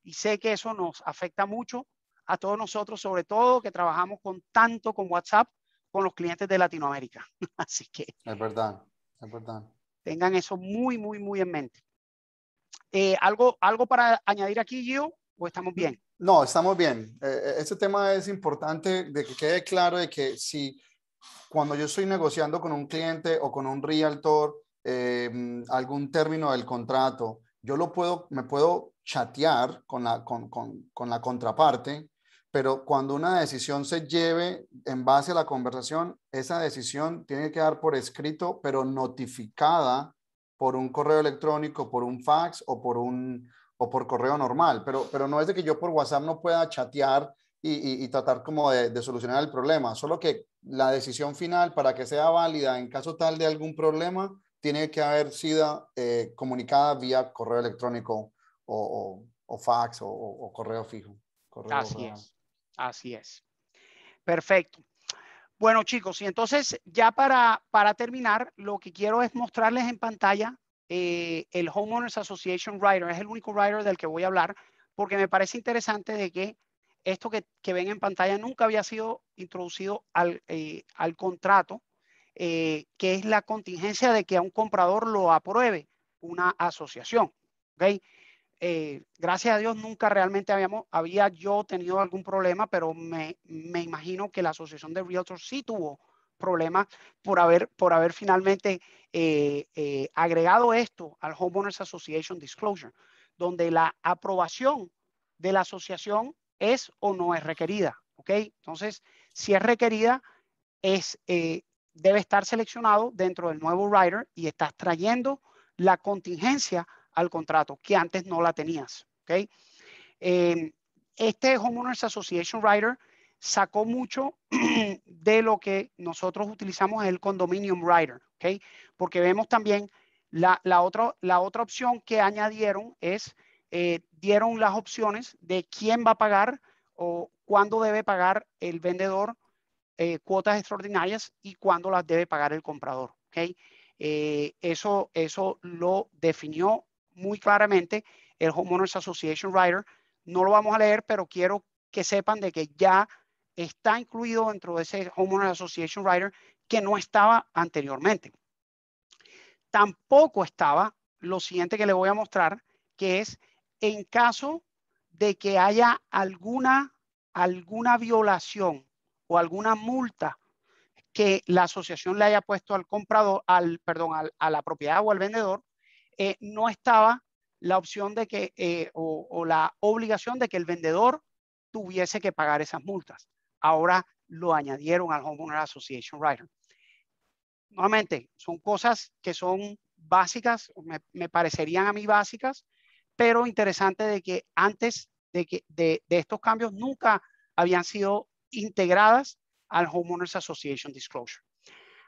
Y sé que eso nos afecta mucho a todos nosotros, sobre todo que trabajamos con tanto con WhatsApp, con los clientes de Latinoamérica. Así que... Es verdad, es verdad. Tengan eso muy, muy, muy en mente. Eh, ¿algo, ¿Algo para añadir aquí, Gio? ¿O estamos bien? No, estamos bien. Eh, eh, este tema es importante de que quede claro de que si cuando yo estoy negociando con un cliente o con un realtor algún término del contrato, yo lo puedo, me puedo chatear con la, con, con la contraparte pero cuando una decisión se lleve en base a la conversación, esa decisión tiene que dar por escrito, pero notificada por un correo electrónico, por un fax o por un o por correo normal, pero, pero no es de que yo por WhatsApp no pueda chatear y, tratar como de, solucionar el problema, solo que la decisión final para que sea válida en caso tal de algún problema tiene que haber sido eh, comunicada vía correo electrónico o, fax o, correo fijo. Así es. Así es. Perfecto. Bueno, chicos, y entonces ya para, para terminar, lo que quiero es mostrarles en pantalla eh, el Homeowners Association Writer, Es el único writer del que voy a hablar porque me parece interesante de que esto que, ven en pantalla nunca había sido introducido al, eh, contrato, eh, que es la contingencia de que a un comprador lo apruebe una asociación. ¿okay? Eh, gracias a Dios nunca realmente habíamos, había yo tenido algún problema, pero me, imagino que la Asociación de Realtors sí tuvo problemas por haber, por haber finalmente eh, eh, agregado esto al Homeowners Association Disclosure, donde la aprobación de la asociación es o no es requerida. ¿ok? Entonces, si es requerida, es, debe estar seleccionado dentro del nuevo rider y estás trayendo la contingencia al contrato, que antes no la tenías. ¿okay? Eh, este Homeowners Association Rider sacó mucho de lo que nosotros utilizamos el Condominium Rider, ok porque vemos también la, la, otra, la otra opción que añadieron es, eh, dieron las opciones de quién va a pagar o cuándo debe pagar el vendedor eh, cuotas extraordinarias y cuándo las debe pagar el comprador. ¿okay? Eh, eso, eso lo definió muy claramente el Homeowners Association Writer. No lo vamos a leer, pero quiero que sepan de que ya está incluido dentro de ese Homeowners Association Rider que no estaba anteriormente. Tampoco estaba lo siguiente que le voy a mostrar, que es en caso de que haya alguna, alguna violación o alguna multa que la asociación le haya puesto al comprador, al, perdón, al, a la propiedad o al vendedor, eh, no estaba la opción de que, eh, o, la obligación de que el vendedor tuviese que pagar esas multas. Ahora lo añadieron al Homeowner's Association Rider. Nuevamente, son cosas que son básicas, me, me parecerían a mí básicas, pero interesante de que antes de, que, de, de estos cambios nunca habían sido integradas al Homeowners Association Disclosure.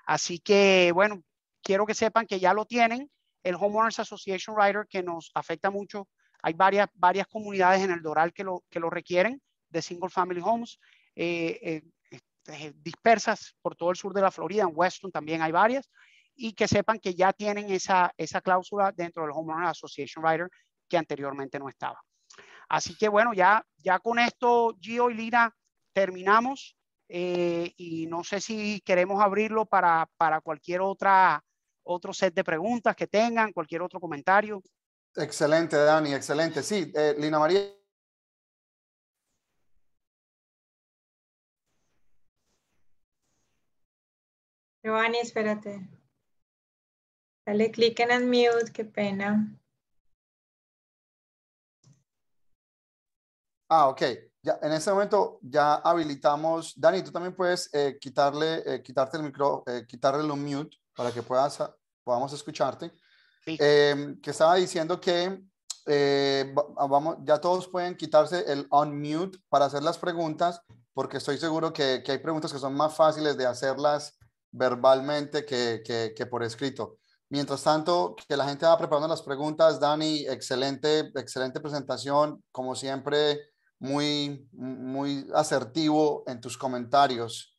Así que, bueno, quiero que sepan que ya lo tienen el Homeowners Association Rider que nos afecta mucho. Hay varias, varias comunidades en el Doral que lo, que lo requieren de single family homes, eh, eh, este, eh, dispersas por todo el sur de la Florida, en Weston también hay varias, y que sepan que ya tienen esa, esa cláusula dentro del Homeowners Association Rider que anteriormente no estaba. Así que bueno, ya, ya con esto, Gio y Lina, terminamos y no sé si queremos abrirlo para, para cualquier otra otro set de preguntas que tengan, cualquier otro comentario. Excelente, Dani, excelente. Sí, eh, Lina María. Giovanni, espérate. Dale clic en unmute, qué pena. Ah, ok. Ya, en este momento ya habilitamos. Dani, tú también puedes eh, quitarle, eh, quitarte el micro, quitarle el mute para que puedas, ah, podamos escucharte, em, que estaba diciendo que eh, ah, vamos, ya todos pueden quitarse el on mute para hacer las preguntas, porque estoy seguro que, que hay preguntas que son más fáciles de hacerlas verbalmente que, que, que, por escrito. Mientras tanto, que la gente va preparando las preguntas, Dani, excelente, excelente presentación, como siempre, muy, muy asertivo en tus comentarios.